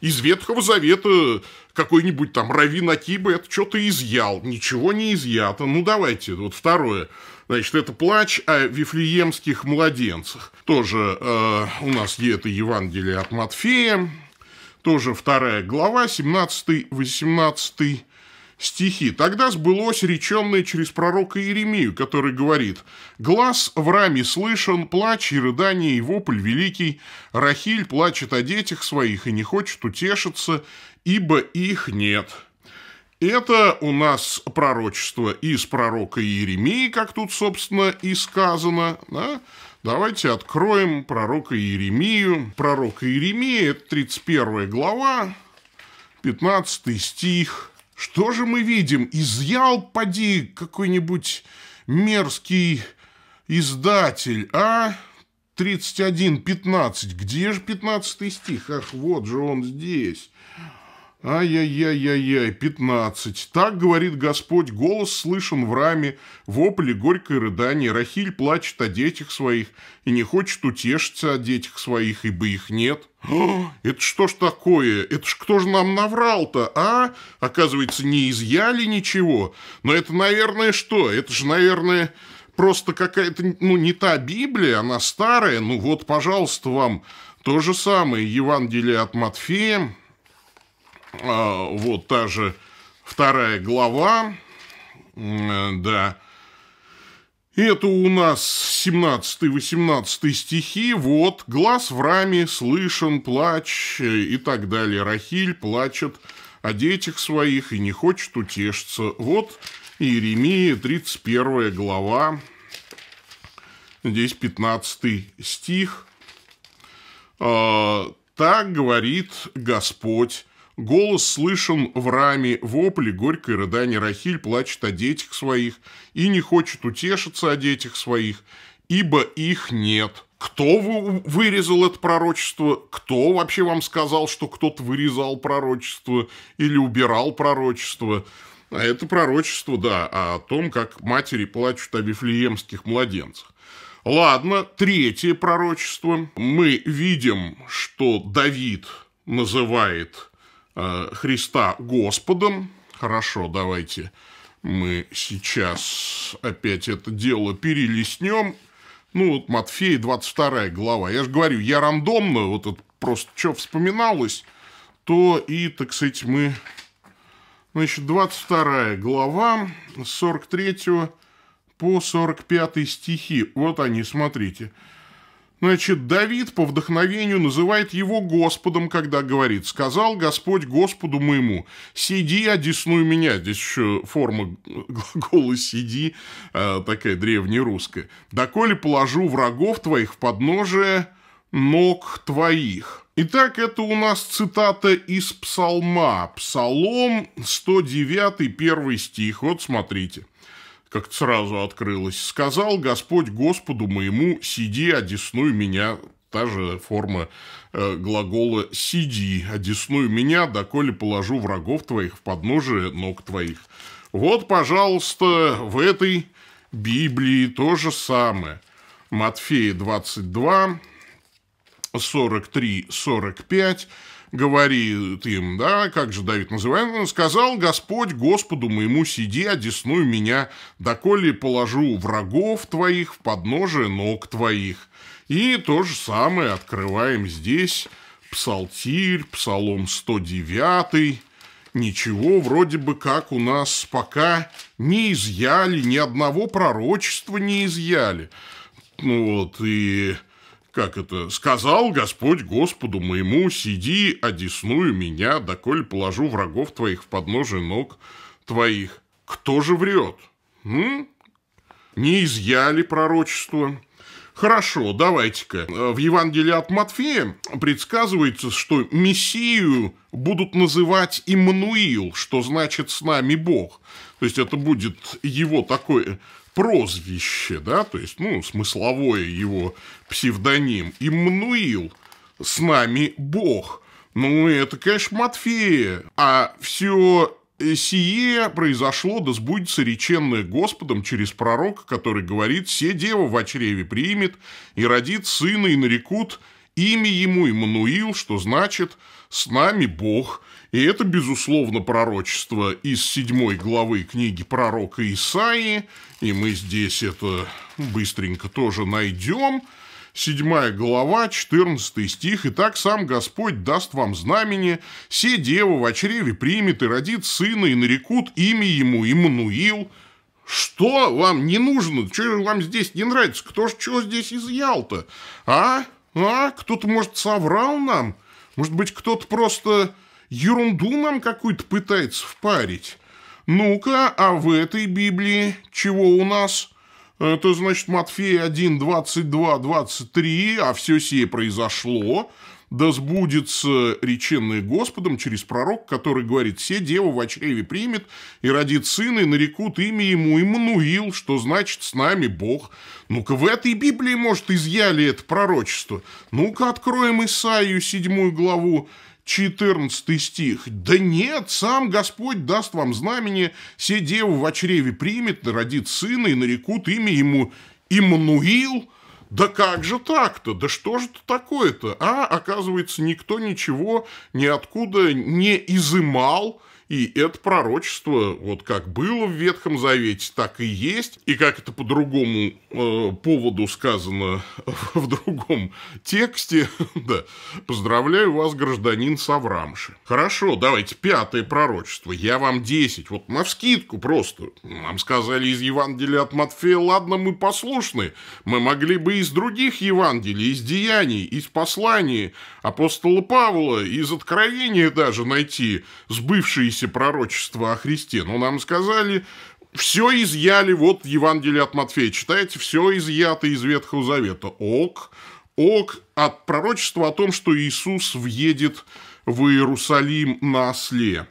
из Ветхого Завета какой-нибудь там Равин Акиба это что-то изъял. Ничего не изъято. Ну, давайте, вот второе. Значит, это плач о вифлеемских младенцах. Тоже э, у нас это Евангелие от Матфея. Тоже вторая глава, 17-18 стихи. Тогда сбылось реченное через пророка Иеремию, который говорит «Глаз в раме слышен, плач и рыдание, и вопль великий. Рахиль плачет о детях своих и не хочет утешиться, ибо их нет». Это у нас пророчество из пророка Иеремии, как тут, собственно, и сказано. Да? Давайте откроем пророка Иеремию. Пророк Иеремия, это 31 глава, 15 стих. Что же мы видим? Изъял, поди, какой-нибудь мерзкий издатель, а? 31, 15. Где же 15 стих? Ах, вот же он здесь. Ай-яй-яй-яй-яй, пятнадцать. Так говорит Господь, голос слышен в раме, вопли, горькое рыдание. Рахиль плачет о детях своих и не хочет утешиться о детях своих, ибо их нет. О, это что ж такое? Это ж кто же нам наврал-то, а? Оказывается, не изъяли ничего. Но это, наверное, что? Это же, наверное, просто какая-то, ну, не та Библия, она старая. Ну вот, пожалуйста, вам то же самое Евангелие от Матфея, а, вот та же вторая глава, да, это у нас 17-18 стихи, вот, глаз в раме, слышен плач э, и так далее. Рахиль плачет о детях своих и не хочет утешиться. Вот Иеремия, 31 глава, здесь 15 стих. «А, «Так говорит Господь, Голос слышен в раме, вопли, горькое рыдание Рахиль плачет о детях своих и не хочет утешиться о детях своих, ибо их нет. Кто вырезал это пророчество? Кто вообще вам сказал, что кто-то вырезал пророчество или убирал пророчество? А это пророчество, да, о том, как матери плачут о вифлеемских младенцах. Ладно, третье пророчество. Мы видим, что Давид называет Э, Христа Господом. Хорошо, давайте мы сейчас опять это дело перелистнем. Ну, вот Матфея, 22 глава. Я же говорю, я рандомно, вот это просто что вспоминалось, то и, так сказать, мы... Значит, 22 глава, 43 по 45 стихи. Вот они, смотрите. Значит, Давид по вдохновению называет его Господом, когда говорит «Сказал Господь Господу моему, сиди, одесную меня». Здесь еще форма глагола (laughs) «сиди» э, такая древнерусская. «Доколе положу врагов твоих в подножие ног твоих». Итак, это у нас цитата из Псалма. Псалом 109, первый стих. Вот смотрите как сразу открылось, сказал Господь Господу моему, сиди, одесную меня, та же форма э, глагола «сиди», «одесную меня, доколе положу врагов твоих в подножие ног твоих». Вот, пожалуйста, в этой Библии то же самое. Матфея 22, 43, 45 говорит им, да, как же Давид называет, он сказал, Господь Господу моему, сиди, одесную меня, доколе положу врагов твоих в подножие ног твоих. И то же самое открываем здесь, Псалтирь, Псалом 109, ничего вроде бы как у нас пока не изъяли, ни одного пророчества не изъяли. Ну вот, и как это, сказал Господь Господу моему, сиди, одесную меня, доколь положу врагов твоих в подножие ног твоих. Кто же врет? М? Не изъяли пророчество. Хорошо, давайте-ка. В Евангелии от Матфея предсказывается, что Мессию будут называть Иммануил, что значит «с нами Бог». То есть это будет его такое прозвище, да, то есть, ну, смысловое его псевдоним, Иммануил, с нами Бог. Ну, это, конечно, Матфея. А все сие произошло, да сбудется реченное Господом через пророка, который говорит, все дева в чреве примет и родит сына, и нарекут имя ему Иммануил, что значит «с нами Бог». И это, безусловно, пророчество из седьмой главы книги пророка Исаии. И мы здесь это быстренько тоже найдем. Седьмая глава, 14 стих. «Итак, сам Господь даст вам знамение, все девы в чреве примет и родит сына, и нарекут имя ему Иммануил». Что вам не нужно? Что вам здесь не нравится? Кто ж чего здесь изъял-то? А? А? Кто-то, может, соврал нам? Может быть, кто-то просто ерунду нам какую-то пытается впарить. Ну-ка, а в этой Библии чего у нас? Это значит Матфея 1, 22, 23, а все сие произошло. Да сбудется реченное Господом через пророк, который говорит, все деву в чреве примет и родит сына, и нарекут имя ему Иммануил, что значит с нами Бог. Ну-ка, в этой Библии, может, изъяли это пророчество. Ну-ка, откроем Исаию, седьмую главу, 14 стих. «Да нет, сам Господь даст вам знамение, все деву в чреве примет, родит сына и нарекут имя ему Иммануил». Да как же так-то? Да что же это такое-то? А, оказывается, никто ничего ниоткуда не изымал, и это пророчество, вот как было в Ветхом Завете, так и есть. И как это по другому э, поводу сказано (laughs) в другом тексте, (laughs) да, поздравляю вас, гражданин Саврамши. Хорошо, давайте пятое пророчество. Я вам 10, вот на вскидку просто. Нам сказали из Евангелия от Матфея, ладно, мы послушны. Мы могли бы из других Евангелий, из Деяний, из Посланий апостола Павла, из Откровения даже найти сбывшиеся касающийся пророчества о Христе. Ну, нам сказали, все изъяли, вот Евангелие от Матфея, читайте, все изъято из Ветхого Завета. Ок, ок, от пророчества о том, что Иисус въедет в Иерусалим на осле.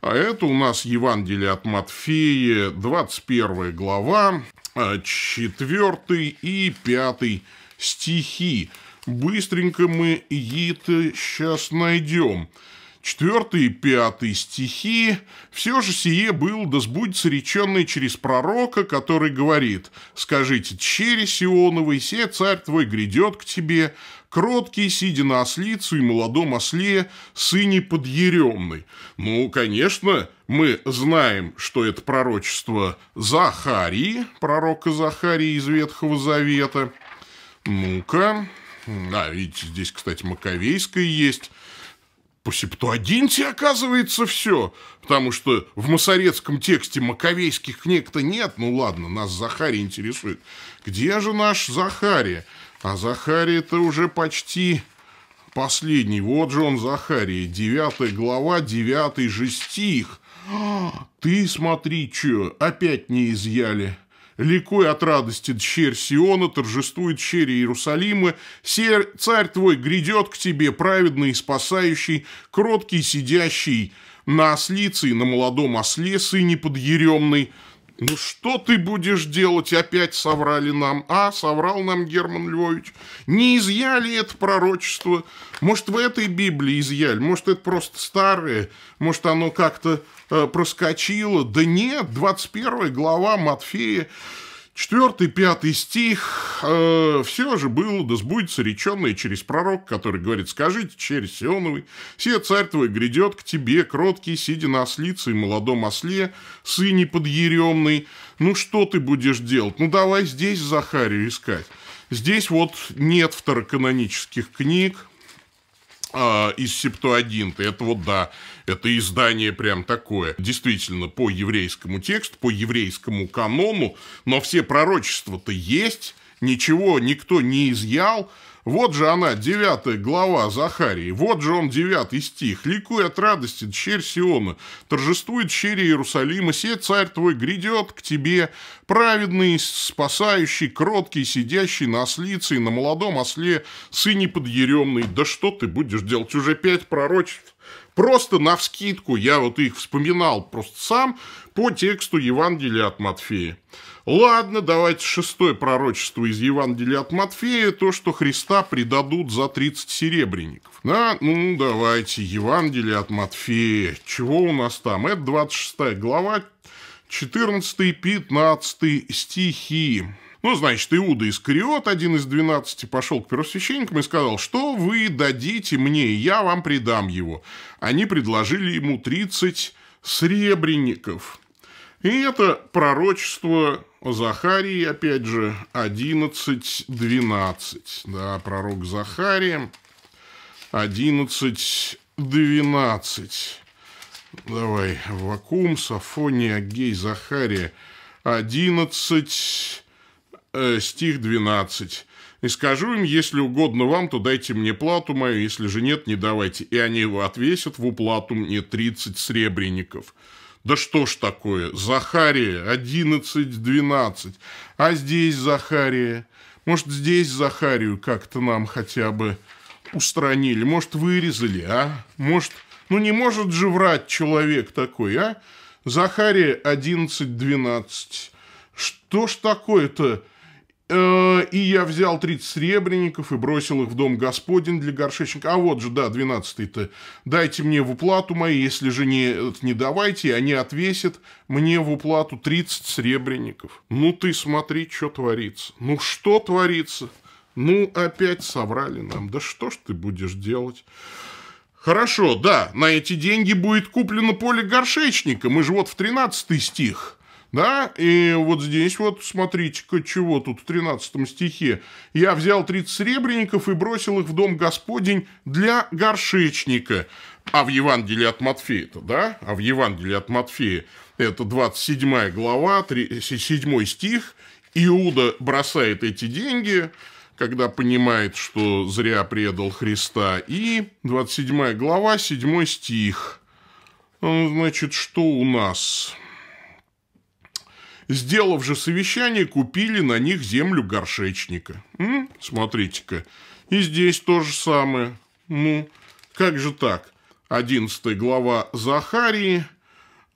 А это у нас Евангелие от Матфея, 21 глава, 4 э, и 5 стихи. Быстренько мы это сейчас найдем четвертый и пятый стихи, все же сие был да сбудется реченное через пророка, который говорит «Скажите через сионовый се царь твой грядет к тебе, кроткий, сидя на ослицу и молодом осле, сыне подъеремный Ну, конечно, мы знаем, что это пророчество Захарии, пророка Захарии из Ветхого Завета. Ну-ка, а ведь здесь, кстати, Маковейская есть – по Септуагинте, оказывается, все. Потому что в масорецком тексте маковейских книг-то нет. Ну ладно, нас Захарий интересует. Где же наш Захария? А Захарий это уже почти последний. Вот же он, Захария. Девятая глава, девятый же стих. А, ты смотри, что опять не изъяли. Ликуй от радости, черь Сиона, торжествует черь Иерусалима, царь твой грядет к тебе, праведный и спасающий, кроткий сидящий на ослице и на молодом осле, сыне подъеремный, ну что ты будешь делать? Опять соврали нам. А, соврал нам Герман Львович. Не изъяли это пророчество. Может, в этой Библии изъяли? Может, это просто старое? Может, оно как-то э, проскочило? Да нет, 21 глава Матфея Четвертый, пятый стих. Э, «Все же было, да сбудется реченное через пророк, который говорит, скажите, через Сионовый, все царь твой грядет к тебе, кроткий, сидя на ослице и молодом осле, сыне подъеремный. Ну, что ты будешь делать? Ну, давай здесь Захарию искать». Здесь вот нет второканонических книг э, из Септуагинты. Это вот, да, это издание прям такое, действительно, по еврейскому тексту, по еврейскому канону, но все пророчества-то есть, ничего никто не изъял. Вот же она, девятая глава Захарии, вот же он, девятый стих. «Ликуй от радости, черь Сиона, торжествует черь Иерусалима, се царь твой грядет к тебе, праведный, спасающий, кроткий, сидящий на ослице и на молодом осле, сыне подъеремный». Да что ты будешь делать? Уже пять пророчеств Просто на вскидку я вот их вспоминал просто сам по тексту Евангелия от Матфея. Ладно, давайте шестое пророчество из Евангелия от Матфея, то, что Христа предадут за 30 серебряников. Да, ну давайте, Евангелие от Матфея, чего у нас там? Это 26 глава, 14 и 15 стихи. Ну, значит, Иуда Искариот, один из двенадцати, пошел к первосвященникам и сказал, что вы дадите мне, я вам предам его. Они предложили ему 30 сребреников. И это пророчество Захарии, опять же, 11-12. Да, пророк Захария, 11-12. Давай, Вакуум, Сафония, Гей, Захария, 11 Э, стих 12. «И скажу им, если угодно вам, то дайте мне плату мою, если же нет, не давайте». И они его отвесят в уплату мне 30 сребреников. Да что ж такое? Захария 11-12. А здесь Захария. Может, здесь Захарию как-то нам хотя бы устранили? Может, вырезали, а? Может, ну не может же врать человек такой, а? Захария 11-12. Что ж такое-то? Э, и я взял 30 сребреников и бросил их в дом Господень для горшечника. А вот же, да, 12-й-то. Дайте мне в уплату мои, если же не, не давайте, они отвесят мне в уплату 30 сребреников. Ну ты смотри, что творится. Ну что творится? Ну опять соврали нам. Да что ж ты будешь делать? Хорошо, да, на эти деньги будет куплено поле горшечника. Мы же вот в 13 стих да, и вот здесь вот, смотрите-ка, чего тут в 13 стихе. «Я взял 30 сребреников и бросил их в дом Господень для горшечника». А в Евангелии от Матфея это, да? А в Евангелии от Матфея это 27 глава, 3, 7 стих. Иуда бросает эти деньги, когда понимает, что зря предал Христа. И 27 глава, 7 стих. «Ну, значит, что у нас? сделав же совещание, купили на них землю горшечника. Смотрите-ка, и здесь то же самое. Ну, как же так? 11 глава Захарии.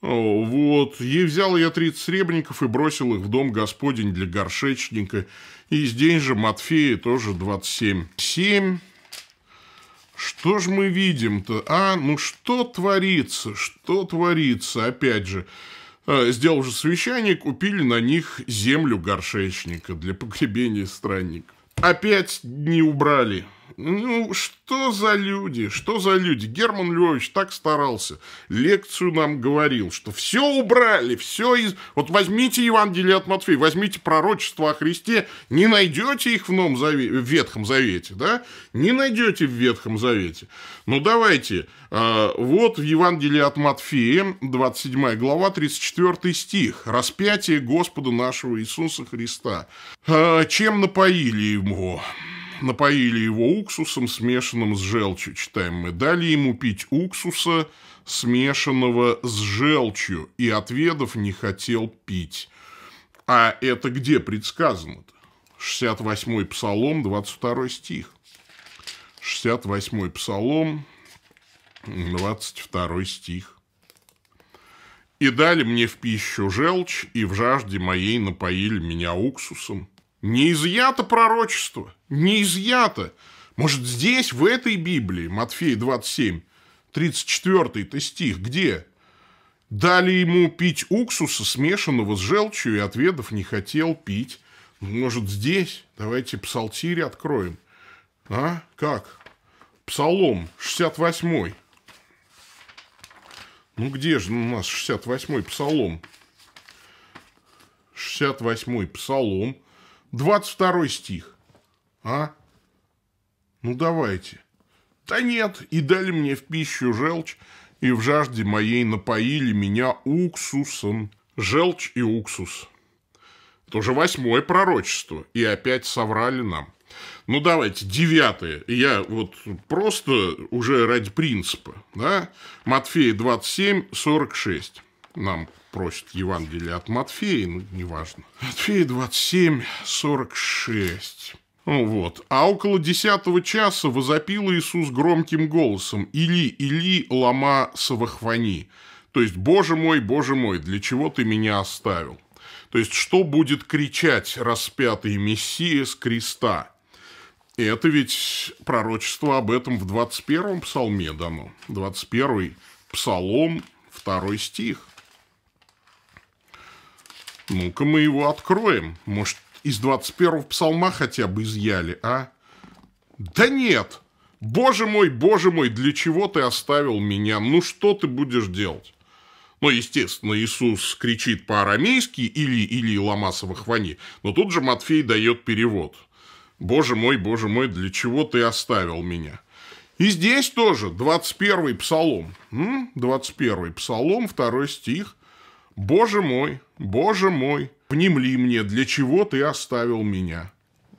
вот, и взял я 30 сребреников и бросил их в дом Господень для горшечника. И здесь же Матфея тоже 27. 7. Что же мы видим-то? А, ну что творится? Что творится? Опять же, Э, сделал же совещание, купили на них землю горшечника для погребения странников. Опять не убрали ну, что за люди, что за люди? Герман Львович так старался, лекцию нам говорил, что все убрали, все из... Вот возьмите Евангелие от Матфея, возьмите пророчество о Христе, не найдете их в, новом заве... в Ветхом Завете, да? Не найдете в Ветхом Завете. Ну, давайте, а, вот в Евангелии от Матфея, 27 глава, 34 стих. «Распятие Господа нашего Иисуса Христа. А, чем напоили ему?» напоили его уксусом, смешанным с желчью. Читаем мы. Дали ему пить уксуса, смешанного с желчью, и отведов не хотел пить. А это где предсказано-то? 68-й Псалом, 22 стих. 68-й Псалом, 22 стих. «И дали мне в пищу желчь, и в жажде моей напоили меня уксусом, не изъято пророчество, не изъято. Может, здесь, в этой Библии, Матфея 27, 34 стих, где? Дали ему пить уксуса, смешанного с желчью, и отведов не хотел пить. Ну, может, здесь? Давайте псалтире откроем. А? Как? Псалом 68. Ну, где же у нас 68-й псалом? 68-й псалом. 22 стих. А? Ну давайте. Да нет, и дали мне в пищу желчь, и в жажде моей напоили меня уксусом. Желчь и уксус. Это уже восьмое пророчество. И опять соврали нам. Ну, давайте, девятое. Я вот просто уже ради принципа. Да? Матфея 27, 46 нам просит Евангелие от Матфея, ну, неважно. Матфея 27, 46. Ну, вот. А около десятого часа возопил Иисус громким голосом «Или, Или, лама савахвани». То есть «Боже мой, Боже мой, для чего ты меня оставил?» То есть что будет кричать распятый Мессия с креста? И это ведь пророчество об этом в 21-м псалме дано. 21-й псалом, 2 стих. Ну-ка мы его откроем. Может, из 21-го псалма хотя бы изъяли, а? Да нет! Боже мой, боже мой, для чего ты оставил меня? Ну что ты будешь делать? Ну, естественно, Иисус кричит по-арамейски или, или Ламасова хвани, но тут же Матфей дает перевод. «Боже мой, боже мой, для чего ты оставил меня?» И здесь тоже 21-й псалом. 21-й псалом, второй стих. «Боже мой, Боже мой, внемли мне, для чего ты оставил меня?»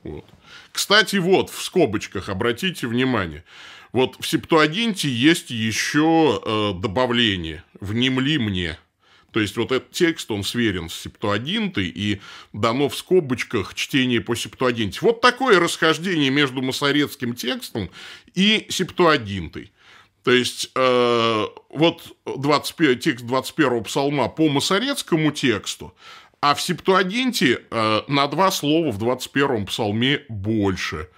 вот. Кстати, вот, в скобочках, обратите внимание, вот в септуагинте есть еще э, добавление «внемли мне». То есть, вот этот текст, он сверен с септуагинтой и дано в скобочках чтение по септуагинте. Вот такое расхождение между масорецким текстом и септуагинтой. То есть, э, вот 20, текст 21 псалма по масорецкому тексту, а в септуагинте э, на два слова в 21 псалме больше.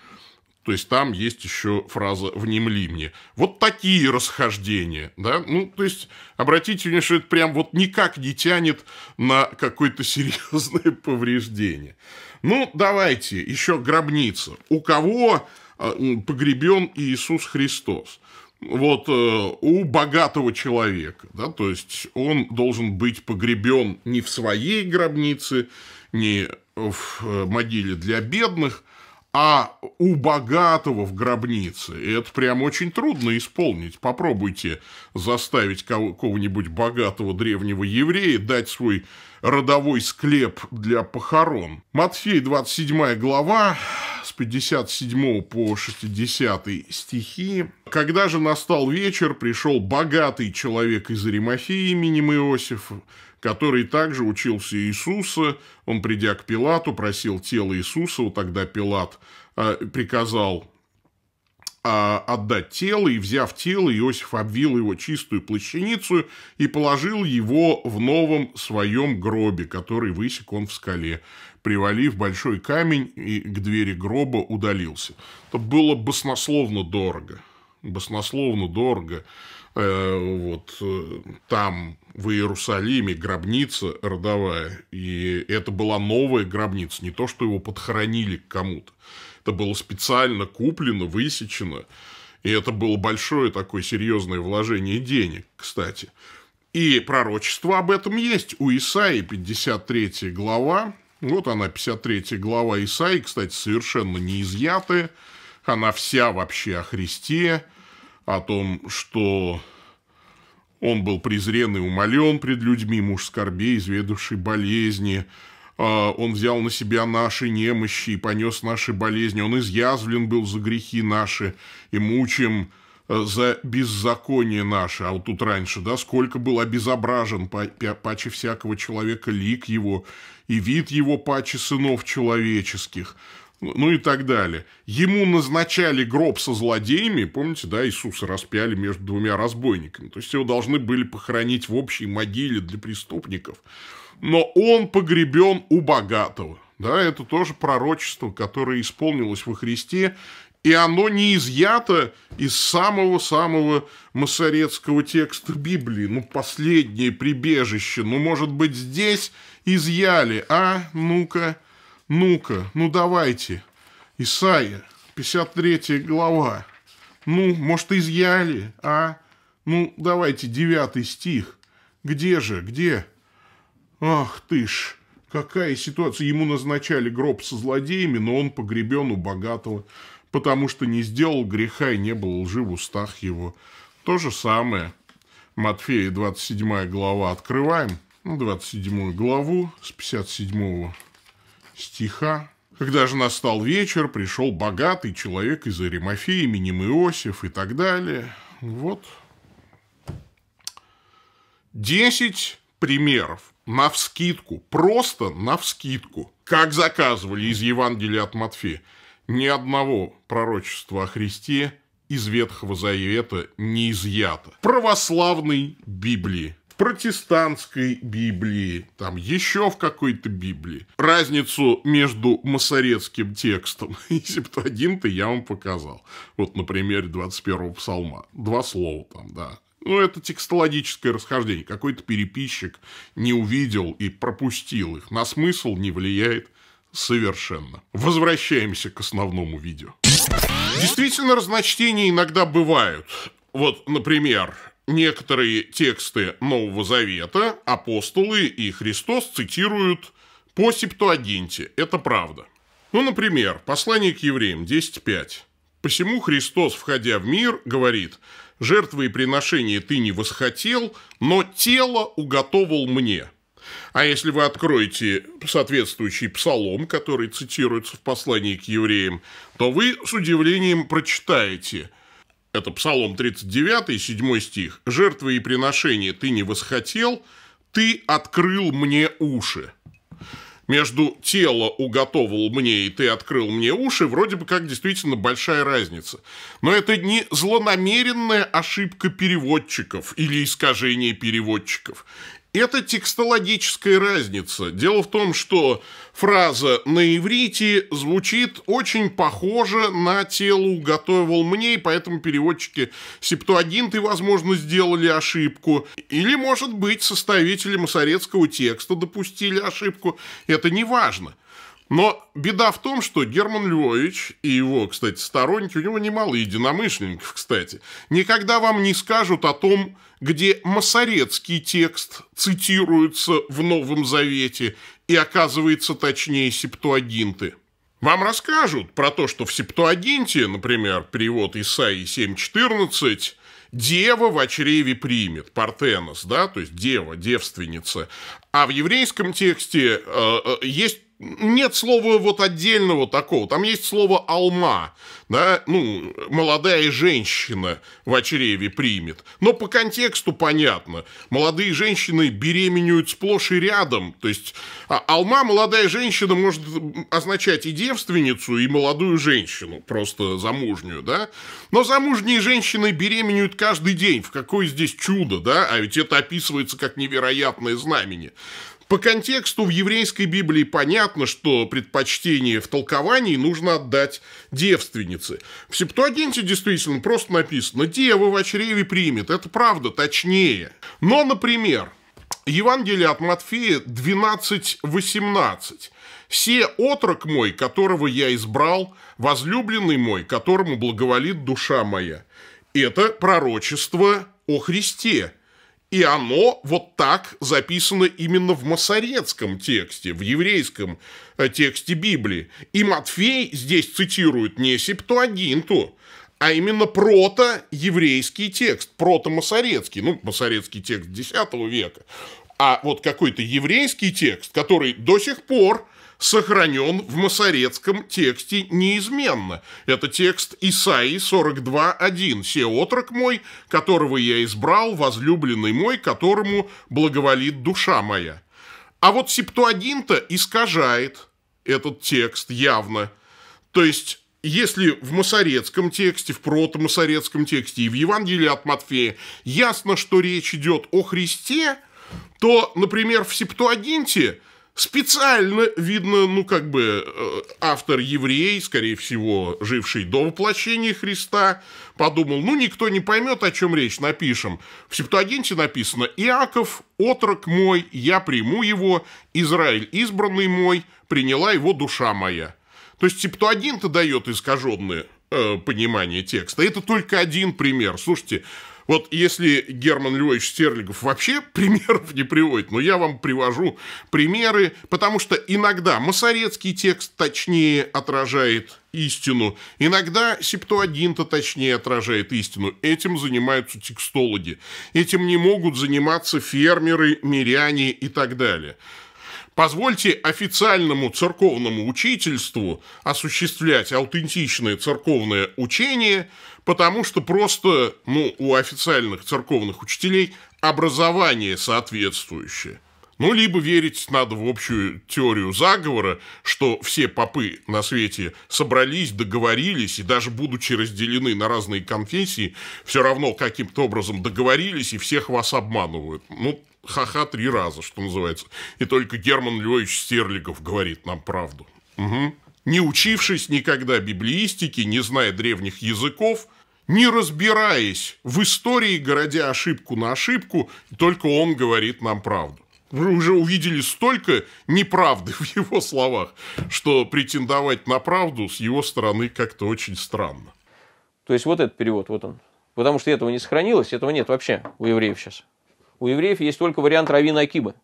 То есть, там есть еще фраза «внемли мне». Вот такие расхождения, да? Ну, то есть, обратите внимание, что это прям вот никак не тянет на какое-то серьезное (laughs) повреждение. Ну, давайте, еще гробница. У кого э, погребен Иисус Христос? вот э, у богатого человека, да, то есть он должен быть погребен не в своей гробнице, не в э, могиле для бедных, а у богатого в гробнице. И это прям очень трудно исполнить. Попробуйте заставить кого нибудь богатого древнего еврея дать свой родовой склеп для похорон. Матфей, 27 глава, с 57 по 60 стихи. «Когда же настал вечер, пришел богатый человек из Аримафии именем Иосиф, который также учился Иисуса. Он, придя к Пилату, просил тело Иисуса. Вот тогда Пилат а, приказал а, отдать тело, и, взяв тело, Иосиф обвил его чистую плащаницу и положил его в новом своем гробе, который высек он в скале. Привалив большой камень и к двери гроба удалился. Это было баснословно дорого. Баснословно дорого. Э, вот э, там, в Иерусалиме, гробница родовая. И это была новая гробница, не то, что его подхоронили к кому-то. Это было специально куплено, высечено. И это было большое такое серьезное вложение денег, кстати. И пророчество об этом есть. У Исаи 53 глава. Вот она, 53 глава Исаи, кстати, совершенно не изъятая. Она вся вообще о Христе, о том, что он был презрен и умолен пред людьми, муж скорбей, изведавший болезни, а, он взял на себя наши немощи и понес наши болезни. Он изъязвлен был за грехи наши и мучим э, за беззаконие наше. А вот тут раньше, да, сколько был обезображен паче всякого человека лик его и вид его паче сынов человеческих. Ну, ну и так далее. Ему назначали гроб со злодеями. Помните, да, Иисуса распяли между двумя разбойниками. То есть его должны были похоронить в общей могиле для преступников но он погребен у богатого. Да, это тоже пророчество, которое исполнилось во Христе, и оно не изъято из самого-самого масорецкого текста Библии. Ну, последнее прибежище. Ну, может быть, здесь изъяли. А, ну-ка, ну-ка, ну давайте. Исайя, 53 глава. Ну, может, изъяли, а? Ну, давайте, 9 стих. Где же, где? Ах ты ж! Какая ситуация? Ему назначали гроб со злодеями, но он погребен у богатого, потому что не сделал греха и не было лжи в устах его. То же самое. Матфея, 27 глава, открываем. 27 главу с 57 стиха. Когда же настал вечер, пришел богатый человек из Аримафии, именем Иосиф и так далее. Вот. Десять примеров на навскидку, просто на навскидку, как заказывали из Евангелия от Матфея, ни одного пророчества о Христе из Ветхого Завета не изъято. В православной Библии, в протестантской Библии, там еще в какой-то Библии. Разницу между масорецким текстом (laughs) и септуагинтой я вам показал. Вот, например, 21-го псалма. Два слова там, да. Ну, это текстологическое расхождение. Какой-то переписчик не увидел и пропустил их. На смысл не влияет совершенно. Возвращаемся к основному видео. Действительно, разночтения иногда бывают. Вот, например, некоторые тексты Нового Завета апостолы и Христос цитируют по септуагинте. Это правда. Ну, например, послание к евреям 10.5. «Посему Христос, входя в мир, говорит, жертвы и приношения ты не восхотел, но тело уготовал мне». А если вы откроете соответствующий псалом, который цитируется в послании к евреям, то вы с удивлением прочитаете – это Псалом 39, 7 стих. «Жертвы и приношения ты не восхотел, ты открыл мне уши» между тело уготовил мне и ты открыл мне уши, вроде бы как действительно большая разница. Но это не злонамеренная ошибка переводчиков или искажение переводчиков. Это текстологическая разница. Дело в том, что фраза на иврите звучит очень похоже на телу «готовил мне», и поэтому переводчики септуагинты, возможно, сделали ошибку. Или, может быть, составители масорецкого текста допустили ошибку. Это не важно. Но беда в том, что Герман Львович и его, кстати, сторонники, у него немало единомышленников, кстати, никогда вам не скажут о том, где масорецкий текст цитируется в Новом Завете и оказывается точнее септуагинты. Вам расскажут про то, что в септуагинте, например, перевод Исаии 7.14, Дева в чреве примет, партенос, да, то есть дева, девственница. А в еврейском тексте э, э, есть нет слова вот отдельного такого. Там есть слово «алма», да, ну, молодая женщина в очреве примет. Но по контексту понятно. Молодые женщины беременеют сплошь и рядом. То есть а, «алма» молодая женщина может означать и девственницу, и молодую женщину, просто замужнюю, да. Но замужние женщины беременеют каждый день. В какое здесь чудо, да? А ведь это описывается как невероятное знамение. По контексту в еврейской Библии понятно, что предпочтение в толковании нужно отдать девственнице. В Септуагенте действительно просто написано «Дева в чреве примет». Это правда, точнее. Но, например, Евангелие от Матфея 12.18. «Се отрок мой, которого я избрал, возлюбленный мой, которому благоволит душа моя». Это пророчество о Христе – и оно вот так записано именно в масорецком тексте, в еврейском э, тексте Библии. И Матфей здесь цитирует не септуагинту, а именно прото-еврейский текст, прото-масорецкий, ну, масорецкий текст X века. А вот какой-то еврейский текст, который до сих пор сохранен в масорецком тексте неизменно. Это текст Исаии 42.1. «Се отрок мой, которого я избрал, возлюбленный мой, которому благоволит душа моя». А вот Септуагинта искажает этот текст явно. То есть если в масорецком тексте, в протомасорецком тексте и в Евангелии от Матфея ясно, что речь идет о Христе, то, например, в Септуагинте – Специально, видно, ну как бы э, автор еврей, скорее всего, живший до воплощения Христа, подумал, ну никто не поймет, о чем речь, напишем. В Септуагенте написано «Иаков, отрок мой, я приму его, Израиль избранный мой, приняла его душа моя». То есть Септуагинта дает искаженное э, понимание текста. Это только один пример. Слушайте, вот если Герман Львович Стерлигов вообще (laughs) примеров не приводит, но я вам привожу примеры, потому что иногда масорецкий текст точнее отражает истину, иногда септуагинта точнее отражает истину. Этим занимаются текстологи. Этим не могут заниматься фермеры, миряне и так далее. Позвольте официальному церковному учительству осуществлять аутентичное церковное учение – потому что просто, ну, у официальных церковных учителей образование соответствующее. Ну, либо верить надо в общую теорию заговора, что все попы на свете собрались, договорились, и даже будучи разделены на разные конфессии, все равно каким-то образом договорились, и всех вас обманывают. Ну, ха-ха три раза, что называется. И только Герман Львович Стерлигов говорит нам правду. Угу не учившись никогда библиистике, не зная древних языков, не разбираясь в истории, городя ошибку на ошибку, только он говорит нам правду. Вы уже увидели столько неправды (laughs) в его словах, что претендовать на правду с его стороны как-то очень странно. То есть вот этот перевод, вот он. Потому что этого не сохранилось, этого нет вообще у евреев сейчас. У евреев есть только вариант Равина Акиба.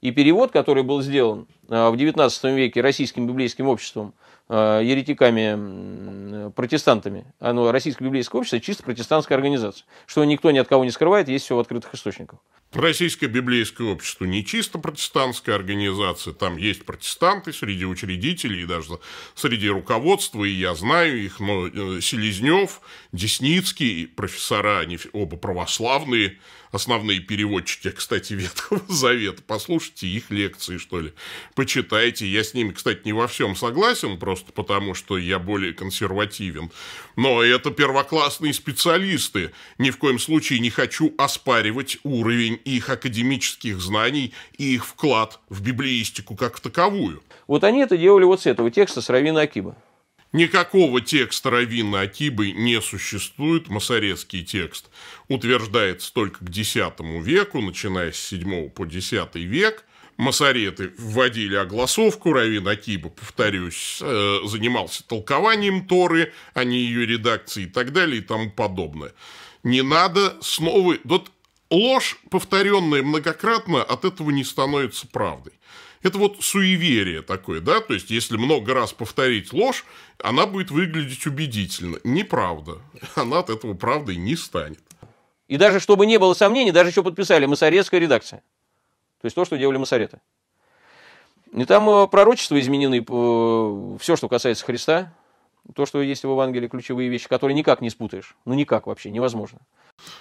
И перевод, который был сделан а, в XIX веке Российским библейским обществом Э, еретиками, э, протестантами. Оно, Российское библейское общество – чисто протестантская организация. Что никто ни от кого не скрывает, есть все в открытых источниках. Российское библейское общество не чисто протестантская организация, там есть протестанты среди учредителей и даже среди руководства, и я знаю их, но э, Селезнев, Десницкий, профессора, они оба православные, основные переводчики, кстати, Ветхого (laughs) Завета. Послушайте их лекции, что ли. Почитайте. Я с ними, кстати, не во всем согласен, просто потому что я более консервативен. Но это первоклассные специалисты. Ни в коем случае не хочу оспаривать уровень их академических знаний и их вклад в библеистику как таковую. Вот они это делали вот с этого текста с Равина Акиба. Никакого текста Равина Акибы не существует, масорецкий текст утверждается только к X веку, начиная с VII по X век. Масареты вводили огласовку, Равин Акиба, повторюсь, э, занимался толкованием Торы, а не ее редакцией и так далее и тому подобное. Не надо снова... Вот ложь, повторенная многократно, от этого не становится правдой. Это вот суеверие такое, да? То есть, если много раз повторить ложь, она будет выглядеть убедительно. Неправда. Она от этого правдой не станет. И даже чтобы не было сомнений, даже еще подписали масорецкая редакция. То есть то, что делали масореты. И там э, пророчества изменены, э, все, что касается Христа, то, что есть в Евангелии, ключевые вещи, которые никак не спутаешь. Ну, никак вообще, невозможно.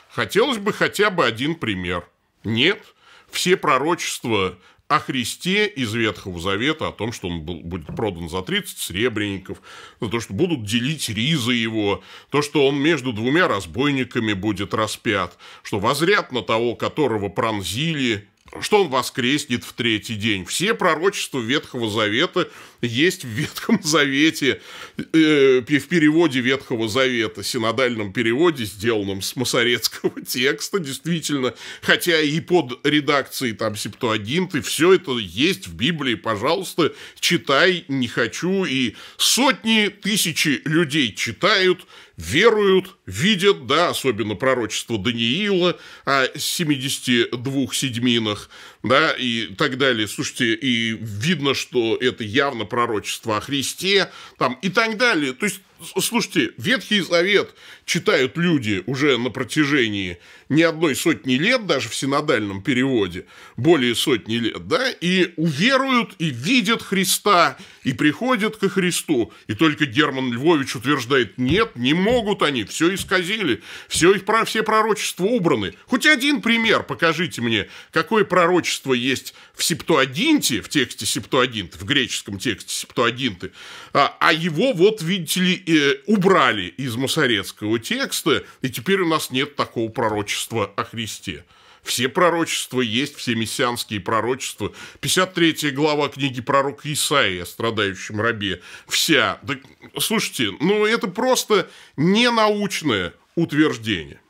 Хотелось бы хотя бы один пример. Нет, все пророчества о Христе из Ветхого Завета, о том, что он был, будет продан за 30 сребреников, за то, что будут делить ризы его, то, что он между двумя разбойниками будет распят, что возрят на того, которого пронзили, что он воскреснет в третий день. Все пророчества Ветхого Завета есть в Ветхом (laughs) Завете, э, в переводе Ветхого Завета, синодальном переводе, сделанном с масорецкого (laughs) текста, действительно, хотя и под редакцией там Септуагинты, все это есть в Библии, пожалуйста, читай, не хочу, и сотни, тысячи людей читают, веруют, видят, да, особенно пророчество Даниила о 72 седьминах, живых, да, и так далее. Слушайте, и видно, что это явно пророчество о Христе, там, и так далее. То есть, слушайте, Ветхий Завет читают люди уже на протяжении не одной сотни лет, даже в синодальном переводе, более сотни лет, да, и уверуют, и видят Христа, и приходят ко Христу. И только Герман Львович утверждает, нет, не могут они, все исказили, все их про все пророчества убраны. Хоть один пример покажите мне, какое пророчество есть в Септуагинте, в тексте Септуагинты, в греческом тексте Септуагинты, а, а его вот, видите ли, э, убрали из Масарецкого этого текста, и теперь у нас нет такого пророчества о Христе. Все пророчества есть, все мессианские пророчества. 53 глава книги пророка Исаии о страдающем рабе. Вся. Да, слушайте, ну это просто ненаучное утверждение.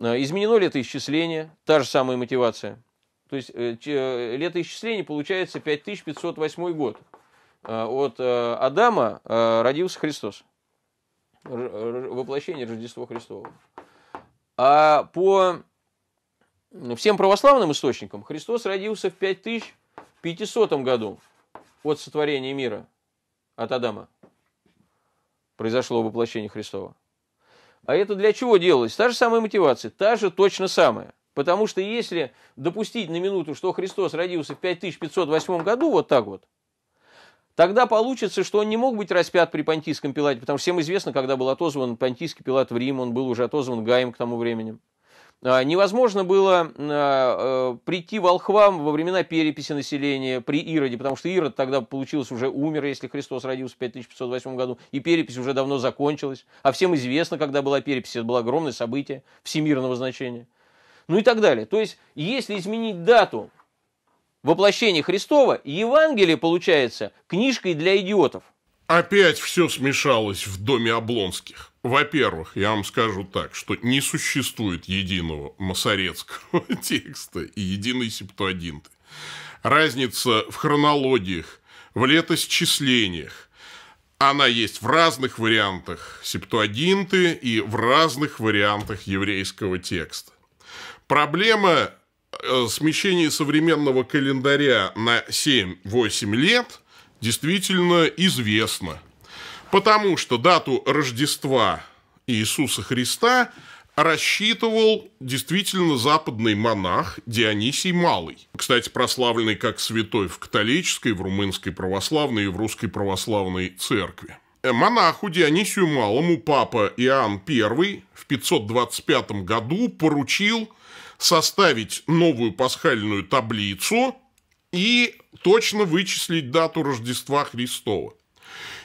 А, изменено летоисчисление, та же самая мотивация. То есть э, э, летоисчисление получается 5508 год. А, от э, Адама родился Христос воплощение Рождества Христова. А по всем православным источникам Христос родился в 5500 году от сотворения мира, от Адама. Произошло воплощение Христова. А это для чего делалось? Та же самая мотивация, та же точно самая. Потому что если допустить на минуту, что Христос родился в 5508 году, вот так вот, Тогда получится, что он не мог быть распят при Понтийском Пилате, потому что всем известно, когда был отозван Понтийский Пилат в Рим, он был уже отозван Гаем к тому времени. А, невозможно было а, э, прийти волхвам во времена переписи населения при Ироде, потому что Ирод тогда, получилось, уже умер, если Христос родился в 5508 году, и перепись уже давно закончилась. А всем известно, когда была перепись, это было огромное событие всемирного значения. Ну и так далее. То есть, если изменить дату воплощение Христова, Евангелие получается книжкой для идиотов. Опять все смешалось в доме Облонских. Во-первых, я вам скажу так, что не существует единого масорецкого (laughs) текста и единой септуагинты. Разница в хронологиях, в летосчислениях, она есть в разных вариантах септуагинты и в разных вариантах еврейского текста. Проблема Э, смещение современного календаря на 7-8 лет действительно известно. Потому что дату Рождества Иисуса Христа рассчитывал действительно западный монах Дионисий Малый. Кстати, прославленный как святой в католической, в румынской православной и в русской православной церкви. Э, монаху Дионисию Малому папа Иоанн I в 525 году поручил составить новую пасхальную таблицу и точно вычислить дату Рождества Христова.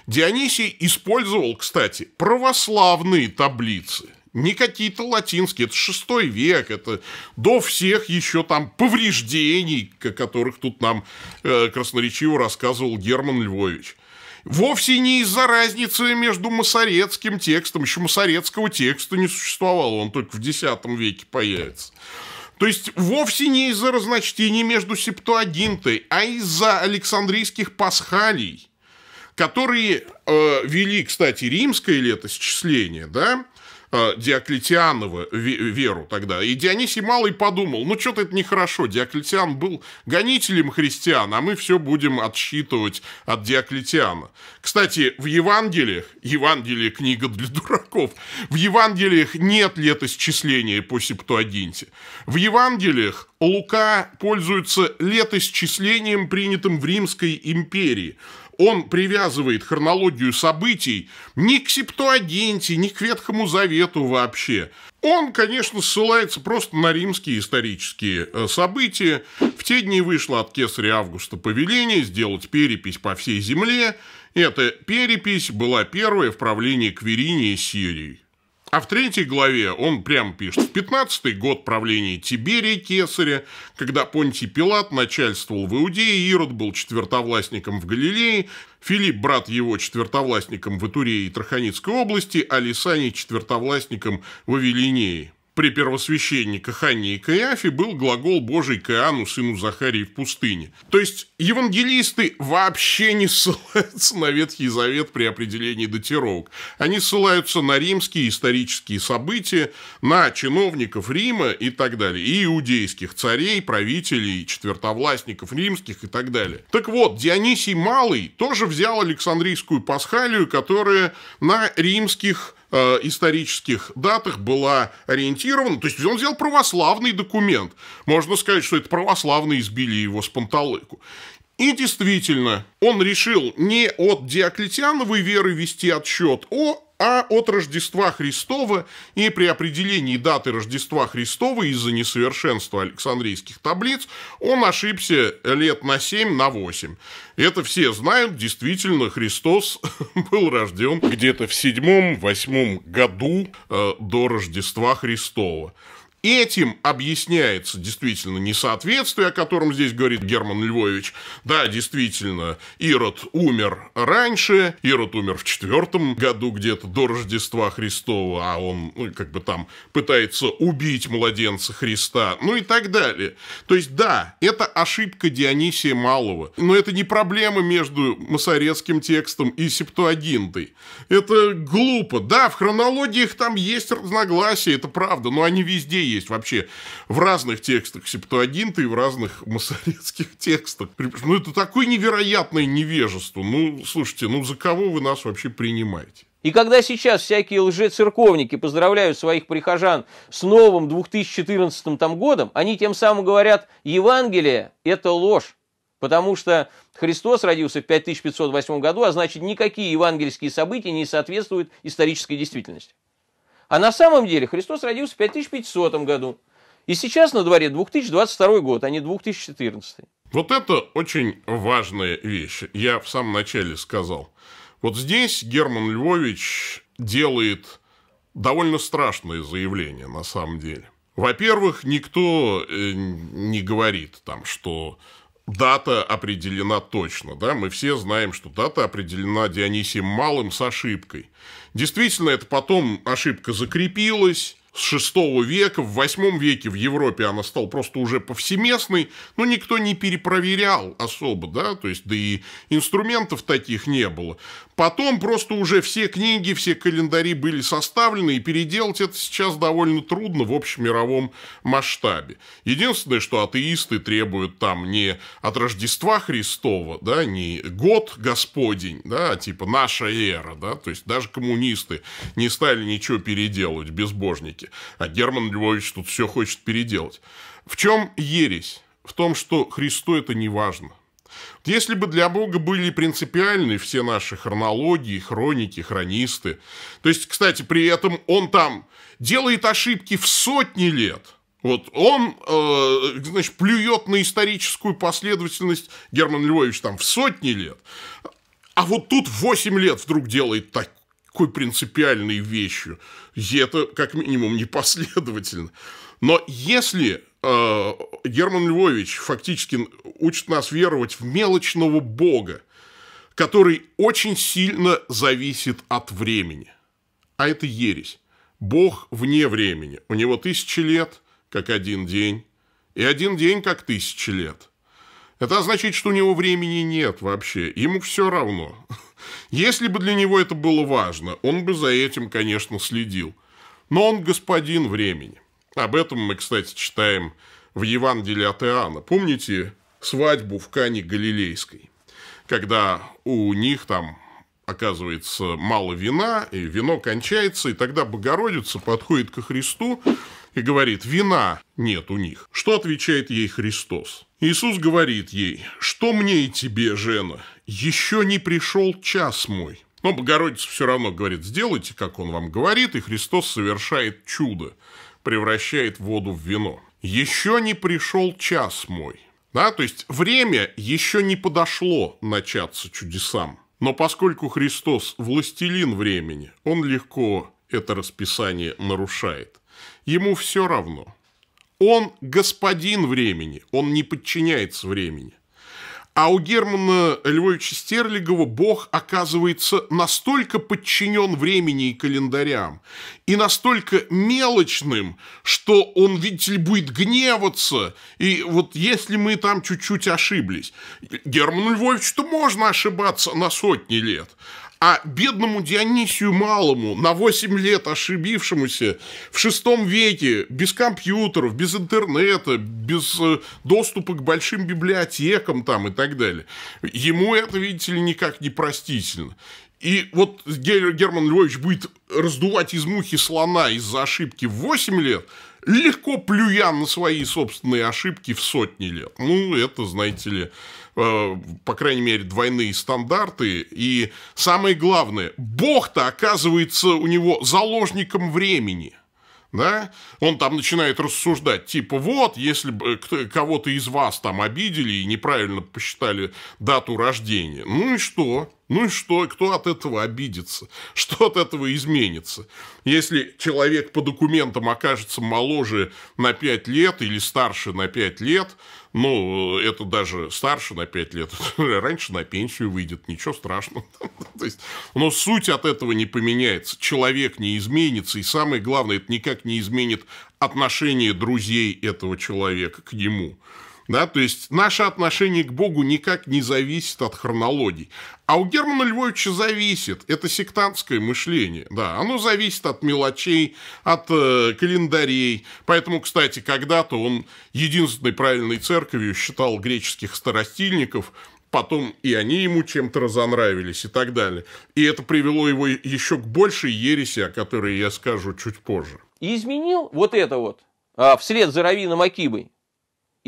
Дионисий использовал, кстати, православные таблицы – не какие-то латинские, это шестой век, это до всех еще там повреждений, о которых тут нам э, красноречиво рассказывал Герман Львович. Вовсе не из-за разницы между масорецким текстом, еще масорецкого текста не существовало, он только в X веке появится. То есть вовсе не из-за разночтений между септуагинтой, а из-за Александрийских пасхалий, которые э, вели, кстати, римское летосчисление, да, Э, Диоклетианова веру тогда. И Дионисий Малый подумал, ну что-то это нехорошо, Диоклетиан был гонителем христиан, а мы все будем отсчитывать от Диоклетиана. Кстати, в Евангелиях, Евангелие книга для дураков, в Евангелиях нет летосчисления по Септуагинте. В Евангелиях Лука пользуется летосчислением, принятым в Римской империи – он привязывает хронологию событий не к Септуагинте, не к Ветхому Завету вообще. Он, конечно, ссылается просто на римские исторические э, события. В те дни вышло от кесаря Августа повеление сделать перепись по всей земле. Эта перепись была первая в правлении Кверинии Сирии. А в третьей главе он прям пишет, в 15 год правления Тиберия Кесаря, когда Понтий Пилат начальствовал в Иудее, Ирод был четвертовластником в Галилее, Филипп, брат его, четвертовластником в Итурее и Траханицкой области, а Лисаний четвертовластником в Авелинее. При первосвященниках Анне и Каиафе был глагол Божий Каиану, сыну Захарии в пустыне. То есть евангелисты вообще не ссылаются на Ветхий Завет при определении датировок. Они ссылаются на римские исторические события, на чиновников Рима и так далее, и иудейских царей, правителей, четвертовластников римских и так далее. Так вот, Дионисий Малый тоже взял Александрийскую пасхалию, которая на римских Э, исторических датах была ориентирована. То есть он взял православный документ. Можно сказать, что это православные избили его с панталыку. И действительно, он решил не от Диоклетиановой веры вести отсчет, о а от Рождества Христова и при определении даты Рождества Христова из-за несовершенства Александрийских таблиц он ошибся лет на 7, на 8. Это все знают, действительно, Христос (laughs) был рожден где-то в 7-8 году э, до Рождества Христова. Этим объясняется действительно несоответствие, о котором здесь говорит Герман Львович. Да, действительно, Ирод умер раньше, Ирод умер в четвертом году где-то до Рождества Христова, а он ну, как бы там пытается убить младенца Христа, ну и так далее. То есть, да, это ошибка Дионисия Малого, но это не проблема между масорецким текстом и септуагинтой. Это глупо. Да, в хронологиях там есть разногласия, это правда, но они везде есть вообще в разных текстах Септуагинта и в разных (laughs) масорецких текстах. Ну, это такое невероятное невежество. Ну, слушайте, ну за кого вы нас вообще принимаете? И когда сейчас всякие лжецерковники поздравляют своих прихожан с новым 2014 там, годом, они тем самым говорят, Евангелие – это ложь. Потому что Христос родился в 5508 году, а значит, никакие евангельские события не соответствуют исторической действительности. А на самом деле Христос родился в 5500 году. И сейчас на дворе 2022 год, а не 2014. Вот это очень важная вещь. Я в самом начале сказал. Вот здесь Герман Львович делает довольно страшное заявление на самом деле. Во-первых, никто э, не говорит там, что дата определена точно, да, мы все знаем, что дата определена Дионисием Малым с ошибкой. Действительно, это потом ошибка закрепилась, с VI века, в VIII веке в Европе она стала просто уже повсеместной, но никто не перепроверял особо, да, то есть, да и инструментов таких не было. Потом просто уже все книги, все календари были составлены, и переделать это сейчас довольно трудно в общемировом масштабе. Единственное, что атеисты требуют там не от Рождества Христова, да, не год Господень, да, а типа наша эра, да, то есть даже коммунисты не стали ничего переделывать, безбожники, а Герман Львович тут все хочет переделать. В чем ересь? В том, что Христу это не важно. Если бы для Бога были принципиальны все наши хронологии, хроники, хронисты, то есть, кстати, при этом он там делает ошибки в сотни лет – вот он, э, значит, плюет на историческую последовательность Герман Львович там в сотни лет, а вот тут 8 лет вдруг делает такой принципиальной вещью. И это как минимум (laughs) непоследовательно. Но если Э, Герман Львович фактически учит нас веровать в мелочного бога, который очень сильно зависит от времени. А это ересь. Бог вне времени. У него тысячи лет, как один день, и один день, как тысячи лет. Это означает, что у него времени нет вообще. Ему все равно. (laughs) Если бы для него это было важно, он бы за этим, конечно, следил. Но он господин времени. Об этом мы, кстати, читаем в Евангелии от Иоанна. Помните свадьбу в Кане Галилейской? Когда у них там оказывается мало вина, и вино кончается, и тогда Богородица подходит ко Христу и говорит, вина нет у них. Что отвечает ей Христос? Иисус говорит ей, что мне и тебе, жена, еще не пришел час мой. Но Богородица все равно говорит, сделайте, как он вам говорит, и Христос совершает чудо превращает воду в вино. «Еще не пришел час мой». Да, то есть время еще не подошло начаться чудесам. Но поскольку Христос властелин времени, он легко это расписание нарушает. Ему все равно. Он господин времени, он не подчиняется времени. А у Германа Львовича Стерлигова Бог оказывается настолько подчинен времени и календарям, и настолько мелочным, что он, видите ли, будет гневаться. И вот если мы там чуть-чуть ошиблись, Герману Львовичу-то можно ошибаться на сотни лет. А бедному Дионисию Малому, на 8 лет ошибившемуся, в шестом веке, без компьютеров, без интернета, без э, доступа к большим библиотекам там и так далее, ему это, видите ли, никак не простительно. И вот Герман Львович будет раздувать из мухи слона из-за ошибки в 8 лет, легко плюя на свои собственные ошибки в сотни лет. Ну, это, знаете ли, Э, по крайней мере, двойные стандарты. И самое главное, Бог-то оказывается у него заложником времени. Да? Он там начинает рассуждать, типа, вот, если бы э, кого-то из вас там обидели и неправильно посчитали дату рождения, ну и что? Ну и что? Кто от этого обидится? Что от этого изменится? Если человек по документам окажется моложе на 5 лет или старше на 5 лет, ну, это даже старше на 5 лет. (laughs) Раньше на пенсию выйдет, ничего страшного. (laughs) То есть, но суть от этого не поменяется. Человек не изменится. И самое главное, это никак не изменит отношение друзей этого человека к нему. Да, то есть наше отношение к Богу никак не зависит от хронологий. А у Германа Львовича зависит. Это сектантское мышление. Да, оно зависит от мелочей, от э, календарей. Поэтому, кстати, когда-то он единственной правильной церковью считал греческих старостильников, потом и они ему чем-то разонравились и так далее. И это привело его еще к большей ереси, о которой я скажу чуть позже. И изменил вот это вот а, вслед за Равином Акибой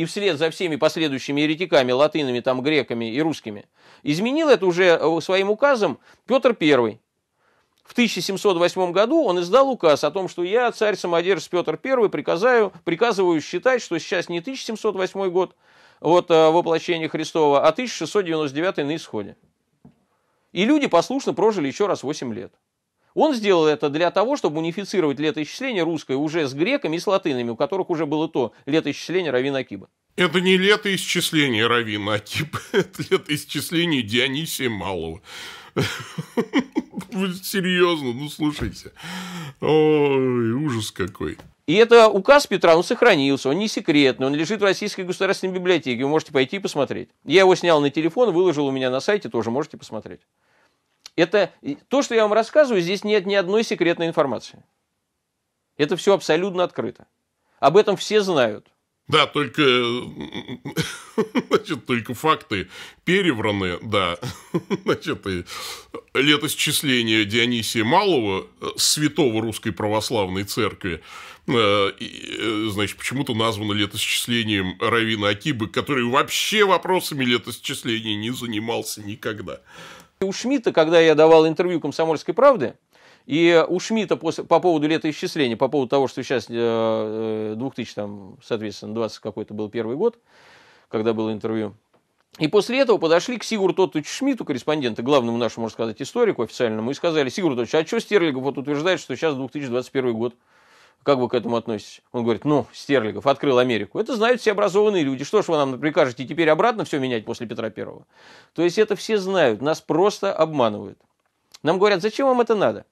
и вслед за всеми последующими еретиками, латынами, там, греками и русскими, изменил это уже э, своим указом Петр I. В 1708 году он издал указ о том, что я, царь-самодержец Петр I, приказаю, приказываю считать, что сейчас не 1708 год вот, э, воплощения Христова, а 1699 на исходе. И люди послушно прожили еще раз 8 лет. Он сделал это для того, чтобы унифицировать летоисчисление русское уже с греками и с латынами, у которых уже было то летоисчисление Равина Акиба. Это не летоисчисление Равина Акиба, (laughs) это летоисчисление Дионисия Малого. Вы серьезно, ну слушайте. Ой, ужас какой. И это указ Петра, он сохранился, он не секретный, он лежит в Российской государственной библиотеке, вы можете пойти и посмотреть. Я его снял на телефон, выложил у меня на сайте, тоже можете посмотреть. Это то, что я вам рассказываю, здесь нет ни одной секретной информации. Это все абсолютно открыто. Об этом все знают. Да, только, (laughs) значит, только факты перевраны, да. (laughs) Значит, и летосчисление Дионисия Малого, э, святого русской православной церкви, э, э, значит, почему-то названо летосчислением Равина Акибы, который вообще вопросами летосчисления не занимался никогда. У Шмидта, когда я давал интервью «Комсомольской правды», и у Шмидта после, по поводу летоисчисления, по поводу того, что сейчас 2000, э, э, там, соответственно, 20 какой-то был первый год, когда было интервью, и после этого подошли к Сигурду Оттовичу Шмидту, корреспонденту, главному нашему, можно сказать, историку официальному, и сказали, Сигурд Оттович, а что Стерлигов вот утверждает, что сейчас 2021 год? как вы к этому относитесь? Он говорит, ну, Стерлигов открыл Америку. Это знают все образованные люди. Что ж вы нам прикажете теперь обратно все менять после Петра Первого? То есть это все знают, нас просто обманывают. Нам говорят, зачем вам это надо?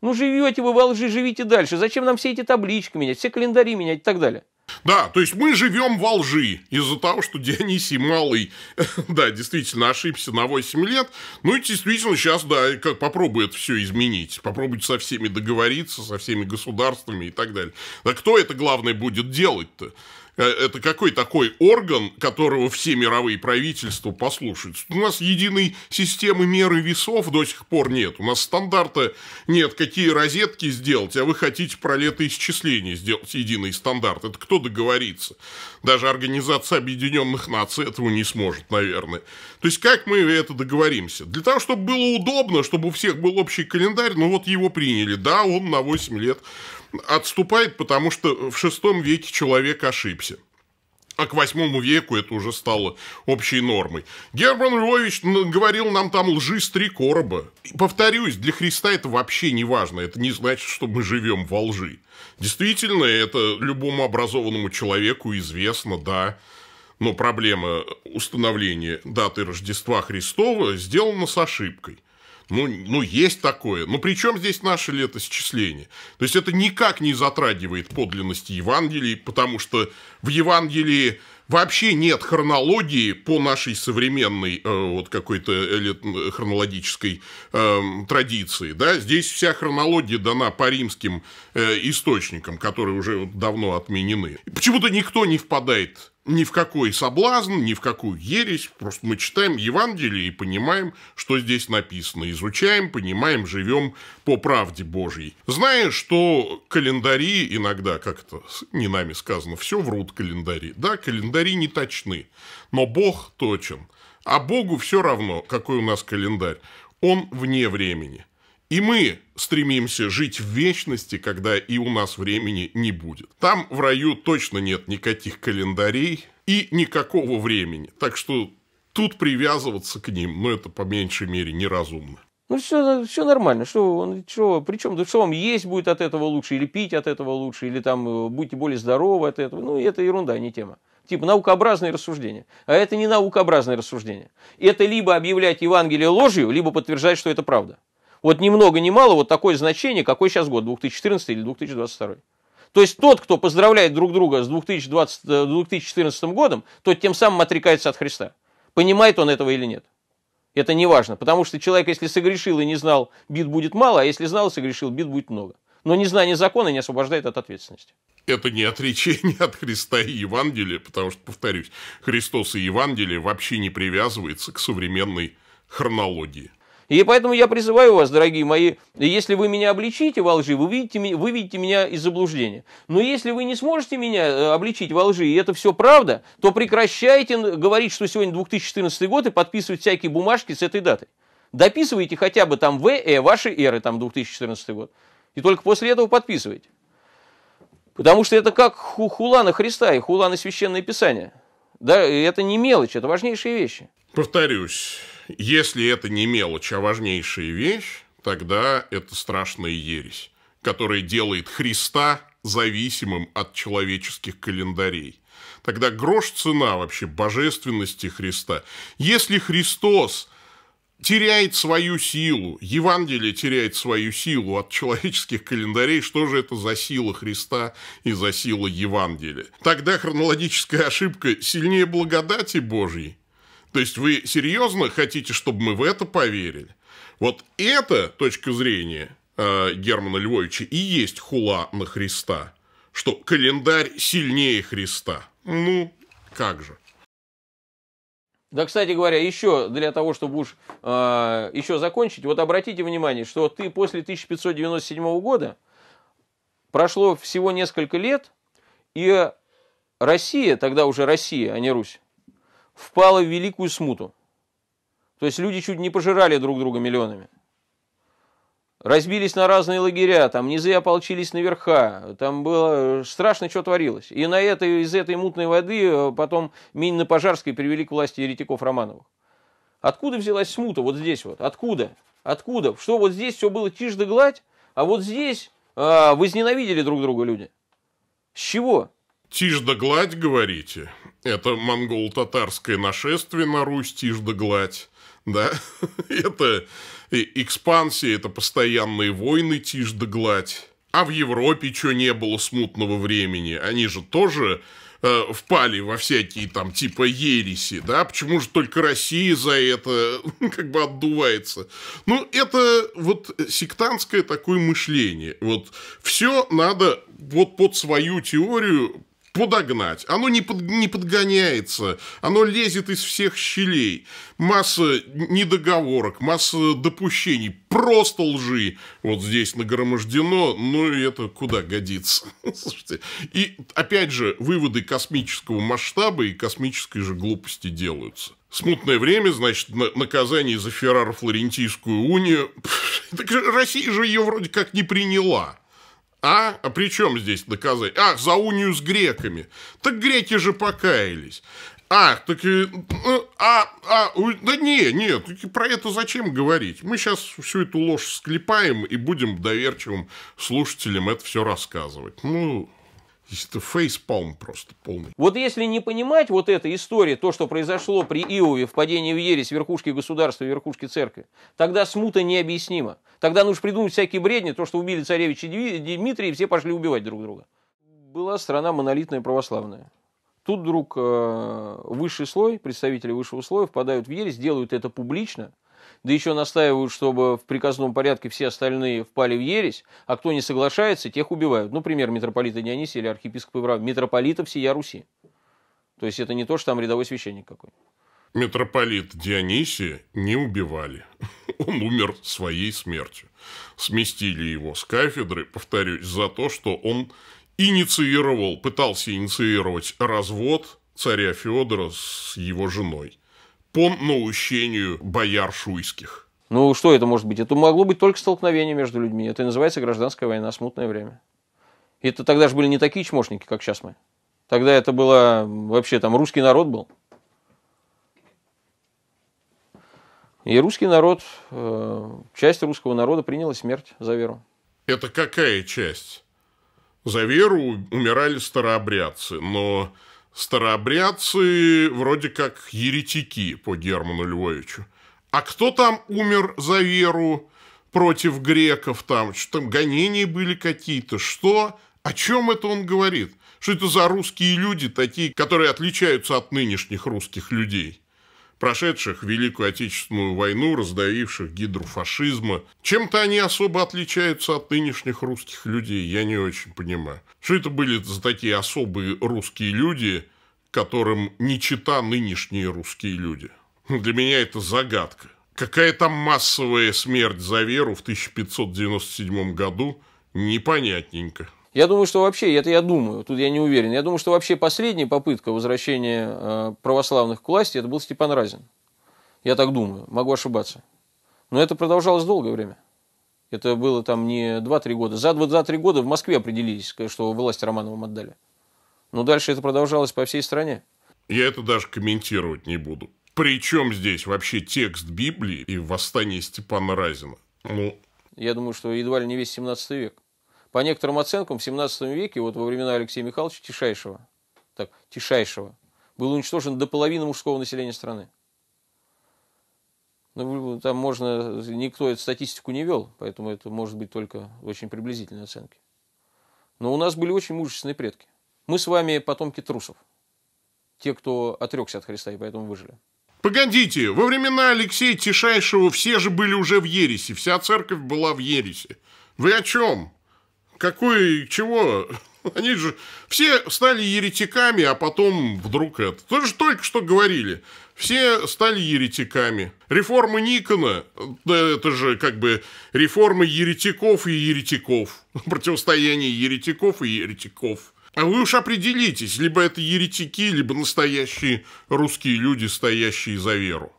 Ну, живете вы во лжи, живите дальше. Зачем нам все эти таблички менять, все календари менять и так далее? Да, то есть мы живем во лжи из-за того, что Дионисий Малый, (laughs) да, действительно ошибся на 8 лет. Ну и действительно сейчас, да, как попробует все изменить. Попробует со всеми договориться, со всеми государствами и так далее. Да кто это, главное, будет делать-то? Э, это какой такой орган, которого все мировые правительства послушают? У нас единой системы меры весов до сих пор нет. У нас стандарта нет, какие розетки сделать, а вы хотите про летоисчисление сделать единый стандарт. Это кто договорится? Даже Организация Объединенных Наций этого не сможет, наверное. То есть, как мы это договоримся? Для того, чтобы было удобно, чтобы у всех был общий календарь, ну вот его приняли. Да, он на 8 лет отступает, потому что в шестом веке человек ошибся. А к восьмому веку это уже стало общей нормой. Герман Львович говорил нам там лжи с три короба. И, повторюсь, для Христа это вообще не важно. Это не значит, что мы живем во лжи. Действительно, это любому образованному человеку известно, да. Но проблема установления даты Рождества Христова сделана с ошибкой. Ну, ну, есть такое. Но ну, при чем здесь наше летосчисление? То есть это никак не затрагивает подлинности Евангелий, потому что в Евангелии вообще нет хронологии по нашей современной э, вот какой-то э, хронологической э, традиции. Да? Здесь вся хронология дана по римским э, источникам, которые уже давно отменены. Почему-то никто не впадает ни в какой соблазн, ни в какую ересь. Просто мы читаем Евангелие и понимаем, что здесь написано. Изучаем, понимаем, живем по правде Божьей. Зная, что календари иногда, как это не нами сказано, все врут календари. Да, календари не точны, но Бог точен. А Богу все равно, какой у нас календарь. Он вне времени – и мы стремимся жить в вечности, когда и у нас времени не будет. Там в раю точно нет никаких календарей и никакого времени. Так что тут привязываться к ним, ну, это по меньшей мере неразумно. Ну, все, все нормально. Что, он, что, причем, да, что вам есть будет от этого лучше, или пить от этого лучше, или там э, будьте более здоровы от этого. Ну, это ерунда, не тема. Типа наукообразные рассуждения. А это не наукообразные рассуждения. Это либо объявлять Евангелие ложью, либо подтверждать, что это правда. Вот ни много ни мало вот такое значение, какой сейчас год, 2014 или 2022. То есть тот, кто поздравляет друг друга с 2020, 2014 э, годом, тот тем самым отрекается от Христа. Понимает он этого или нет. Это не важно, потому что человек, если согрешил и не знал, бит будет мало, а если знал и согрешил, бит будет много. Но незнание закона не освобождает от ответственности. Это не отречение от Христа и Евангелия, потому что, повторюсь, Христос и Евангелие вообще не привязываются к современной хронологии. И поэтому я призываю вас, дорогие мои, если вы меня обличите во лжи, вы видите, вы видите меня из заблуждения. Но если вы не сможете меня э, обличить во лжи, и это все правда, то прекращайте говорить, что сегодня 2014 год, и подписывать всякие бумажки с этой датой. Дописывайте хотя бы там ВЭ, ваши эры, там 2014 год. И только после этого подписывайте. Потому что это как хулана Христа и хулана Священное Писание. Да, это не мелочь, это важнейшие вещи. Повторюсь, если это не мелочь, а важнейшая вещь, тогда это страшная ересь, которая делает Христа зависимым от человеческих календарей. Тогда грош цена вообще божественности Христа. Если Христос теряет свою силу, Евангелие теряет свою силу от человеческих календарей, что же это за сила Христа и за сила Евангелия? Тогда хронологическая ошибка сильнее благодати Божьей то есть вы серьезно хотите, чтобы мы в это поверили? Вот это точка зрения э, Германа Львовича и есть хула на Христа, что календарь сильнее Христа. Ну, как же. Да, кстати говоря, еще для того, чтобы уж э, еще закончить, вот обратите внимание, что ты после 1597 года прошло всего несколько лет, и Россия, тогда уже Россия, а не Русь, впала в великую смуту. То есть люди чуть не пожирали друг друга миллионами. Разбились на разные лагеря, там низы ополчились наверха, там было э, страшно, что творилось. И на этой, из этой мутной воды э, потом Минина Пожарской привели к власти еретиков Романовых. Откуда взялась смута вот здесь вот? Откуда? Откуда? Что вот здесь все было тишь да гладь, а вот здесь э, возненавидели друг друга люди? С чего? «Тишь да гладь, говорите?» Это монгол-татарское нашествие на Русь, тишь да гладь. (laughs) Да? это экспансия, это постоянные войны, тишь да гладь. А в Европе что не было смутного времени? Они же тоже э, впали во всякие там типа ереси, да? Почему же только Россия за это (laughs) как бы отдувается? Ну, это вот сектантское такое мышление. Вот все надо вот под свою теорию подогнать. Оно не, под, не подгоняется, оно лезет из всех щелей. Масса недоговорок, масса допущений, просто лжи вот здесь нагромождено, ну и это куда годится. (laughs) Слушайте, и опять же, выводы космического масштаба и космической же глупости делаются. Смутное время, значит, наказание за Ферраро-Флорентийскую унию. (laughs) Так Россия же ее вроде как не приняла. А? А при чем здесь доказать? Ах, за унию с греками. Так греки же покаялись. А, так и... Ну, а, а, да не, нет, про это зачем говорить? Мы сейчас всю эту ложь склепаем и будем доверчивым слушателям это все рассказывать. Ну, это фейспалм просто полный. Вот если не понимать вот этой истории, то, что произошло при Иове в падении в ересь верхушки государства и верхушки церкви, тогда смута необъяснима. Тогда нужно придумать всякие бредни, то, что убили царевича Дмитрия, и все пошли убивать друг друга. Была страна монолитная православная. Тут вдруг э, высший слой, представители высшего слоя впадают в ересь, делают это публично – да еще настаивают, чтобы в приказном порядке все остальные впали в ересь, а кто не соглашается, тех убивают. Ну, пример митрополита Дионисия или архиепископа Ивра, митрополита всея Руси. То есть это не то, что там рядовой священник какой. Митрополит Дионисия не убивали. (laughs) Он умер своей смертью. Сместили его с кафедры, повторюсь, за то, что он инициировал, пытался инициировать развод царя Федора с его женой по наущению бояр шуйских. Ну, что это может быть? Это могло быть только столкновение между людьми. Это и называется гражданская война, смутное время. Это тогда же были не такие чмошники, как сейчас мы. Тогда это было вообще там русский народ был. И русский народ, э, часть русского народа приняла смерть за веру. Это какая часть? За веру умирали старообрядцы, но старообрядцы вроде как еретики по Герману Львовичу. А кто там умер за веру против греков там? Что там гонения были какие-то? Что? О чем это он говорит? Что это за русские люди такие, которые отличаются от нынешних русских людей? прошедших Великую Отечественную войну, раздавивших гидру фашизма. Чем-то они особо отличаются от нынешних русских людей, я не очень понимаю. Что это были за такие особые русские люди, которым не чита нынешние русские люди? Ну, для меня это загадка. Какая там массовая смерть за веру в 1597 году, непонятненько. Я думаю, что вообще, это я думаю, тут я не уверен, я думаю, что вообще последняя попытка возвращения э, православных к власти, это был Степан Разин. Я так думаю, могу ошибаться. Но это продолжалось долгое время. Это было там не 2-3 года. За 2-3 года в Москве определились, что власть Романовым отдали. Но дальше это продолжалось по всей стране. Я это даже комментировать не буду. Причем здесь вообще текст Библии и восстание Степана Разина? Ну... Я думаю, что едва ли не весь 17 век. По некоторым оценкам, в 17 веке, вот во времена Алексея Михайловича Тишайшего, так, Тишайшего, был уничтожен до половины мужского населения страны. Ну, там можно, никто эту статистику не вел, поэтому это может быть только очень приблизительные оценки. Но у нас были очень мужественные предки. Мы с вами потомки трусов. Те, кто отрекся от Христа и поэтому выжили. Погодите, во времена Алексея Тишайшего все же были уже в ересе, вся церковь была в ересе. Вы о чем? Какой, чего? (laughs) Они же все стали еретиками, а потом вдруг это. То же только что говорили. Все стали еретиками. Реформы Никона, да это же как бы реформы еретиков и еретиков. (laughs) Противостояние еретиков и еретиков. А вы уж определитесь, либо это еретики, либо настоящие русские люди, стоящие за веру.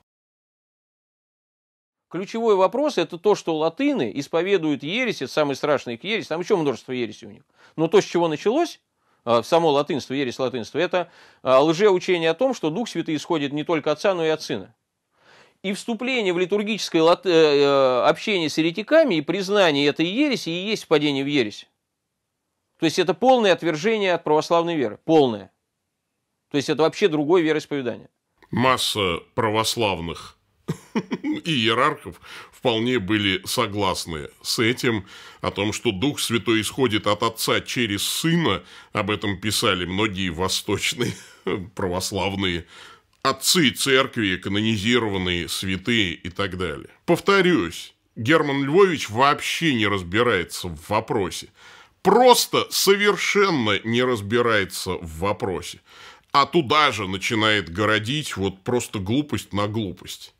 Ключевой вопрос – это то, что латыны исповедуют ересь, это самый страшный ересь, там еще множество ересей у них. Но то, с чего началось, э, само латынство, ересь латынства, это э, лжеучение о том, что Дух Святый исходит не только от Отца, но и от Сына. И вступление в литургическое э, общение с еретиками и признание этой ереси и есть впадение в ересь. То есть это полное отвержение от православной веры, полное. То есть это вообще другое вероисповедание. Масса православных и иерархов вполне были согласны с этим, о том, что Дух Святой исходит от Отца через Сына, об этом писали многие восточные (laughs) православные отцы церкви, канонизированные святые и так далее. Повторюсь, Герман Львович вообще не разбирается в вопросе. Просто совершенно не разбирается в вопросе. А туда же начинает городить вот просто глупость на глупость.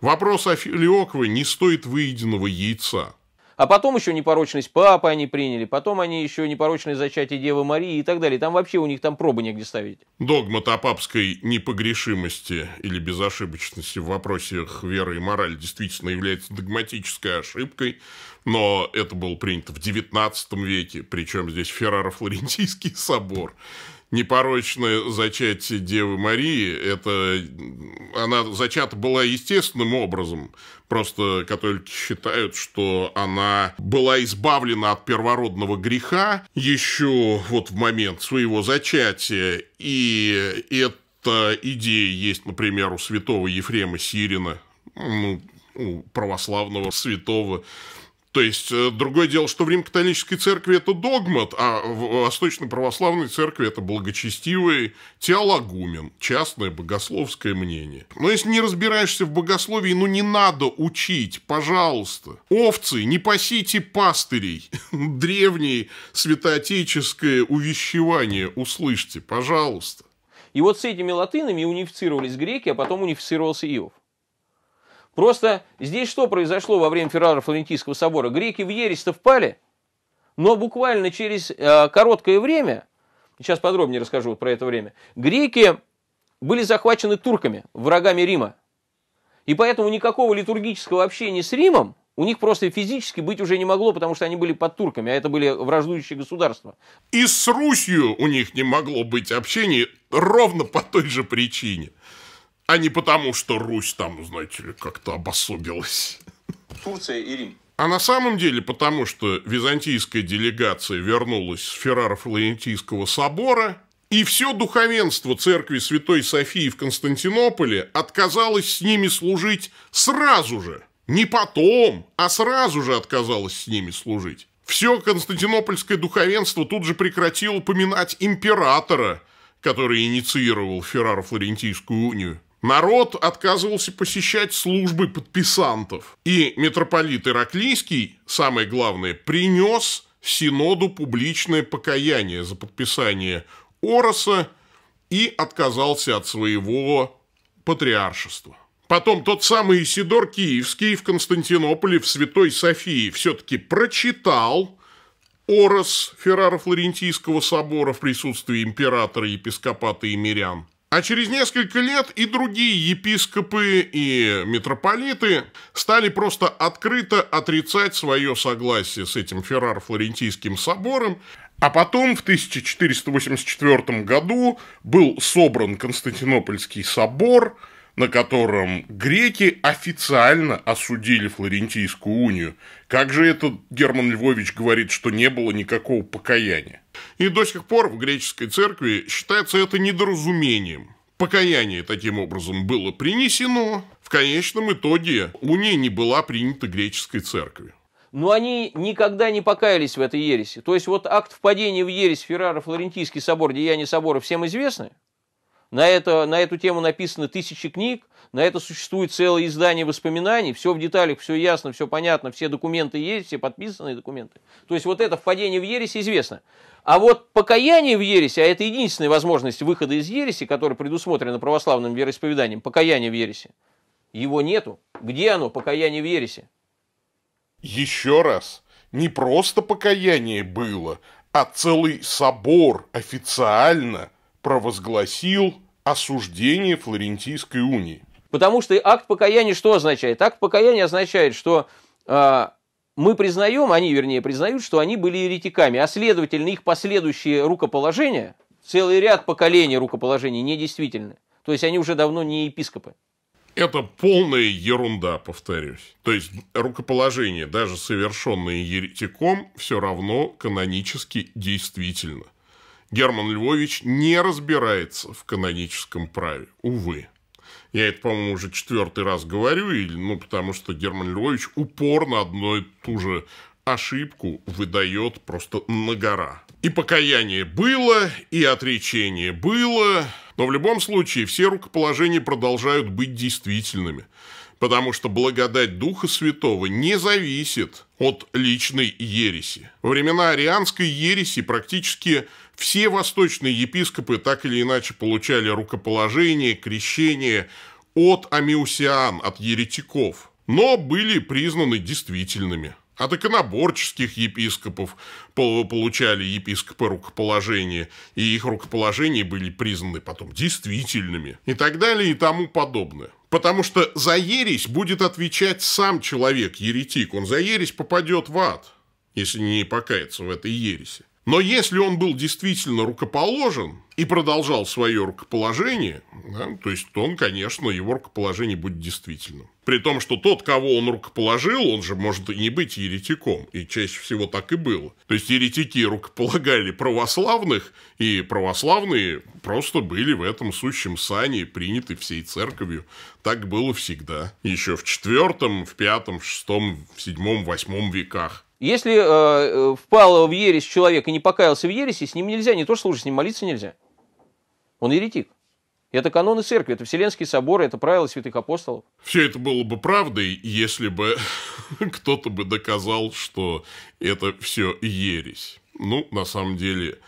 Вопрос о Филиоковой не стоит выеденного яйца. А потом еще непорочность папы они приняли, потом они еще непорочное зачатие Девы Марии и так далее. Там вообще у них там пробы негде ставить. Догмат о папской непогрешимости или безошибочности в вопросах веры и морали действительно является догматической ошибкой, но это было принято в XIX веке, причем здесь Ферраро-Флорентийский собор непорочное зачатие Девы Марии, это она зачата была естественным образом. Просто католики считают, что она была избавлена от первородного греха еще вот в момент своего зачатия. И эта идея есть, например, у святого Ефрема Сирина, ну, у православного святого то есть, э, другое дело, что в Рим-католической церкви это догмат, а в э, восточно-православной церкви это благочестивый теологумен, частное богословское мнение. Но если не разбираешься в богословии, ну не надо учить, пожалуйста. Овцы, не пасите пастырей. (laughs) Древнее святоотеческое увещевание услышьте, пожалуйста. И вот с этими латынами унифицировались греки, а потом унифицировался Иов. Просто здесь что произошло во время Феррара Флорентийского собора? Греки в ересь-то впали, но буквально через э, короткое время, сейчас подробнее расскажу про это время, греки были захвачены турками, врагами Рима. И поэтому никакого литургического общения с Римом у них просто физически быть уже не могло, потому что они были под турками, а это были враждующие государства. И с Русью у них не могло быть общения ровно по той же причине а не потому, что Русь там, знаете ли, как-то обособилась. Турция и Рим. А на самом деле потому, что византийская делегация вернулась с Ферраро-Флорентийского собора, и все духовенство церкви Святой Софии в Константинополе отказалось с ними служить сразу же. Не потом, а сразу же отказалось с ними служить. Все константинопольское духовенство тут же прекратило поминать императора, который инициировал Ферраро-Флорентийскую унию. Народ отказывался посещать службы подписантов, и митрополит Ираклийский, самое главное, принес Синоду публичное покаяние за подписание Ороса и отказался от своего патриаршества. Потом тот самый Исидор Киевский в Константинополе в Святой Софии все-таки прочитал Орос Феррара Флорентийского собора в присутствии императора, епископата и мирян – а через несколько лет и другие епископы и митрополиты стали просто открыто отрицать свое согласие с этим Феррар-Флорентийским собором, а потом в 1484 году был собран Константинопольский собор – на котором греки официально осудили Флорентийскую унию. Как же этот Герман Львович говорит, что не было никакого покаяния? И до сих пор в греческой церкви считается это недоразумением. Покаяние таким образом было принесено. В конечном итоге уния не была принята греческой церкви но они никогда не покаялись в этой ереси. То есть вот акт впадения в ересь Феррара, Флорентийский собор, деяния собора всем известны, на, это, на эту тему написаны тысячи книг, на это существует целое издание воспоминаний, все в деталях, все ясно, все понятно, все документы есть, все подписанные документы. То есть вот это впадение в ересь известно. А вот покаяние в ереси, а это единственная возможность выхода из ереси, которая предусмотрена православным вероисповеданием, покаяние в ереси, его нету. Где оно, покаяние в ереси? Еще раз, не просто покаяние было, а целый собор официально – провозгласил осуждение Флорентийской унии. Потому что акт покаяния что означает? Акт покаяния означает, что э, мы признаем, они вернее признают, что они были еретиками, а следовательно их последующие рукоположения, целый ряд поколений рукоположений недействительны. То есть они уже давно не епископы. Это полная ерунда, повторюсь. То есть рукоположение, даже совершенное еретиком, все равно канонически действительно. Герман Львович не разбирается в каноническом праве, увы. Я это, по-моему, уже четвертый раз говорю, или, ну, потому что Герман Львович упорно одно и ту же ошибку выдает просто на гора. И покаяние было, и отречение было, но в любом случае все рукоположения продолжают быть действительными, потому что благодать Духа Святого не зависит от личной ереси. Во времена арианской ереси практически все восточные епископы так или иначе получали рукоположение, крещение от амиусиан, от еретиков, но были признаны действительными. От иконоборческих епископов получали епископы рукоположение, и их рукоположения были признаны потом действительными и так далее и тому подобное. Потому что за ересь будет отвечать сам человек, еретик. Он за ересь попадет в ад, если не покается в этой ереси. Но если он был действительно рукоположен и продолжал свое рукоположение, да, то есть то он, конечно, его рукоположение будет действительным. При том, что тот, кого он рукоположил, он же может и не быть еретиком. И чаще всего так и было. То есть еретики рукополагали православных, и православные просто были в этом сущем сане приняты всей церковью. Так было всегда. Еще в IV, в V, в VI, в VII, VIII веках. Если э, э, впал в ересь человек и не покаялся в ереси, с ним нельзя, не то что служить, с ним молиться нельзя. Он еретик. Это каноны церкви, это Вселенские соборы, это правила святых апостолов. Все это было бы правдой, если бы (laughs) кто-то бы доказал, что это все ересь. Ну, на самом деле,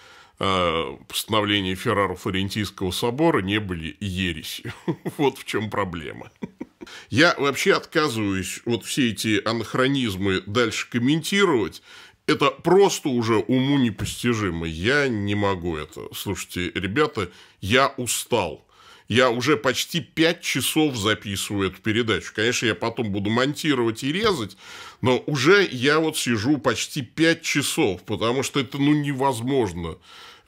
Э, постановления Феррару Флорентийского собора не были ересью. (laughs) Вот в чем проблема. Я вообще отказываюсь вот все эти анахронизмы дальше комментировать. Это просто уже уму непостижимо. Я не могу это. Слушайте, ребята, я устал. Я уже почти пять часов записываю эту передачу. Конечно, я потом буду монтировать и резать, но уже я вот сижу почти пять часов, потому что это ну невозможно.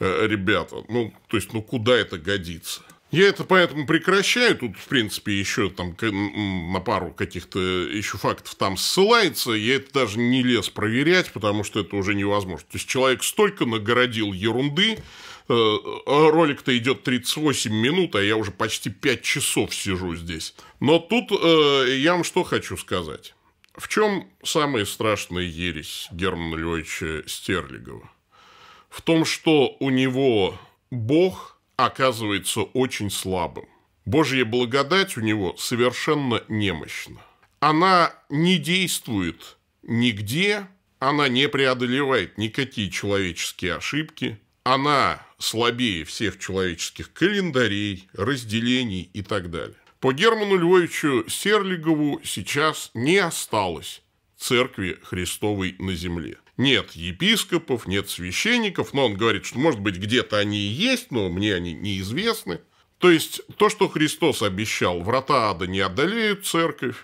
Э, ребята. Ну, то есть, ну куда это годится? Я это поэтому прекращаю. Тут, в принципе, еще там на пару каких-то еще фактов там ссылается. Я это даже не лез проверять, потому что это уже невозможно. То есть человек столько нагородил ерунды. Э, э, ролик-то идет 38 минут, а я уже почти 5 часов сижу здесь. Но тут я вам что хочу сказать. В чем самая страшная ересь Германа Львовича Стерлигова? в том, что у него Бог оказывается очень слабым. Божья благодать у него совершенно немощна. Она не действует нигде, она не преодолевает никакие человеческие ошибки, она слабее всех человеческих календарей, разделений и так далее. По Герману Львовичу Серлигову сейчас не осталось церкви Христовой на земле. Нет епископов, нет священников, но он говорит, что, может быть, где-то они и есть, но мне они неизвестны. То есть, то, что Христос обещал, врата ада не одолеют церковь,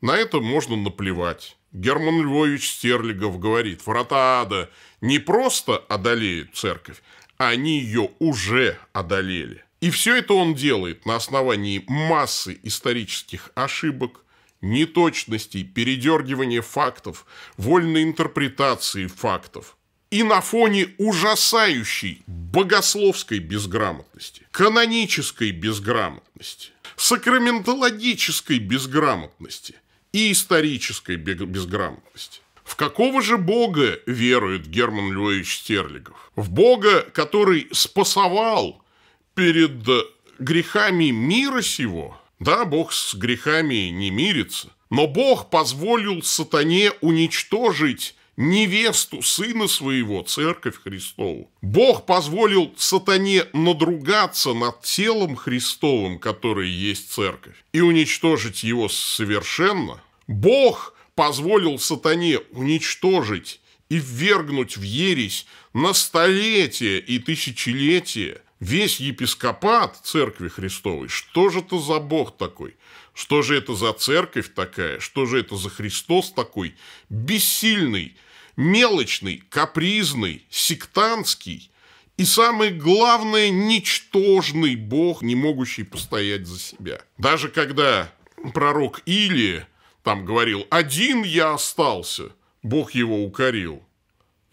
на это можно наплевать. Герман Львович Стерлигов говорит, врата ада не просто одолеют церковь, они ее уже одолели. И все это он делает на основании массы исторических ошибок, неточностей, передергивания фактов, вольной интерпретации фактов. И на фоне ужасающей богословской безграмотности, канонической безграмотности, сакраментологической безграмотности и исторической безграмотности. В какого же Бога верует Герман Львович Стерлигов? В Бога, который спасовал перед грехами мира сего – да, Бог с грехами не мирится, но Бог позволил сатане уничтожить невесту сына своего, церковь Христову. Бог позволил сатане надругаться над телом Христовым, которое есть церковь, и уничтожить его совершенно. Бог позволил сатане уничтожить и ввергнуть в ересь на столетия и тысячелетия весь епископат Церкви Христовой, что же это за Бог такой? Что же это за церковь такая? Что же это за Христос такой? Бессильный, мелочный, капризный, сектантский и, самое главное, ничтожный Бог, не могущий постоять за себя. Даже когда пророк Или там говорил «один я остался», Бог его укорил.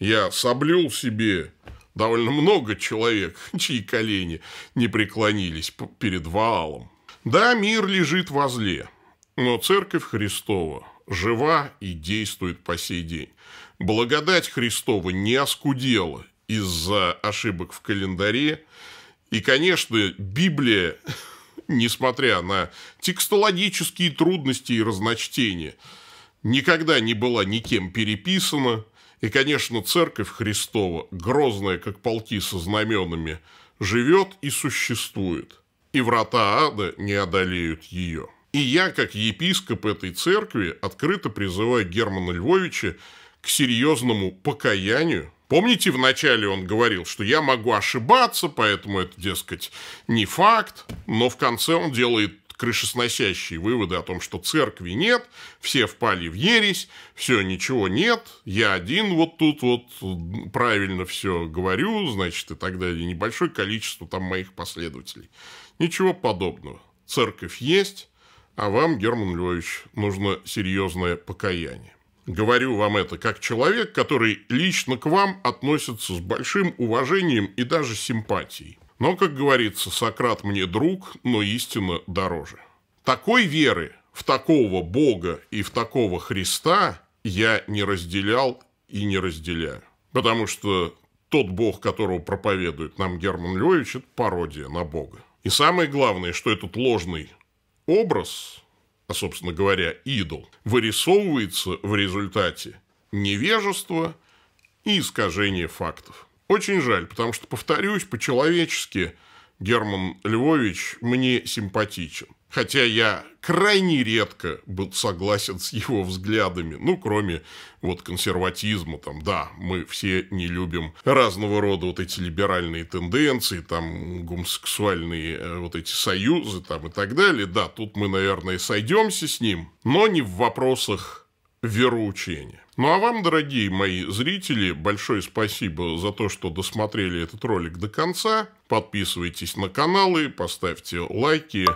«Я соблюл себе довольно много человек, (laughs) чьи колени не преклонились перед валом. Да, мир лежит возле, но Церковь Христова жива и действует по сей день. Благодать Христова не оскудела из-за ошибок в календаре. И, конечно, Библия, (laughs) несмотря на текстологические трудности и разночтения, никогда не была никем переписана, и, конечно, церковь Христова, грозная, как полки со знаменами, живет и существует. И врата ада не одолеют ее. И я, как епископ этой церкви, открыто призываю Германа Львовича к серьезному покаянию. Помните, вначале он говорил, что я могу ошибаться, поэтому это, дескать, не факт, но в конце он делает крышесносящие выводы о том, что церкви нет, все впали в ересь, все, ничего нет, я один вот тут вот правильно все говорю, значит, и так далее. Небольшое количество там моих последователей. Ничего подобного. Церковь есть, а вам, Герман Львович, нужно серьезное покаяние. Говорю вам это как человек, который лично к вам относится с большим уважением и даже симпатией. Но, как говорится, Сократ мне друг, но истина дороже. Такой веры в такого Бога и в такого Христа я не разделял и не разделяю. Потому что тот Бог, которого проповедует нам Герман Львович, это пародия на Бога. И самое главное, что этот ложный образ, а, собственно говоря, идол, вырисовывается в результате невежества и искажения фактов. Очень жаль, потому что, повторюсь, по-человечески Герман Львович мне симпатичен. Хотя я крайне редко был согласен с его взглядами, ну, кроме вот консерватизма, там, да, мы все не любим разного рода вот эти либеральные тенденции, там, гомосексуальные э, вот эти союзы, там, и так далее, да, тут мы, наверное, сойдемся с ним, но не в вопросах вероучения. Ну а вам, дорогие мои зрители, большое спасибо за то, что досмотрели этот ролик до конца. Подписывайтесь на каналы, поставьте лайки.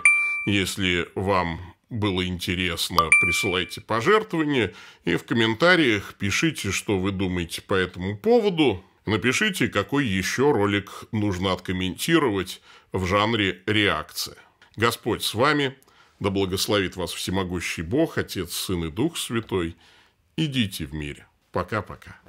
Если вам было интересно, присылайте пожертвования. И в комментариях пишите, что вы думаете по этому поводу. Напишите, какой еще ролик нужно откомментировать в жанре реакции. Господь с вами. Да благословит вас всемогущий Бог, Отец, Сын и Дух Святой. Идите в мире. Пока-пока.